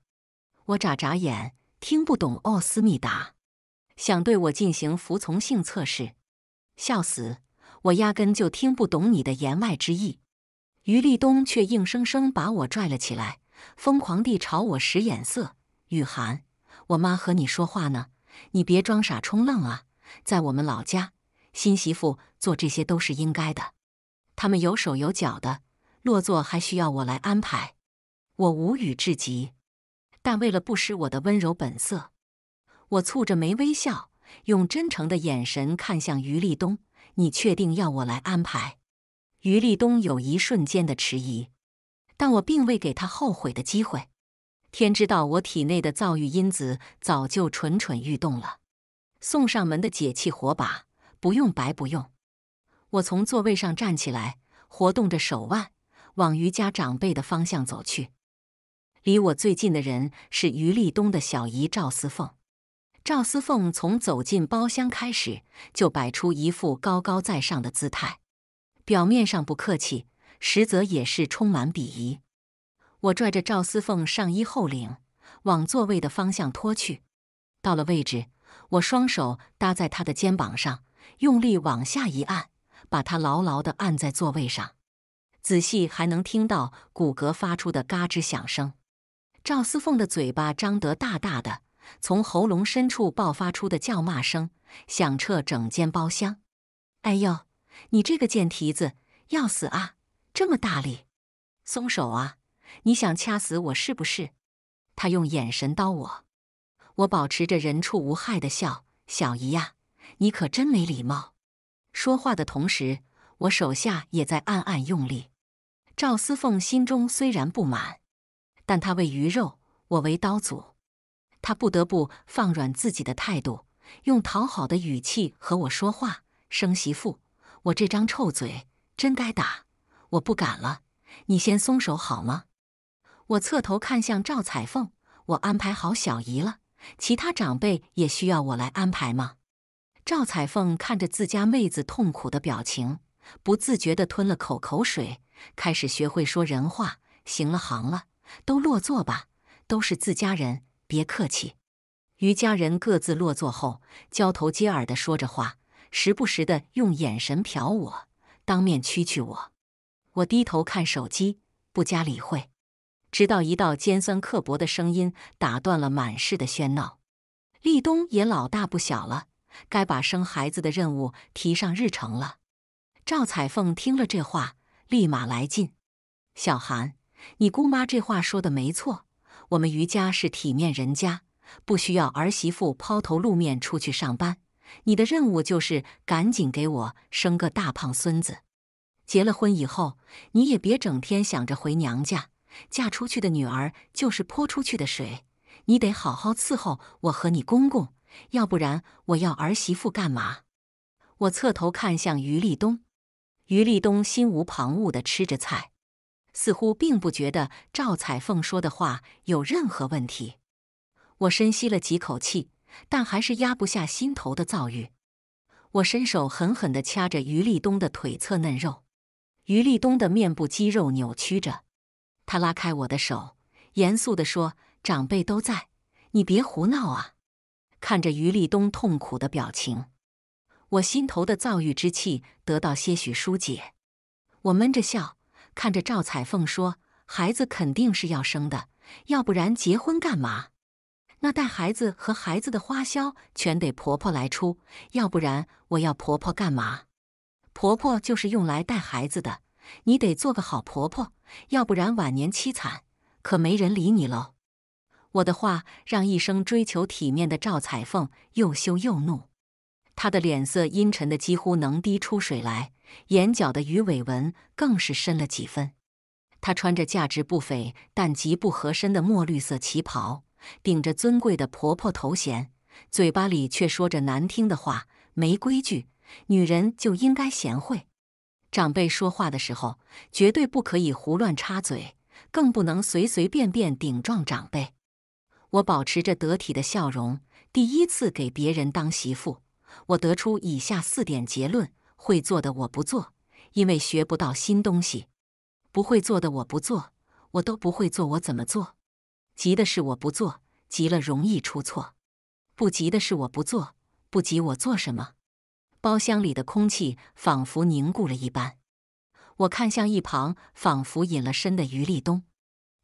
我眨眨眼，听不懂奥斯密达，想对我进行服从性测试？笑死，我压根就听不懂你的言外之意。于立东却硬生生把我拽了起来。疯狂地朝我使眼色，雨涵，我妈和你说话呢，你别装傻充愣啊！在我们老家，新媳妇做这些都是应该的，他们有手有脚的，落座还需要我来安排。我无语至极，但为了不失我的温柔本色，我蹙着眉微笑，用真诚的眼神看向于立东：“你确定要我来安排？”于立东有一瞬间的迟疑。但我并未给他后悔的机会。天知道，我体内的躁郁因子早就蠢蠢欲动了。送上门的解气火把，不用白不用。我从座位上站起来，活动着手腕，往于家长辈的方向走去。离我最近的人是于立东的小姨赵思凤。赵思凤从走进包厢开始，就摆出一副高高在上的姿态，表面上不客气。实则也是充满鄙夷。我拽着赵思凤上衣后领，往座位的方向拖去。到了位置，我双手搭在她的肩膀上，用力往下一按，把她牢牢地按在座位上。仔细还能听到骨骼发出的嘎吱响声。赵思凤的嘴巴张得大大的，从喉咙深处爆发出的叫骂声响彻整间包厢。“哎呦，你这个贱蹄子，要死啊！”这么大力，松手啊！你想掐死我是不是？他用眼神刀我，我保持着人畜无害的笑。小姨呀，你可真没礼貌！说话的同时，我手下也在暗暗用力。赵思凤心中虽然不满，但他为鱼肉，我为刀俎，他不得不放软自己的态度，用讨好的语气和我说话。生媳妇，我这张臭嘴真该打！我不敢了，你先松手好吗？我侧头看向赵彩凤，我安排好小姨了，其他长辈也需要我来安排吗？赵彩凤看着自家妹子痛苦的表情，不自觉地吞了口口水，开始学会说人话。行了，行了，都落座吧，都是自家人，别客气。于家人各自落座后，交头接耳地说着话，时不时地用眼神瞟我，当面蛐蛐我。我低头看手机，不加理会，直到一道尖酸刻薄的声音打断了满室的喧闹。立冬也老大不小了，该把生孩子的任务提上日程了。赵彩凤听了这话，立马来劲：“小韩，你姑妈这话说的没错，我们于家是体面人家，不需要儿媳妇抛头露面出去上班。你的任务就是赶紧给我生个大胖孙子。”结了婚以后，你也别整天想着回娘家。嫁出去的女儿就是泼出去的水，你得好好伺候我和你公公，要不然我要儿媳妇干嘛？我侧头看向于立东，于立东心无旁骛地吃着菜，似乎并不觉得赵彩凤说的话有任何问题。我深吸了几口气，但还是压不下心头的躁郁。我伸手狠狠地掐着于立东的腿侧嫩肉。于立东的面部肌肉扭曲着，他拉开我的手，严肃地说：“长辈都在，你别胡闹啊！”看着于立东痛苦的表情，我心头的躁郁之气得到些许疏解。我闷着笑，看着赵彩凤说：“孩子肯定是要生的，要不然结婚干嘛？那带孩子和孩子的花销全得婆婆来出，要不然我要婆婆干嘛？”婆婆就是用来带孩子的，你得做个好婆婆，要不然晚年凄惨，可没人理你喽。我的话让一生追求体面的赵彩凤又羞又怒，她的脸色阴沉的几乎能滴出水来，眼角的鱼尾纹更是深了几分。她穿着价值不菲但极不合身的墨绿色旗袍，顶着尊贵的婆婆头衔，嘴巴里却说着难听的话，没规矩。女人就应该贤惠，长辈说话的时候绝对不可以胡乱插嘴，更不能随随便便顶撞长辈。我保持着得体的笑容，第一次给别人当媳妇，我得出以下四点结论：会做的我不做，因为学不到新东西；不会做的我不做，我都不会做，我怎么做？急的事我不做，急了容易出错；不急的事我不做，不急我做什么？包厢里的空气仿佛凝固了一般，我看向一旁仿佛隐了身的于立东。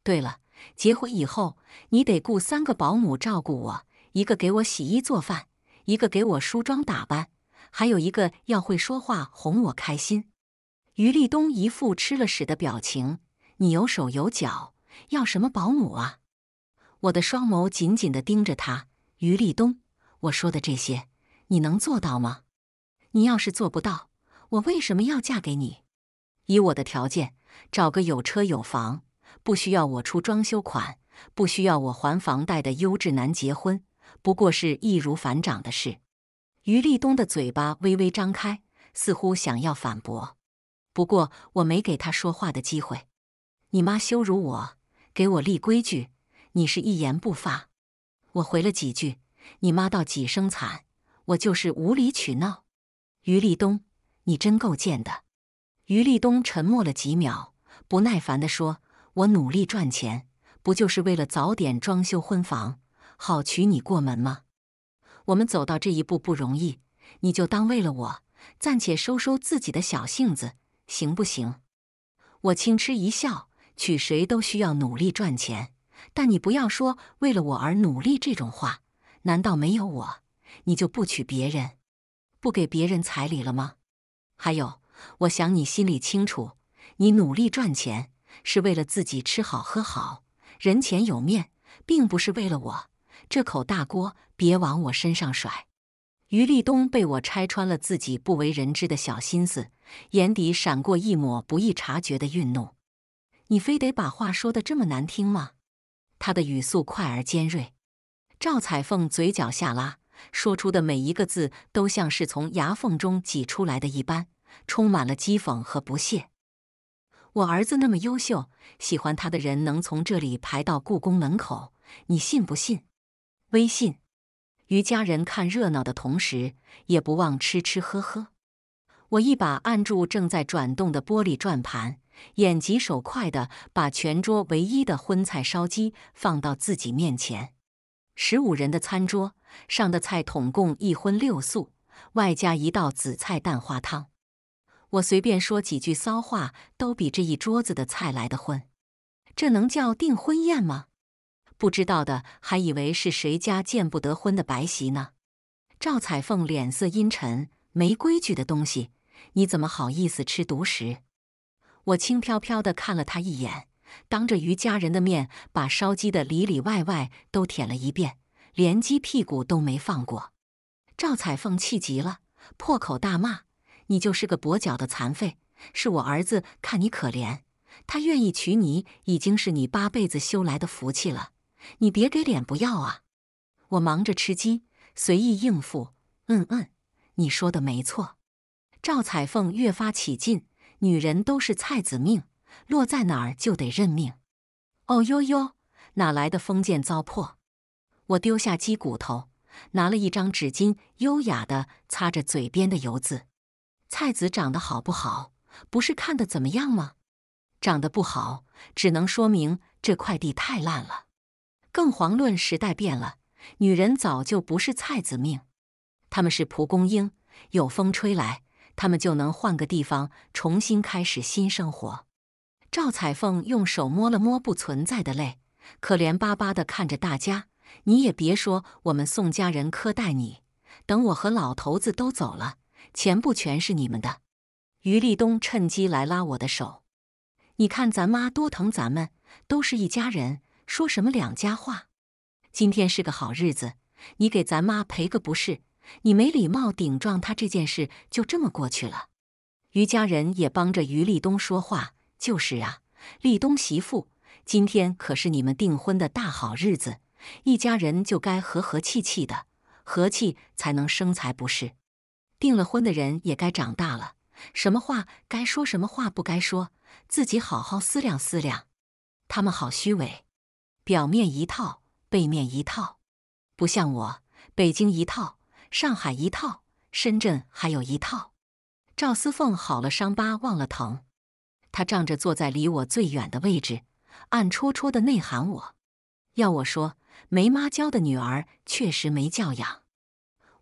对了，结婚以后你得雇三个保姆照顾我，一个给我洗衣做饭，一个给我梳妆打扮，还有一个要会说话，哄我开心。于立东一副吃了屎的表情：“你有手有脚，要什么保姆啊？”我的双眸紧紧的盯着他。于立东，我说的这些，你能做到吗？你要是做不到，我为什么要嫁给你？以我的条件，找个有车有房，不需要我出装修款，不需要我还房贷的优质男结婚，不过是易如反掌的事。于立东的嘴巴微微张开，似乎想要反驳，不过我没给他说话的机会。你妈羞辱我，给我立规矩，你是一言不发。我回了几句，你妈到几声惨，我就是无理取闹。于立东，你真够贱的！于立东沉默了几秒，不耐烦地说：“我努力赚钱，不就是为了早点装修婚房，好娶你过门吗？我们走到这一步不容易，你就当为了我，暂且收收自己的小性子，行不行？”我轻嗤一笑：“娶谁都需要努力赚钱，但你不要说为了我而努力这种话。难道没有我，你就不娶别人？”不给别人彩礼了吗？还有，我想你心里清楚，你努力赚钱是为了自己吃好喝好，人前有面，并不是为了我。这口大锅别往我身上甩。于立东被我拆穿了自己不为人知的小心思，眼底闪过一抹不易察觉的愠怒。你非得把话说得这么难听吗？他的语速快而尖锐。赵彩凤嘴角下拉。说出的每一个字都像是从牙缝中挤出来的一般，充满了讥讽和不屑。我儿子那么优秀，喜欢他的人能从这里排到故宫门口，你信不信？微信于家人看热闹的同时，也不忘吃吃喝喝。我一把按住正在转动的玻璃转盘，眼疾手快的把全桌唯一的荤菜烧鸡放到自己面前。十五人的餐桌上的菜，统共一荤六素，外加一道紫菜蛋花汤。我随便说几句骚话，都比这一桌子的菜来的荤。这能叫订婚宴吗？不知道的还以为是谁家见不得荤的白席呢。赵彩凤脸色阴沉，没规矩的东西，你怎么好意思吃独食？我轻飘飘的看了他一眼。当着余家人的面，把烧鸡的里里外外都舔了一遍，连鸡屁股都没放过。赵彩凤气急了，破口大骂：“你就是个跛脚的残废！是我儿子看你可怜，他愿意娶你，已经是你八辈子修来的福气了。你别给脸不要啊！”我忙着吃鸡，随意应付。嗯嗯，你说的没错。赵彩凤越发起劲，女人都是菜子命。落在哪儿就得认命。哦呦呦，哪来的封建糟粕？我丢下鸡骨头，拿了一张纸巾，优雅的擦着嘴边的油渍。菜籽长得好不好，不是看的怎么样吗？长得不好，只能说明这块地太烂了。更遑论时代变了，女人早就不是菜籽命，她们是蒲公英，有风吹来，她们就能换个地方重新开始新生活。赵彩凤用手摸了摸不存在的泪，可怜巴巴的看着大家。你也别说我们宋家人苛待你。等我和老头子都走了，钱不全是你们的。于立东趁机来拉我的手。你看咱妈多疼咱们，都是一家人，说什么两家话？今天是个好日子，你给咱妈赔个不是，你没礼貌顶撞她这件事就这么过去了。于家人也帮着于立东说话。就是啊，立冬媳妇，今天可是你们订婚的大好日子，一家人就该和和气气的，和气才能生财，不是？订了婚的人也该长大了，什么话该说，什么话不该说，自己好好思量思量。他们好虚伪，表面一套，背面一套，不像我，北京一套，上海一套，深圳还有一套。赵思凤好了伤疤忘了疼。他仗着坐在离我最远的位置，暗戳戳的内涵我。要我说，没妈教的女儿确实没教养。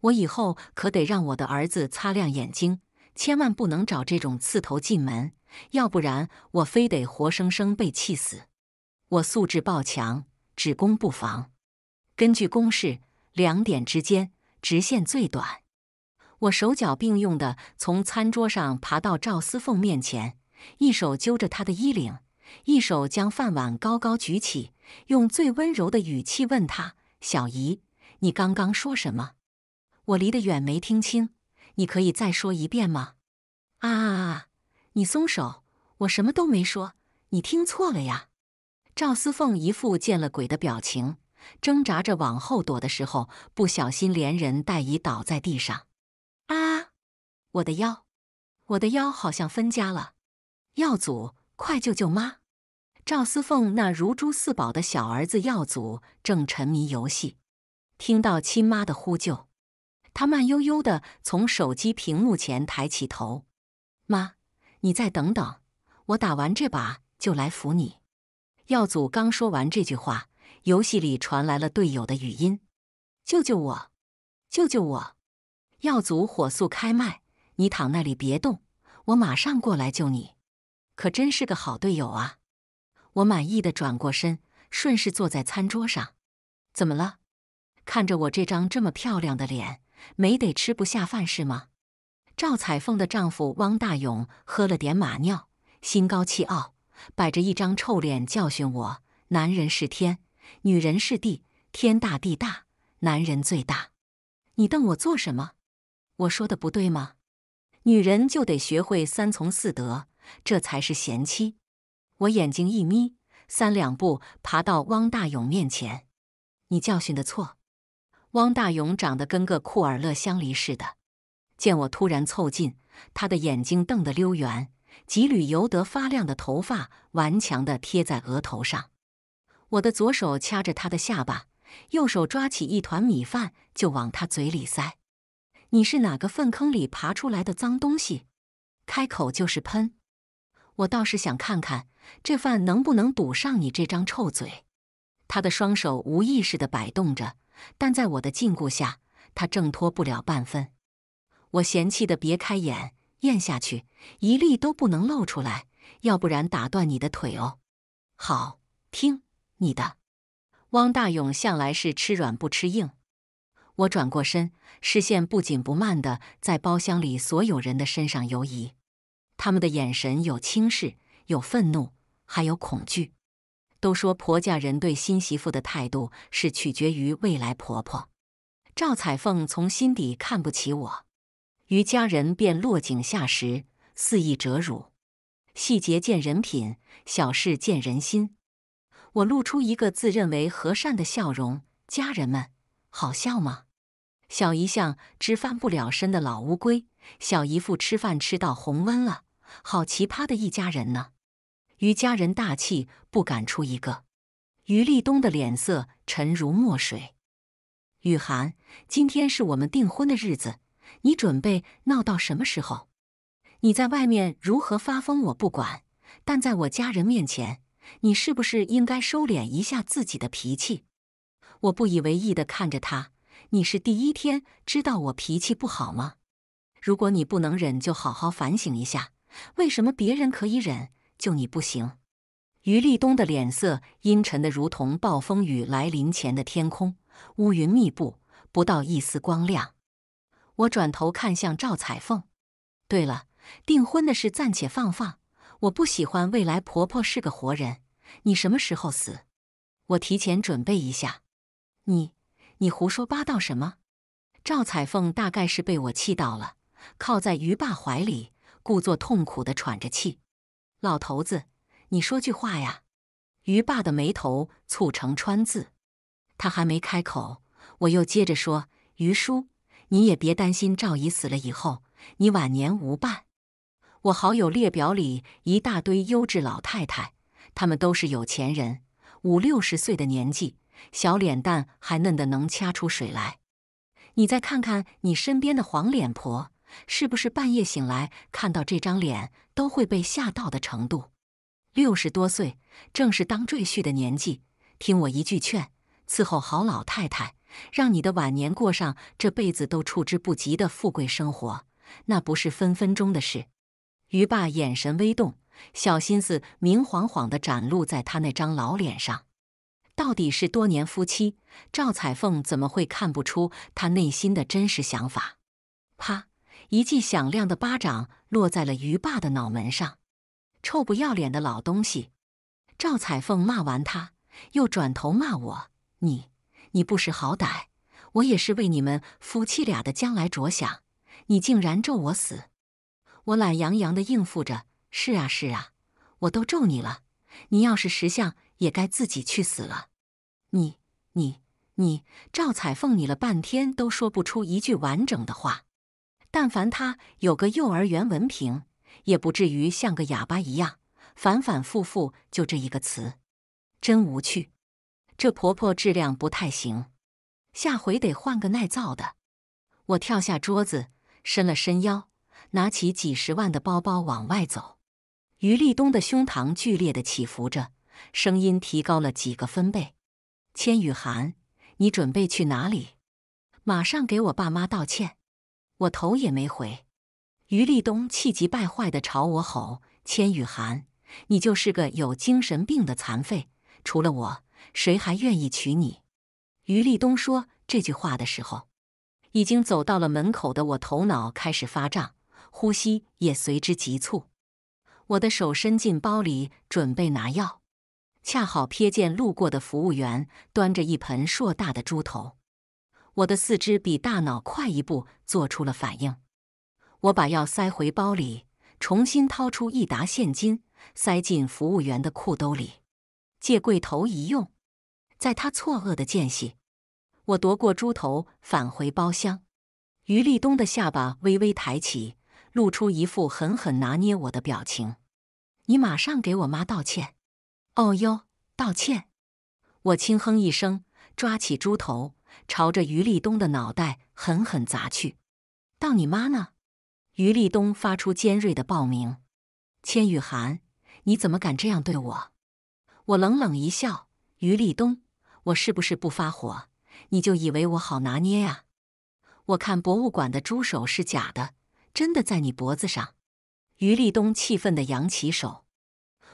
我以后可得让我的儿子擦亮眼睛，千万不能找这种刺头进门，要不然我非得活生生被气死。我素质爆强，只攻不防。根据公式，两点之间直线最短。我手脚并用的从餐桌上爬到赵思凤面前。一手揪着他的衣领，一手将饭碗高高举起，用最温柔的语气问他：“小姨，你刚刚说什么？我离得远没听清，你可以再说一遍吗？”啊！你松手，我什么都没说，你听错了呀！赵思凤一副见了鬼的表情，挣扎着往后躲的时候，不小心连人带椅倒在地上。啊！我的腰，我的腰好像分家了。耀祖，快救救妈！赵思凤那如珠似宝的小儿子耀祖正沉迷游戏，听到亲妈的呼救，他慢悠悠地从手机屏幕前抬起头：“妈，你再等等，我打完这把就来扶你。”耀祖刚说完这句话，游戏里传来了队友的语音：“救救我，救救我！”耀祖火速开麦：“你躺那里别动，我马上过来救你。”可真是个好队友啊！我满意的转过身，顺势坐在餐桌上。怎么了？看着我这张这么漂亮的脸，没得吃不下饭是吗？赵彩凤的丈夫汪大勇喝了点马尿，心高气傲，摆着一张臭脸教训我：“男人是天，女人是地，天大地大，男人最大。你瞪我做什么？我说的不对吗？女人就得学会三从四德。”这才是贤妻。我眼睛一眯，三两步爬到汪大勇面前。你教训的错。汪大勇长得跟个库尔勒香梨似的，见我突然凑近，他的眼睛瞪得溜圆，几缕油得发亮的头发顽强地贴在额头上。我的左手掐着他的下巴，右手抓起一团米饭就往他嘴里塞。你是哪个粪坑里爬出来的脏东西？开口就是喷。我倒是想看看这饭能不能堵上你这张臭嘴。他的双手无意识的摆动着，但在我的禁锢下，他挣脱不了半分。我嫌弃的别开眼，咽下去一粒都不能露出来，要不然打断你的腿哦。好，听你的。汪大勇向来是吃软不吃硬。我转过身，视线不紧不慢的在包厢里所有人的身上游移。他们的眼神有轻视，有愤怒，还有恐惧。都说婆家人对新媳妇的态度是取决于未来婆婆。赵彩凤从心底看不起我，于家人便落井下石，肆意折辱。细节见人品，小事见人心。我露出一个自认为和善的笑容，家人们，好笑吗？小姨像只翻不了身的老乌龟，小姨夫吃饭吃到红温了。好奇葩的一家人呢，于家人大气不敢出一个。于立东的脸色沉如墨水。雨涵，今天是我们订婚的日子，你准备闹到什么时候？你在外面如何发疯我不管，但在我家人面前，你是不是应该收敛一下自己的脾气？我不以为意的看着他，你是第一天知道我脾气不好吗？如果你不能忍，就好好反省一下。为什么别人可以忍，就你不行？于立东的脸色阴沉的如同暴风雨来临前的天空，乌云密布，不到一丝光亮。我转头看向赵彩凤，对了，订婚的事暂且放放，我不喜欢未来婆婆是个活人。你什么时候死？我提前准备一下。你你胡说八道什么？赵彩凤大概是被我气到了，靠在于爸怀里。故作痛苦的喘着气，老头子，你说句话呀！于爸的眉头蹙成川字，他还没开口，我又接着说：“于叔，你也别担心，赵姨死了以后，你晚年无伴。我好友列表里一大堆优质老太太，她们都是有钱人，五六十岁的年纪，小脸蛋还嫩得能掐出水来。你再看看你身边的黄脸婆。”是不是半夜醒来看到这张脸都会被吓到的程度？六十多岁，正是当赘婿的年纪。听我一句劝，伺候好老太太，让你的晚年过上这辈子都触之不及的富贵生活，那不是分分钟的事。于爸眼神微动，小心思明晃晃地展露在他那张老脸上。到底是多年夫妻，赵彩凤怎么会看不出他内心的真实想法？啪！一记响亮的巴掌落在了于爸的脑门上，臭不要脸的老东西！赵彩凤骂完，他又转头骂我：“你，你不识好歹！我也是为你们夫妻俩的将来着想，你竟然咒我死！”我懒洋洋地应付着：“是啊，是啊，我都咒你了。你要是识相，也该自己去死了。”你，你，你，赵彩凤，你了半天都说不出一句完整的话。但凡他有个幼儿园文凭，也不至于像个哑巴一样，反反复复就这一个词，真无趣。这婆婆质量不太行，下回得换个耐造的。我跳下桌子，伸了伸腰，拿起几十万的包包往外走。于立东的胸膛剧烈的起伏着，声音提高了几个分贝：“千雨涵，你准备去哪里？马上给我爸妈道歉。”我头也没回，于立东气急败坏的朝我吼：“千羽涵，你就是个有精神病的残废，除了我，谁还愿意娶你？”于立东说这句话的时候，已经走到了门口的我，头脑开始发胀，呼吸也随之急促。我的手伸进包里准备拿药，恰好瞥见路过的服务员端着一盆硕大的猪头。我的四肢比大脑快一步，做出了反应。我把药塞回包里，重新掏出一沓现金，塞进服务员的裤兜里，借柜头一用。在他错愕的间隙，我夺过猪头，返回包厢。于立东的下巴微微抬起，露出一副狠狠拿捏我的表情。“你马上给我妈道歉！”“哦哟，道歉！”我轻哼一声，抓起猪头。朝着于立东的脑袋狠狠砸去！到你妈呢？于立东发出尖锐的暴鸣。千羽寒，你怎么敢这样对我？我冷冷一笑。于立东，我是不是不发火，你就以为我好拿捏啊？我看博物馆的猪手是假的，真的在你脖子上。于立东气愤的扬起手，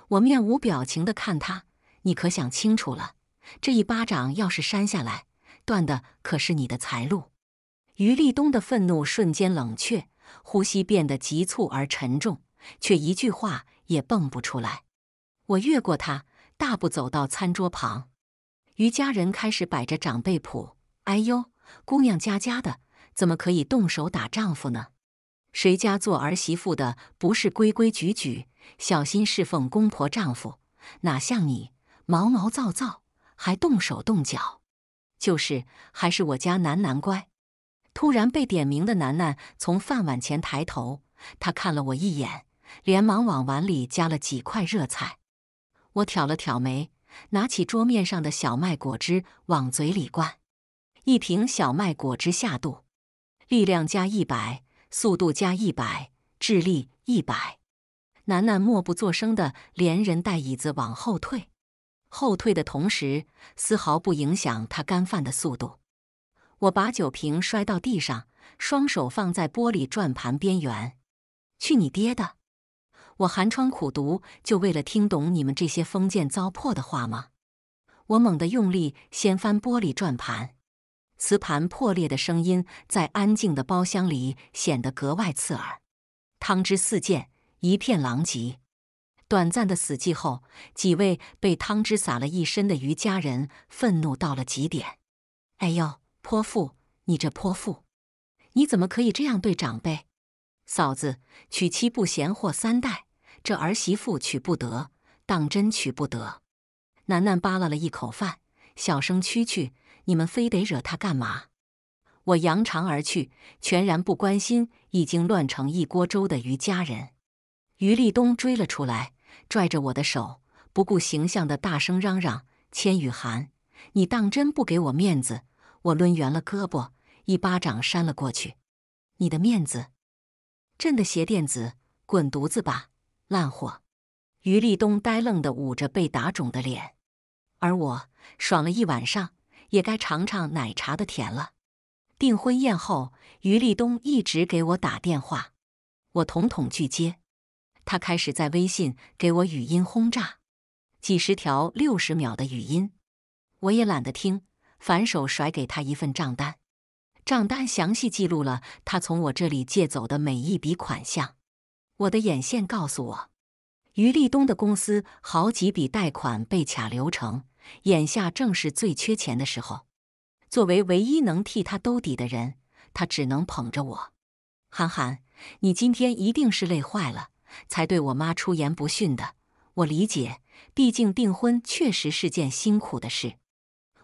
我面无表情的看他，你可想清楚了，这一巴掌要是扇下来。断的可是你的财路！于立东的愤怒瞬间冷却，呼吸变得急促而沉重，却一句话也蹦不出来。我越过他，大步走到餐桌旁。于家人开始摆着长辈谱。哎呦，姑娘家家的，怎么可以动手打丈夫呢？谁家做儿媳妇的不是规规矩矩、小心侍奉公婆丈夫？哪像你，毛毛躁躁，还动手动脚。就是，还是我家楠楠乖。突然被点名的楠楠从饭碗前抬头，他看了我一眼，连忙往碗里加了几块热菜。我挑了挑眉，拿起桌面上的小麦果汁往嘴里灌。一瓶小麦果汁下肚，力量加一百，速度加一百，智力一百。楠楠默不作声的连人带椅子往后退。后退的同时，丝毫不影响他干饭的速度。我把酒瓶摔到地上，双手放在玻璃转盘边缘。“去你爹的！”我寒窗苦读，就为了听懂你们这些封建糟粕的话吗？我猛地用力掀翻玻璃转盘，瓷盘破裂的声音在安静的包厢里显得格外刺耳，汤汁四溅，一片狼藉。短暂的死寂后，几位被汤汁洒了一身的余家人愤怒到了极点。“哎呦，泼妇！你这泼妇，你怎么可以这样对长辈？”“嫂子，娶妻不贤货三代，这儿媳妇娶不得，当真娶不得。”楠楠扒拉了一口饭，小声蛐蛐：“你们非得惹她干嘛？”我扬长而去，全然不关心已经乱成一锅粥的余家人。于立东追了出来。拽着我的手，不顾形象地大声嚷嚷：“千羽寒，你当真不给我面子？”我抡圆了胳膊，一巴掌扇了过去。“你的面子，朕的鞋垫子，滚犊子吧，烂货！”于立东呆愣地捂着被打肿的脸，而我爽了一晚上，也该尝尝奶茶的甜了。订婚宴后，于立东一直给我打电话，我统统拒接。他开始在微信给我语音轰炸，几十条六十秒的语音，我也懒得听，反手甩给他一份账单，账单详细记录了他从我这里借走的每一笔款项。我的眼线告诉我，于立东的公司好几笔贷款被卡流程，眼下正是最缺钱的时候。作为唯一能替他兜底的人，他只能捧着我。韩寒，你今天一定是累坏了。才对我妈出言不逊的，我理解，毕竟订婚确实是件辛苦的事。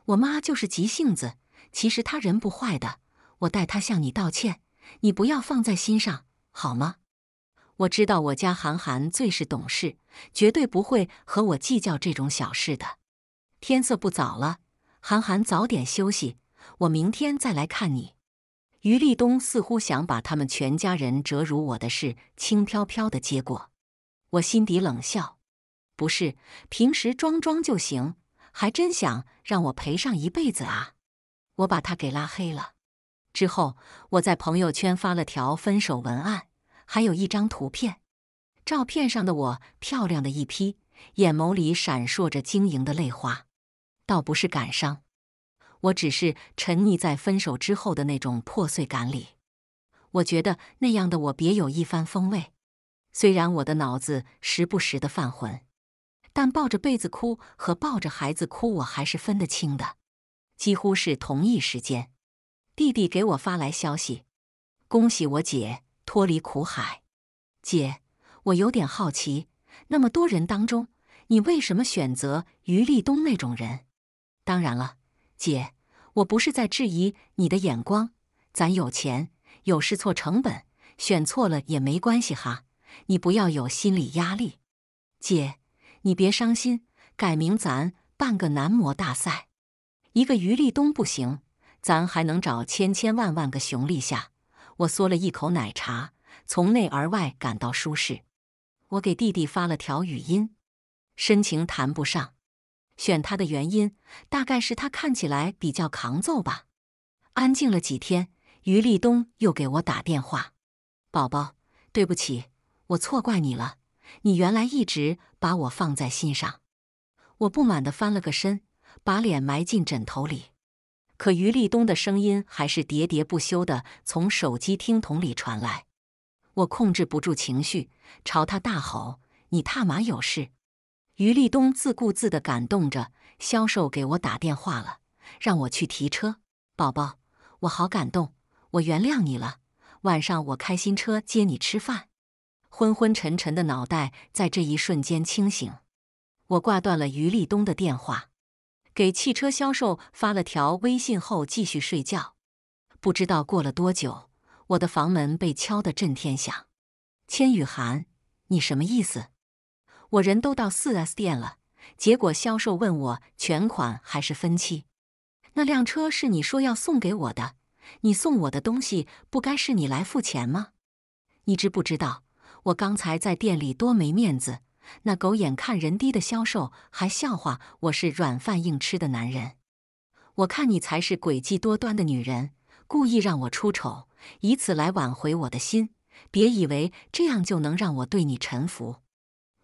我妈就是急性子，其实她人不坏的。我代她向你道歉，你不要放在心上，好吗？我知道我家韩寒最是懂事，绝对不会和我计较这种小事的。天色不早了，韩寒早点休息，我明天再来看你。于立东似乎想把他们全家人折辱我的事轻飘飘的接过，我心底冷笑，不是平时装装就行，还真想让我赔上一辈子啊！我把他给拉黑了。之后我在朋友圈发了条分手文案，还有一张图片，照片上的我漂亮的一批，眼眸里闪烁着晶莹的泪花，倒不是感伤。我只是沉溺在分手之后的那种破碎感里，我觉得那样的我别有一番风味。虽然我的脑子时不时的犯浑，但抱着被子哭和抱着孩子哭，我还是分得清的。几乎是同一时间，弟弟给我发来消息：“恭喜我姐脱离苦海。”姐，我有点好奇，那么多人当中，你为什么选择于立东那种人？当然了，姐。我不是在质疑你的眼光，咱有钱，有试错成本，选错了也没关系哈。你不要有心理压力，姐，你别伤心。改名咱办个男模大赛，一个余立东不行，咱还能找千千万万个熊立夏。我嗦了一口奶茶，从内而外感到舒适。我给弟弟发了条语音，深情谈不上。选他的原因，大概是他看起来比较扛揍吧。安静了几天，于立东又给我打电话：“宝宝，对不起，我错怪你了，你原来一直把我放在心上。”我不满地翻了个身，把脸埋进枕头里。可于立东的声音还是喋喋不休地从手机听筒里传来。我控制不住情绪，朝他大吼：“你踏马有事！”于立东自顾自地感动着，销售给我打电话了，让我去提车。宝宝，我好感动，我原谅你了。晚上我开新车接你吃饭。昏昏沉沉的脑袋在这一瞬间清醒，我挂断了于立东的电话，给汽车销售发了条微信后继续睡觉。不知道过了多久，我的房门被敲得震天响。千雨涵，你什么意思？我人都到四 S 店了，结果销售问我全款还是分期。那辆车是你说要送给我的，你送我的东西不该是你来付钱吗？你知不知道我刚才在店里多没面子？那狗眼看人低的销售还笑话我是软饭硬吃的男人。我看你才是诡计多端的女人，故意让我出丑，以此来挽回我的心。别以为这样就能让我对你臣服。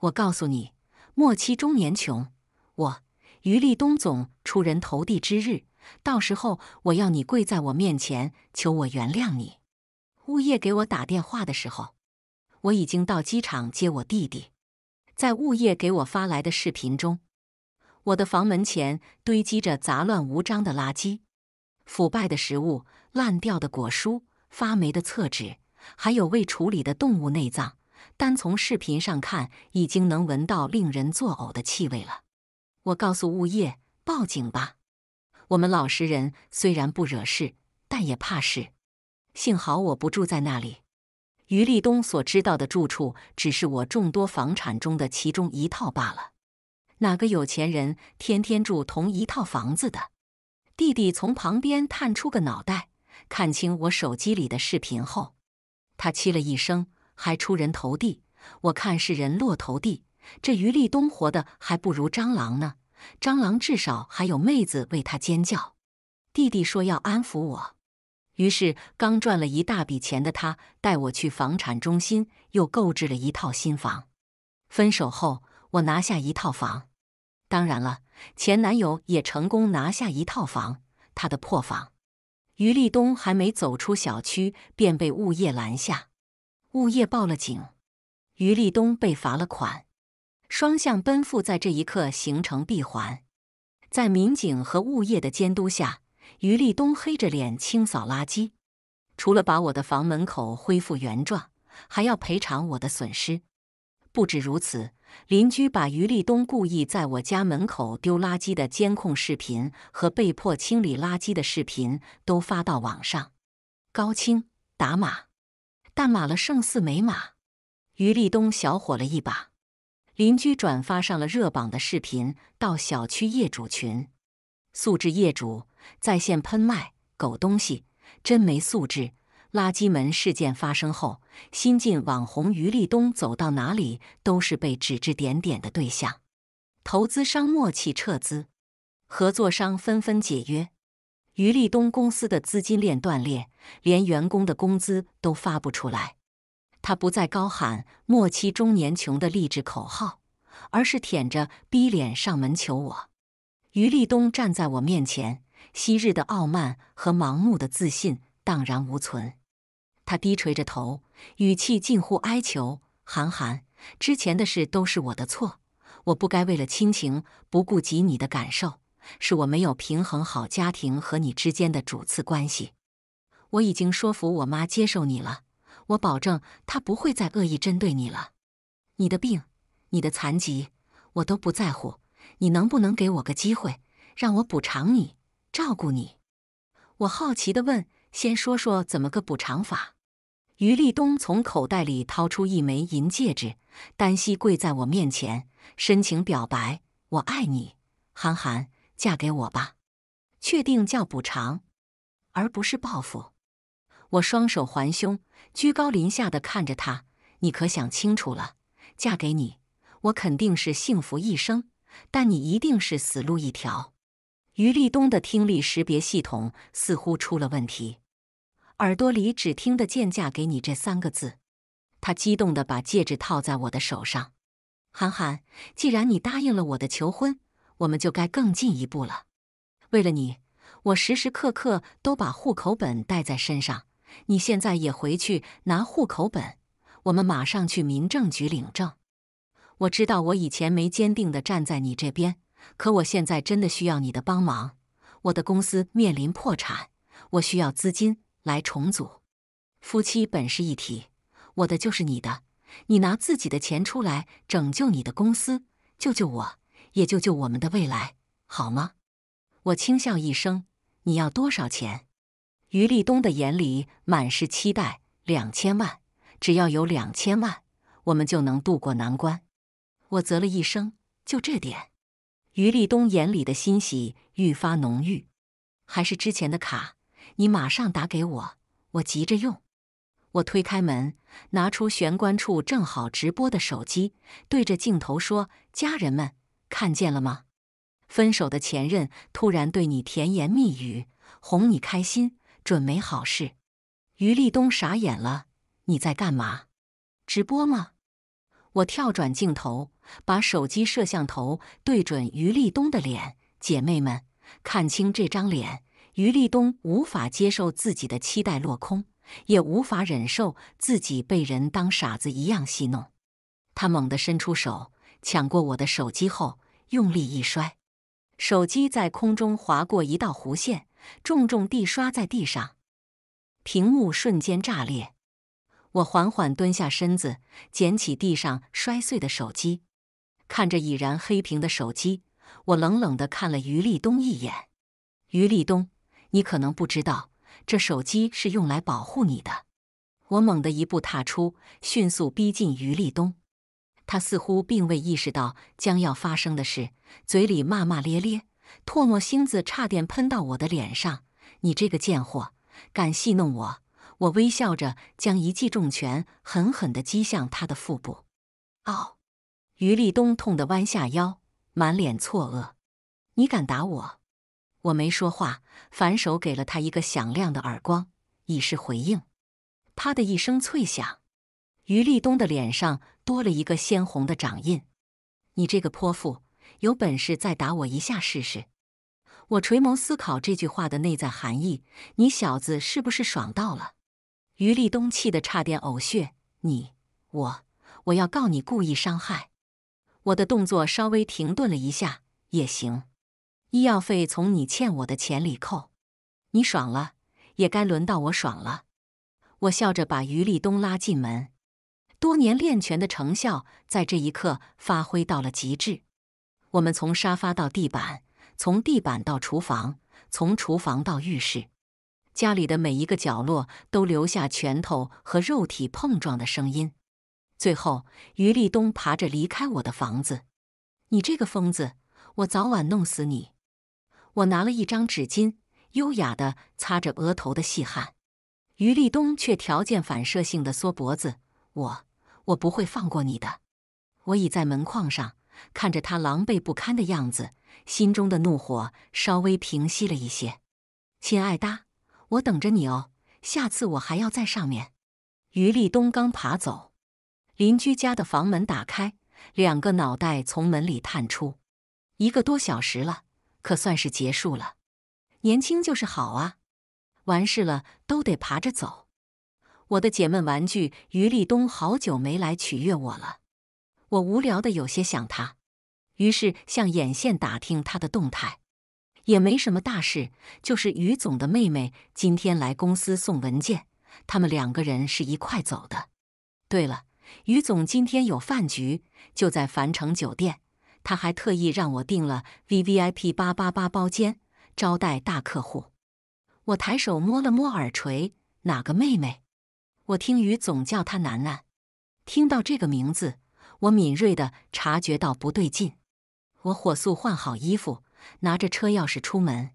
我告诉你，莫欺中年穷。我，余立东总出人头地之日，到时候我要你跪在我面前求我原谅你。物业给我打电话的时候，我已经到机场接我弟弟。在物业给我发来的视频中，我的房门前堆积着杂乱无章的垃圾，腐败的食物、烂掉的果蔬、发霉的厕纸，还有未处理的动物内脏。单从视频上看，已经能闻到令人作呕的气味了。我告诉物业报警吧。我们老实人虽然不惹事，但也怕事。幸好我不住在那里。于立东所知道的住处，只是我众多房产中的其中一套罢了。哪个有钱人天天住同一套房子的？弟弟从旁边探出个脑袋，看清我手机里的视频后，他凄了一声。还出人头地，我看是人落头地。这余立东活的还不如蟑螂呢，蟑螂至少还有妹子为他尖叫。弟弟说要安抚我，于是刚赚了一大笔钱的他带我去房产中心，又购置了一套新房。分手后，我拿下一套房，当然了，前男友也成功拿下一套房，他的破房。余立东还没走出小区，便被物业拦下。物业报了警，于立东被罚了款，双向奔赴在这一刻形成闭环。在民警和物业的监督下，于立东黑着脸清扫垃圾，除了把我的房门口恢复原状，还要赔偿我的损失。不止如此，邻居把于立东故意在我家门口丢垃圾的监控视频和被迫清理垃圾的视频都发到网上，高清打码。有马了胜似没马，于立东小火了一把，邻居转发上了热榜的视频到小区业主群，素质业主在线喷麦，狗东西，真没素质！垃圾门事件发生后，新晋网红于立东走到哪里都是被指指点点的对象，投资商默契撤资，合作商纷纷解约。于立东公司的资金链断裂，连员工的工资都发不出来。他不再高喊“末期中年穷”的励志口号，而是舔着逼脸上门求我。于立东站在我面前，昔日的傲慢和盲目的自信荡然无存。他低垂着头，语气近乎哀求：“韩寒，之前的事都是我的错，我不该为了亲情不顾及你的感受。”是我没有平衡好家庭和你之间的主次关系。我已经说服我妈接受你了，我保证她不会再恶意针对你了。你的病，你的残疾，我都不在乎。你能不能给我个机会，让我补偿你，照顾你？我好奇地问：“先说说怎么个补偿法？”于立东从口袋里掏出一枚银戒指，单膝跪在我面前，深情表白：“我爱你，韩寒。”嫁给我吧，确定叫补偿，而不是报复。我双手环胸，居高临下的看着他。你可想清楚了？嫁给你，我肯定是幸福一生，但你一定是死路一条。于立东的听力识别系统似乎出了问题，耳朵里只听得见“嫁给你”这三个字。他激动的把戒指套在我的手上。韩寒，既然你答应了我的求婚。我们就该更进一步了。为了你，我时时刻刻都把户口本带在身上。你现在也回去拿户口本，我们马上去民政局领证。我知道我以前没坚定的站在你这边，可我现在真的需要你的帮忙。我的公司面临破产，我需要资金来重组。夫妻本是一体，我的就是你的。你拿自己的钱出来拯救你的公司，救救我！也救救我们的未来，好吗？我轻笑一声：“你要多少钱？”于立东的眼里满是期待。两千万，只要有两千万，我们就能渡过难关。我啧了一声：“就这点。”于立东眼里的欣喜愈发浓郁。还是之前的卡，你马上打给我，我急着用。我推开门，拿出玄关处正好直播的手机，对着镜头说：“家人们。”看见了吗？分手的前任突然对你甜言蜜语，哄你开心，准没好事。于立东傻眼了，你在干嘛？直播吗？我跳转镜头，把手机摄像头对准于立东的脸。姐妹们，看清这张脸。于立东无法接受自己的期待落空，也无法忍受自己被人当傻子一样戏弄。他猛地伸出手。抢过我的手机后，用力一摔，手机在空中划过一道弧线，重重地摔在地上，屏幕瞬间炸裂。我缓缓蹲下身子，捡起地上摔碎的手机，看着已然黑屏的手机，我冷冷地看了于立东一眼。于立东，你可能不知道，这手机是用来保护你的。我猛地一步踏出，迅速逼近于立东。他似乎并未意识到将要发生的事，嘴里骂骂咧咧，唾沫星子差点喷到我的脸上。你这个贱货，敢戏弄我！我微笑着将一记重拳狠狠地击向他的腹部。哦，于立东痛得弯下腰，满脸错愕。你敢打我？我没说话，反手给了他一个响亮的耳光，以示回应。啪的一声脆响。于立东的脸上多了一个鲜红的掌印。你这个泼妇，有本事再打我一下试试！我垂眸思考这句话的内在含义。你小子是不是爽到了？于立东气得差点呕血。你，我，我要告你故意伤害！我的动作稍微停顿了一下，也行。医药费从你欠我的钱里扣。你爽了，也该轮到我爽了。我笑着把于立东拉进门。多年练拳的成效在这一刻发挥到了极致。我们从沙发到地板，从地板到厨房，从厨房到浴室，家里的每一个角落都留下拳头和肉体碰撞的声音。最后，于立东爬着离开我的房子。你这个疯子，我早晚弄死你！我拿了一张纸巾，优雅的擦着额头的细汗。于立东却条件反射性的缩脖子。我。我不会放过你的！我倚在门框上，看着他狼狈不堪的样子，心中的怒火稍微平息了一些。亲爱的，我等着你哦，下次我还要在上面。于立东刚爬走，邻居家的房门打开，两个脑袋从门里探出。一个多小时了，可算是结束了。年轻就是好啊！完事了都得爬着走。我的解闷玩具于立东好久没来取悦我了，我无聊的有些想他，于是向眼线打听他的动态，也没什么大事，就是于总的妹妹今天来公司送文件，他们两个人是一块走的。对了，于总今天有饭局，就在樊城酒店，他还特意让我订了 V V I P 八八八包间招待大客户。我抬手摸了摸耳垂，哪个妹妹？我听雨总叫他楠楠，听到这个名字，我敏锐的察觉到不对劲。我火速换好衣服，拿着车钥匙出门。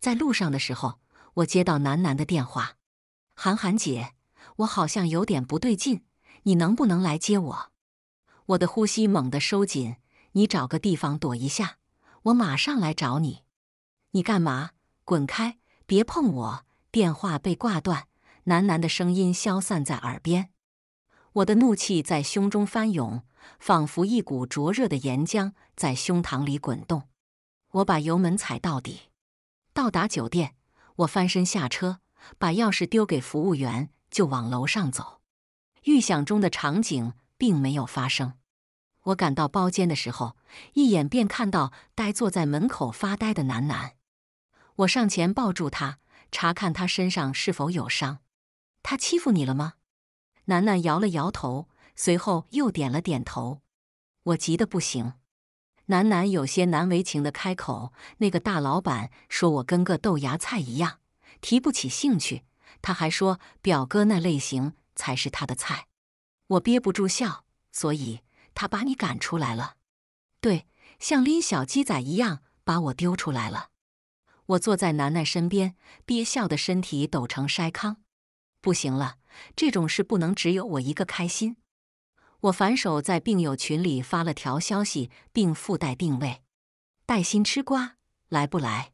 在路上的时候，我接到楠楠的电话：“韩寒姐，我好像有点不对劲，你能不能来接我？”我的呼吸猛地收紧，你找个地方躲一下，我马上来找你。你干嘛？滚开！别碰我！电话被挂断。喃喃的声音消散在耳边，我的怒气在胸中翻涌，仿佛一股灼热的岩浆在胸膛里滚动。我把油门踩到底，到达酒店，我翻身下车，把钥匙丢给服务员，就往楼上走。预想中的场景并没有发生。我赶到包间的时候，一眼便看到呆坐在门口发呆的楠楠。我上前抱住他，查看他身上是否有伤。他欺负你了吗？楠楠摇了摇头，随后又点了点头。我急得不行。楠楠有些难为情的开口：“那个大老板说我跟个豆芽菜一样，提不起兴趣。他还说表哥那类型才是他的菜。”我憋不住笑，所以他把你赶出来了。对，像拎小鸡仔一样把我丢出来了。我坐在楠楠身边，憋笑的身体抖成筛糠。不行了，这种事不能只有我一个开心。我反手在病友群里发了条消息，并附带定位，带薪吃瓜，来不来？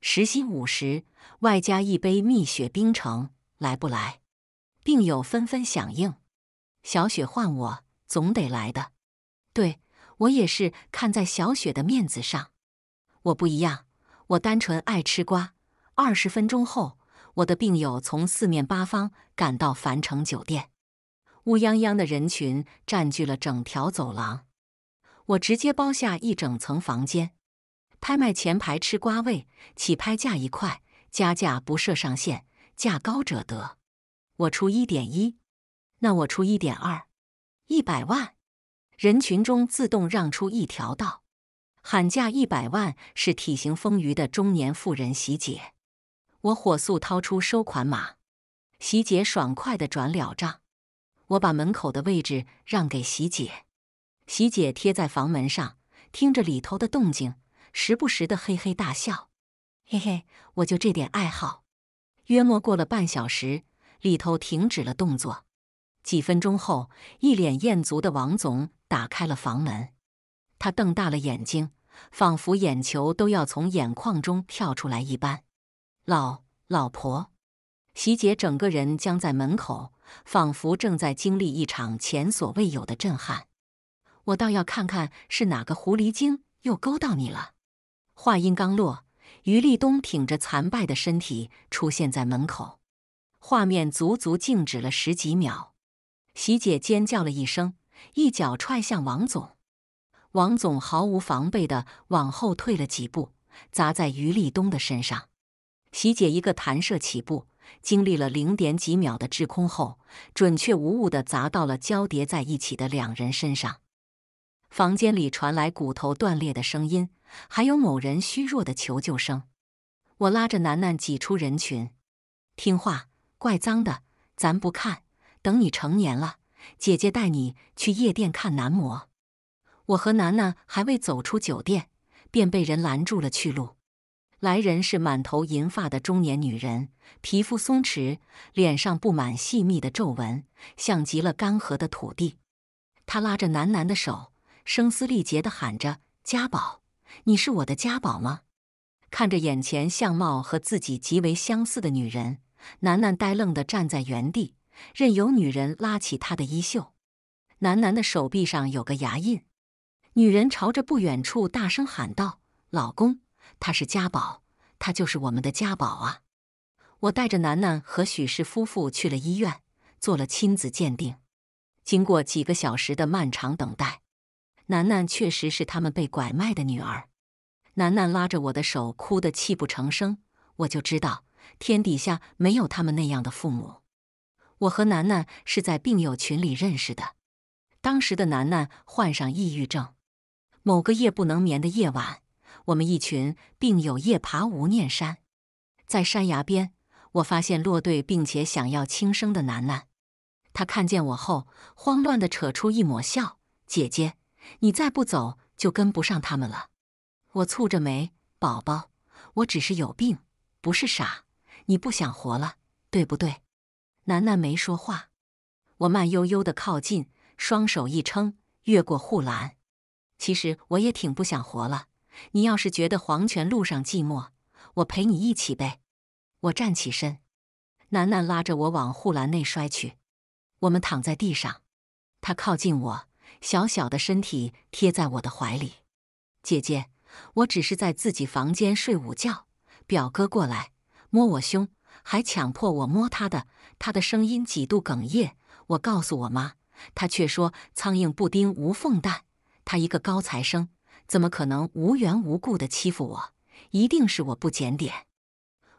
时薪五十，外加一杯蜜雪冰城，来不来？病友纷纷响应。小雪换我，总得来的。对我也是看在小雪的面子上。我不一样，我单纯爱吃瓜。二十分钟后。我的病友从四面八方赶到樊城酒店，乌泱泱的人群占据了整条走廊。我直接包下一整层房间，拍卖前排吃瓜位，起拍价一块，加价不设上限，价高者得。我出一点一，那我出一点二，一百万。人群中自动让出一条道，喊价一百万是体型丰腴的中年妇人喜姐。我火速掏出收款码，喜姐爽快的转了账。我把门口的位置让给喜姐，喜姐贴在房门上，听着里头的动静，时不时的嘿嘿大笑。嘿嘿，我就这点爱好。约莫过了半小时，里头停止了动作。几分钟后，一脸艳足的王总打开了房门，他瞪大了眼睛，仿佛眼球都要从眼眶中跳出来一般。老老婆，席姐整个人僵在门口，仿佛正在经历一场前所未有的震撼。我倒要看看是哪个狐狸精又勾到你了。话音刚落，于立东挺着残败的身体出现在门口，画面足足静止了十几秒。席姐尖叫了一声，一脚踹向王总。王总毫无防备的往后退了几步，砸在于立东的身上。喜姐一个弹射起步，经历了零点几秒的滞空后，准确无误的砸到了交叠在一起的两人身上。房间里传来骨头断裂的声音，还有某人虚弱的求救声。我拉着楠楠挤出人群，听话，怪脏的，咱不看。等你成年了，姐姐带你去夜店看男模。我和楠楠还未走出酒店，便被人拦住了去路。来人是满头银发的中年女人，皮肤松弛，脸上布满细密的皱纹，像极了干涸的土地。她拉着楠楠的手，声嘶力竭地喊着：“家宝，你是我的家宝吗？”看着眼前相貌和自己极为相似的女人，楠楠呆愣地站在原地，任由女人拉起她的衣袖。楠楠的手臂上有个牙印。女人朝着不远处大声喊道：“老公！”他是家宝，他就是我们的家宝啊！我带着楠楠和许氏夫妇去了医院，做了亲子鉴定。经过几个小时的漫长等待，楠楠确实是他们被拐卖的女儿。楠楠拉着我的手，哭得泣不成声。我就知道，天底下没有他们那样的父母。我和楠楠是在病友群里认识的，当时的楠楠患上抑郁症。某个夜不能眠的夜晚。我们一群病友夜爬无念山，在山崖边，我发现落队并且想要轻生的楠楠。他看见我后，慌乱地扯出一抹笑：“姐姐，你再不走，就跟不上他们了。”我蹙着眉：“宝宝，我只是有病，不是傻。你不想活了，对不对？”楠楠没说话。我慢悠悠地靠近，双手一撑，越过护栏。其实我也挺不想活了。你要是觉得黄泉路上寂寞，我陪你一起呗。我站起身，楠楠拉着我往护栏内摔去。我们躺在地上，他靠近我，小小的身体贴在我的怀里。姐姐，我只是在自己房间睡午觉。表哥过来摸我胸，还强迫我摸他的。他的声音几度哽咽。我告诉我妈，他却说苍蝇不叮无缝蛋。他一个高材生。怎么可能无缘无故的欺负我？一定是我不检点。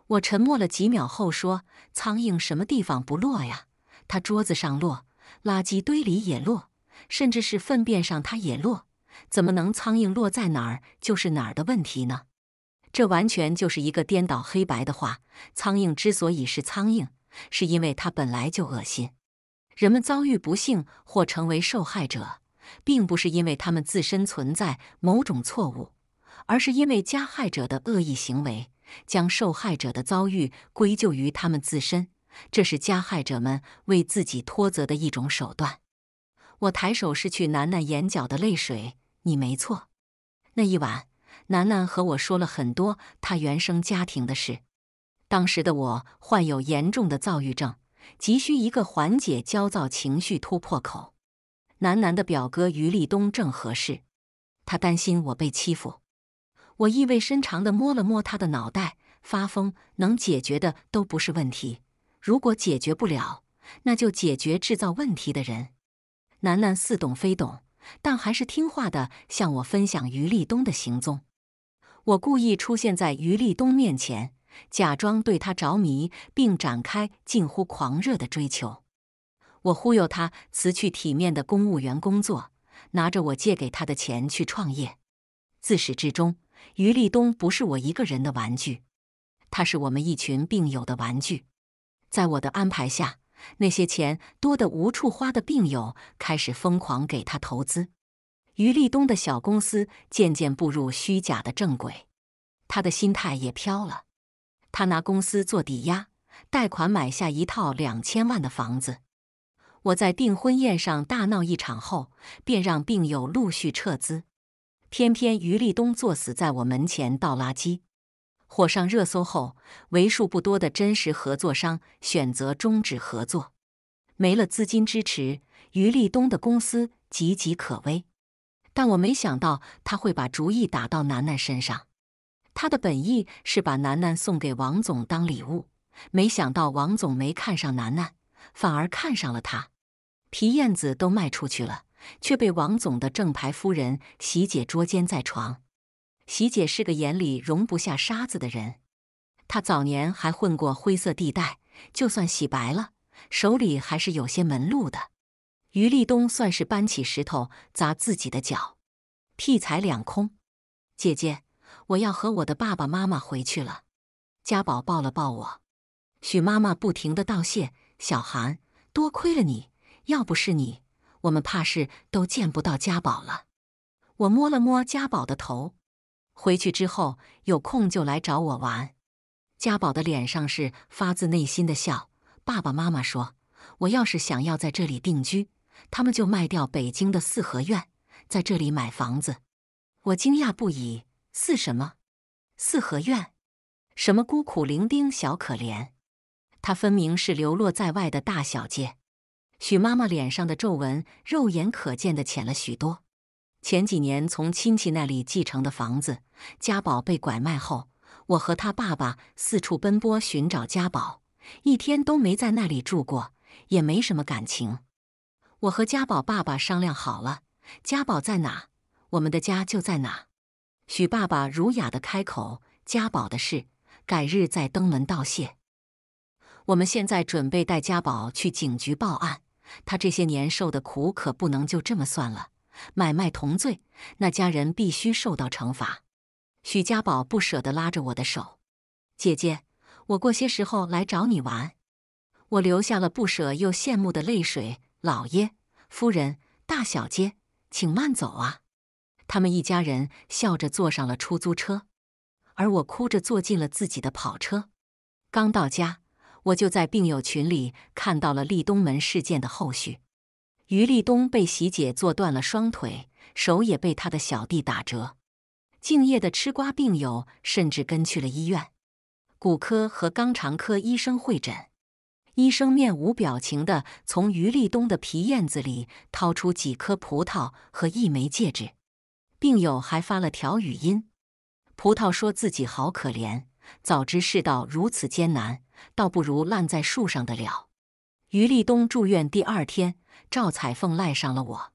我沉默了几秒后说：“苍蝇什么地方不落呀？它桌子上落，垃圾堆里也落，甚至是粪便上它也落。怎么能苍蝇落在哪儿就是哪儿的问题呢？这完全就是一个颠倒黑白的话。苍蝇之所以是苍蝇，是因为它本来就恶心。人们遭遇不幸或成为受害者。”并不是因为他们自身存在某种错误，而是因为加害者的恶意行为将受害者的遭遇归咎于他们自身，这是加害者们为自己脱责的一种手段。我抬手拭去楠楠眼角的泪水，你没错。那一晚，楠楠和我说了很多她原生家庭的事。当时的我患有严重的躁郁症，急需一个缓解焦躁情绪突破口。楠楠的表哥于立东正合适，他担心我被欺负。我意味深长地摸了摸他的脑袋，发疯能解决的都不是问题。如果解决不了，那就解决制造问题的人。楠楠似懂非懂，但还是听话的向我分享于立东的行踪。我故意出现在于立东面前，假装对他着迷，并展开近乎狂热的追求。我忽悠他辞去体面的公务员工作，拿着我借给他的钱去创业。自始至终，于立东不是我一个人的玩具，他是我们一群病友的玩具。在我的安排下，那些钱多得无处花的病友开始疯狂给他投资。于立东的小公司渐渐步入虚假的正轨，他的心态也飘了。他拿公司做抵押，贷款买下一套两千万的房子。我在订婚宴上大闹一场后，便让病友陆续撤资。偏偏于立东作死在我门前倒垃圾，火上热搜后，为数不多的真实合作商选择终止合作，没了资金支持，于立东的公司岌岌可危。但我没想到他会把主意打到楠楠身上。他的本意是把楠楠送给王总当礼物，没想到王总没看上楠楠，反而看上了他。皮燕子都卖出去了，却被王总的正牌夫人喜姐捉奸在床。喜姐是个眼里容不下沙子的人，她早年还混过灰色地带，就算洗白了，手里还是有些门路的。于立东算是搬起石头砸自己的脚，屁财两空。姐姐，我要和我的爸爸妈妈回去了。家宝抱了抱我，许妈妈不停的道谢：“小韩，多亏了你。”要不是你，我们怕是都见不到家宝了。我摸了摸家宝的头，回去之后有空就来找我玩。家宝的脸上是发自内心的笑。爸爸妈妈说，我要是想要在这里定居，他们就卖掉北京的四合院，在这里买房子。我惊讶不已：四什么？四合院？什么孤苦伶仃小可怜？他分明是流落在外的大小姐。许妈妈脸上的皱纹肉眼可见的浅了许多。前几年从亲戚那里继承的房子，家宝被拐卖后，我和他爸爸四处奔波寻找家宝，一天都没在那里住过，也没什么感情。我和家宝爸爸商量好了，家宝在哪，我们的家就在哪。许爸爸儒雅的开口：“家宝的事，改日再登门道谢。我们现在准备带家宝去警局报案。”他这些年受的苦可不能就这么算了，买卖同罪，那家人必须受到惩罚。许家宝不舍得拉着我的手，姐姐，我过些时候来找你玩。我留下了不舍又羡慕的泪水。老爷、夫人、大小姐，请慢走啊！他们一家人笑着坐上了出租车，而我哭着坐进了自己的跑车。刚到家。我就在病友群里看到了立东门事件的后续，于立东被喜姐坐断了双腿，手也被他的小弟打折。敬业的吃瓜病友甚至跟去了医院，骨科和肛肠科医生会诊，医生面无表情地从于立东的皮燕子里掏出几颗葡萄和一枚戒指。病友还发了条语音，葡萄说自己好可怜，早知世道如此艰难。倒不如烂在树上的了。于立东住院第二天，赵彩凤赖上了我。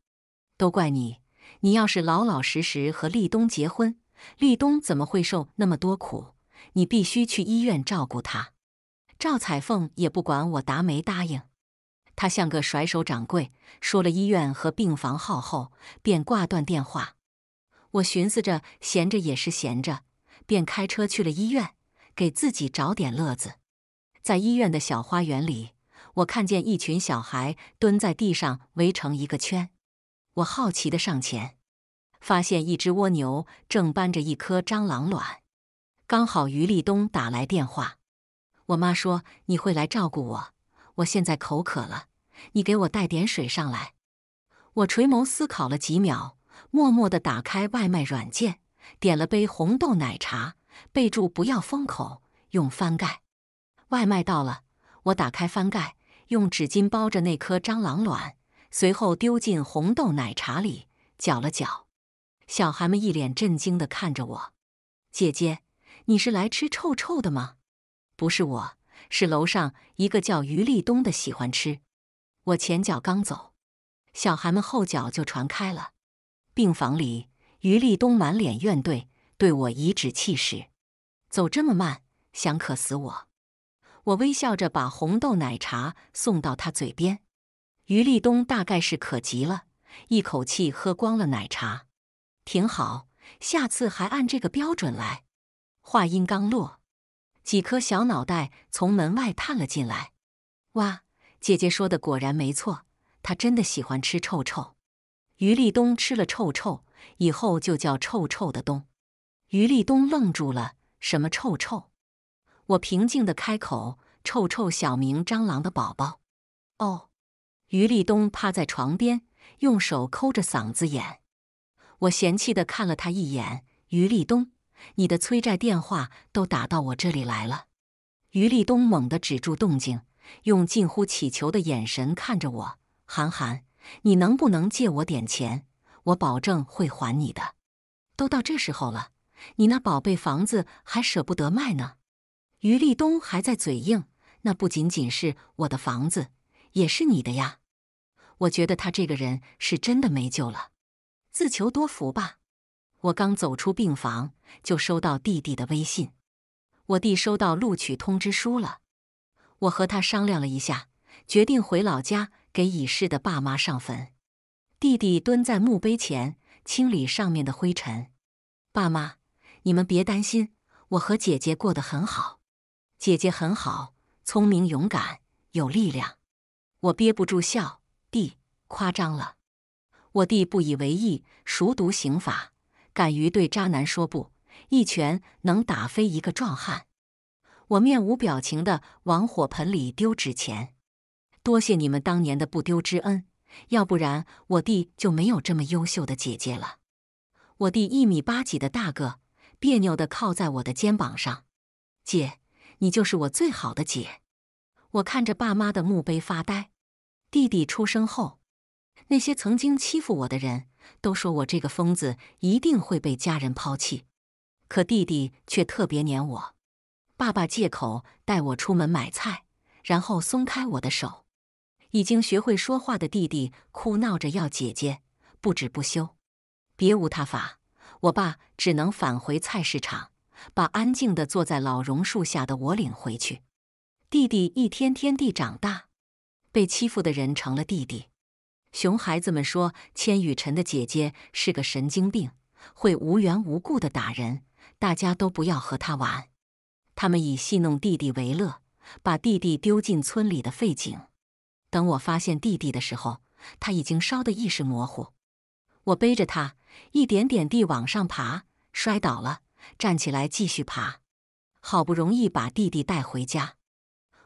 都怪你！你要是老老实实和立东结婚，立东怎么会受那么多苦？你必须去医院照顾他。赵彩凤也不管我答没答应，他像个甩手掌柜，说了医院和病房号后便挂断电话。我寻思着闲着也是闲着，便开车去了医院，给自己找点乐子。在医院的小花园里，我看见一群小孩蹲在地上围成一个圈。我好奇的上前，发现一只蜗牛正搬着一颗蟑螂卵。刚好于立东打来电话，我妈说你会来照顾我。我现在口渴了，你给我带点水上来。我垂眸思考了几秒，默默的打开外卖软件，点了杯红豆奶茶，备注不要封口，用翻盖。外卖到了，我打开翻盖，用纸巾包着那颗蟑螂卵，随后丢进红豆奶茶里搅了搅。小孩们一脸震惊的看着我：“姐姐，你是来吃臭臭的吗？”“不是，我是楼上一个叫于立东的喜欢吃。”我前脚刚走，小孩们后脚就传开了。病房里，于立东满脸怨怼，对我颐指气使：“走这么慢，想渴死我！”我微笑着把红豆奶茶送到他嘴边，于立东大概是可急了，一口气喝光了奶茶。挺好，下次还按这个标准来。话音刚落，几颗小脑袋从门外探了进来。哇，姐姐说的果然没错，她真的喜欢吃臭臭。于立东吃了臭臭以后就叫臭臭的东。于立东愣住了，什么臭臭？我平静的开口：“臭臭小明，蟑螂的宝宝。”哦，于立东趴在床边，用手抠着嗓子眼。我嫌弃的看了他一眼：“于立东，你的催债电话都打到我这里来了。”于立东猛地止住动静，用近乎乞求的眼神看着我：“韩寒，你能不能借我点钱？我保证会还你的。都到这时候了，你那宝贝房子还舍不得卖呢？”于立东还在嘴硬，那不仅仅是我的房子，也是你的呀。我觉得他这个人是真的没救了，自求多福吧。我刚走出病房，就收到弟弟的微信，我弟收到录取通知书了。我和他商量了一下，决定回老家给已逝的爸妈上坟。弟弟蹲在墓碑前清理上面的灰尘。爸妈，你们别担心，我和姐姐过得很好。姐姐很好，聪明、勇敢、有力量。我憋不住笑，弟夸张了。我弟不以为意，熟读刑法，敢于对渣男说不，一拳能打飞一个壮汉。我面无表情的往火盆里丢纸钱，多谢你们当年的不丢之恩，要不然我弟就没有这么优秀的姐姐了。我弟一米八几的大个，别扭的靠在我的肩膀上，姐。你就是我最好的姐。我看着爸妈的墓碑发呆。弟弟出生后，那些曾经欺负我的人都说我这个疯子一定会被家人抛弃。可弟弟却特别黏我。爸爸借口带我出门买菜，然后松开我的手。已经学会说话的弟弟哭闹着要姐姐，不止不休。别无他法，我爸只能返回菜市场。把安静的坐在老榕树下的我领回去。弟弟一天天地长大，被欺负的人成了弟弟。熊孩子们说，千雨辰的姐姐是个神经病，会无缘无故的打人，大家都不要和他玩。他们以戏弄弟弟为乐，把弟弟丢进村里的废井。等我发现弟弟的时候，他已经烧得意识模糊。我背着他一点点地往上爬，摔倒了。站起来继续爬，好不容易把弟弟带回家，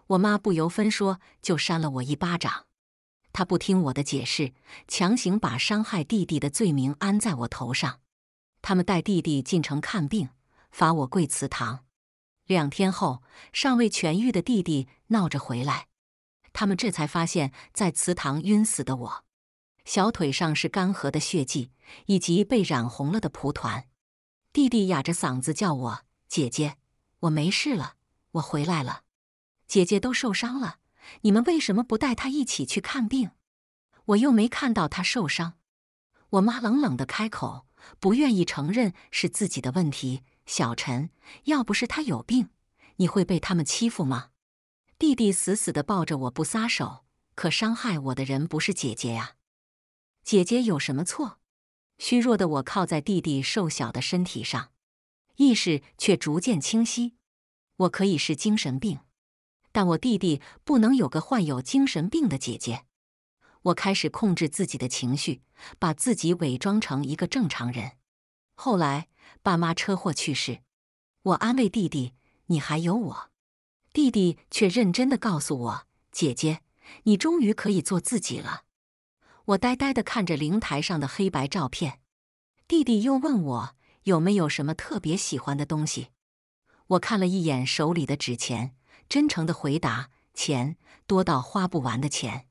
我妈不由分说就扇了我一巴掌。她不听我的解释，强行把伤害弟弟的罪名安在我头上。他们带弟弟进城看病，罚我跪祠堂。两天后，尚未痊愈的弟弟闹着回来，他们这才发现，在祠堂晕死的我，小腿上是干涸的血迹，以及被染红了的蒲团。弟弟哑着嗓子叫我姐姐，我没事了，我回来了。姐姐都受伤了，你们为什么不带她一起去看病？我又没看到她受伤。我妈冷冷的开口，不愿意承认是自己的问题。小陈，要不是他有病，你会被他们欺负吗？弟弟死死的抱着我不撒手，可伤害我的人不是姐姐呀，姐姐有什么错？虚弱的我靠在弟弟瘦小的身体上，意识却逐渐清晰。我可以是精神病，但我弟弟不能有个患有精神病的姐姐。我开始控制自己的情绪，把自己伪装成一个正常人。后来爸妈车祸去世，我安慰弟弟：“你还有我。”弟弟却认真的告诉我：“姐姐，你终于可以做自己了。”我呆呆地看着灵台上的黑白照片，弟弟又问我有没有什么特别喜欢的东西。我看了一眼手里的纸钱，真诚地回答：“钱多到花不完的钱。”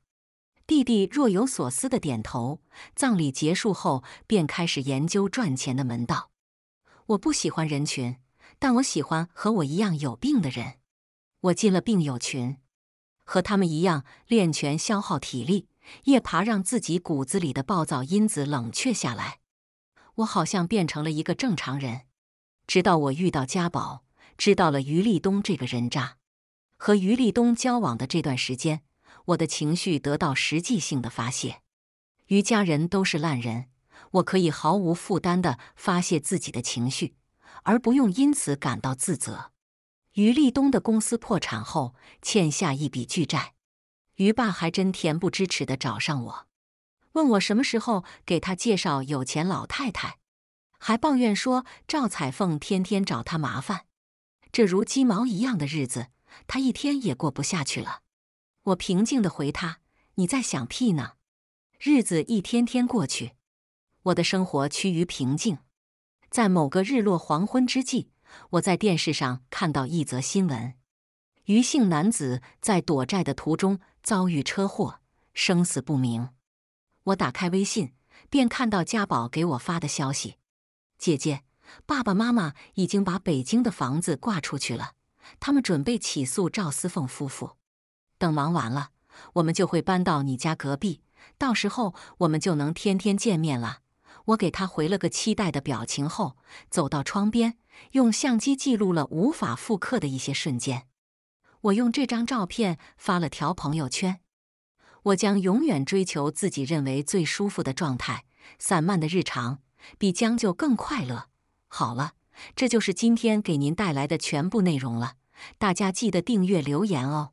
弟弟若有所思地点头。葬礼结束后，便开始研究赚钱的门道。我不喜欢人群，但我喜欢和我一样有病的人。我进了病友群，和他们一样练拳，消耗体力。夜爬让自己骨子里的暴躁因子冷却下来，我好像变成了一个正常人。直到我遇到家宝，知道了于立东这个人渣。和于立东交往的这段时间，我的情绪得到实际性的发泄。于家人都是烂人，我可以毫无负担的发泄自己的情绪，而不用因此感到自责。于立东的公司破产后，欠下一笔巨债。于爸还真恬不知耻地找上我，问我什么时候给他介绍有钱老太太，还抱怨说赵彩凤天天找他麻烦，这如鸡毛一样的日子，他一天也过不下去了。我平静地回他：“你在想屁呢？”日子一天天过去，我的生活趋于平静。在某个日落黄昏之际，我在电视上看到一则新闻：于姓男子在躲债的途中。遭遇车祸，生死不明。我打开微信，便看到家宝给我发的消息：“姐姐，爸爸妈妈已经把北京的房子挂出去了，他们准备起诉赵思凤夫妇。等忙完了，我们就会搬到你家隔壁，到时候我们就能天天见面了。”我给他回了个期待的表情后，走到窗边，用相机记录了无法复刻的一些瞬间。我用这张照片发了条朋友圈。我将永远追求自己认为最舒服的状态，散漫的日常比将就更快乐。好了，这就是今天给您带来的全部内容了。大家记得订阅、留言哦。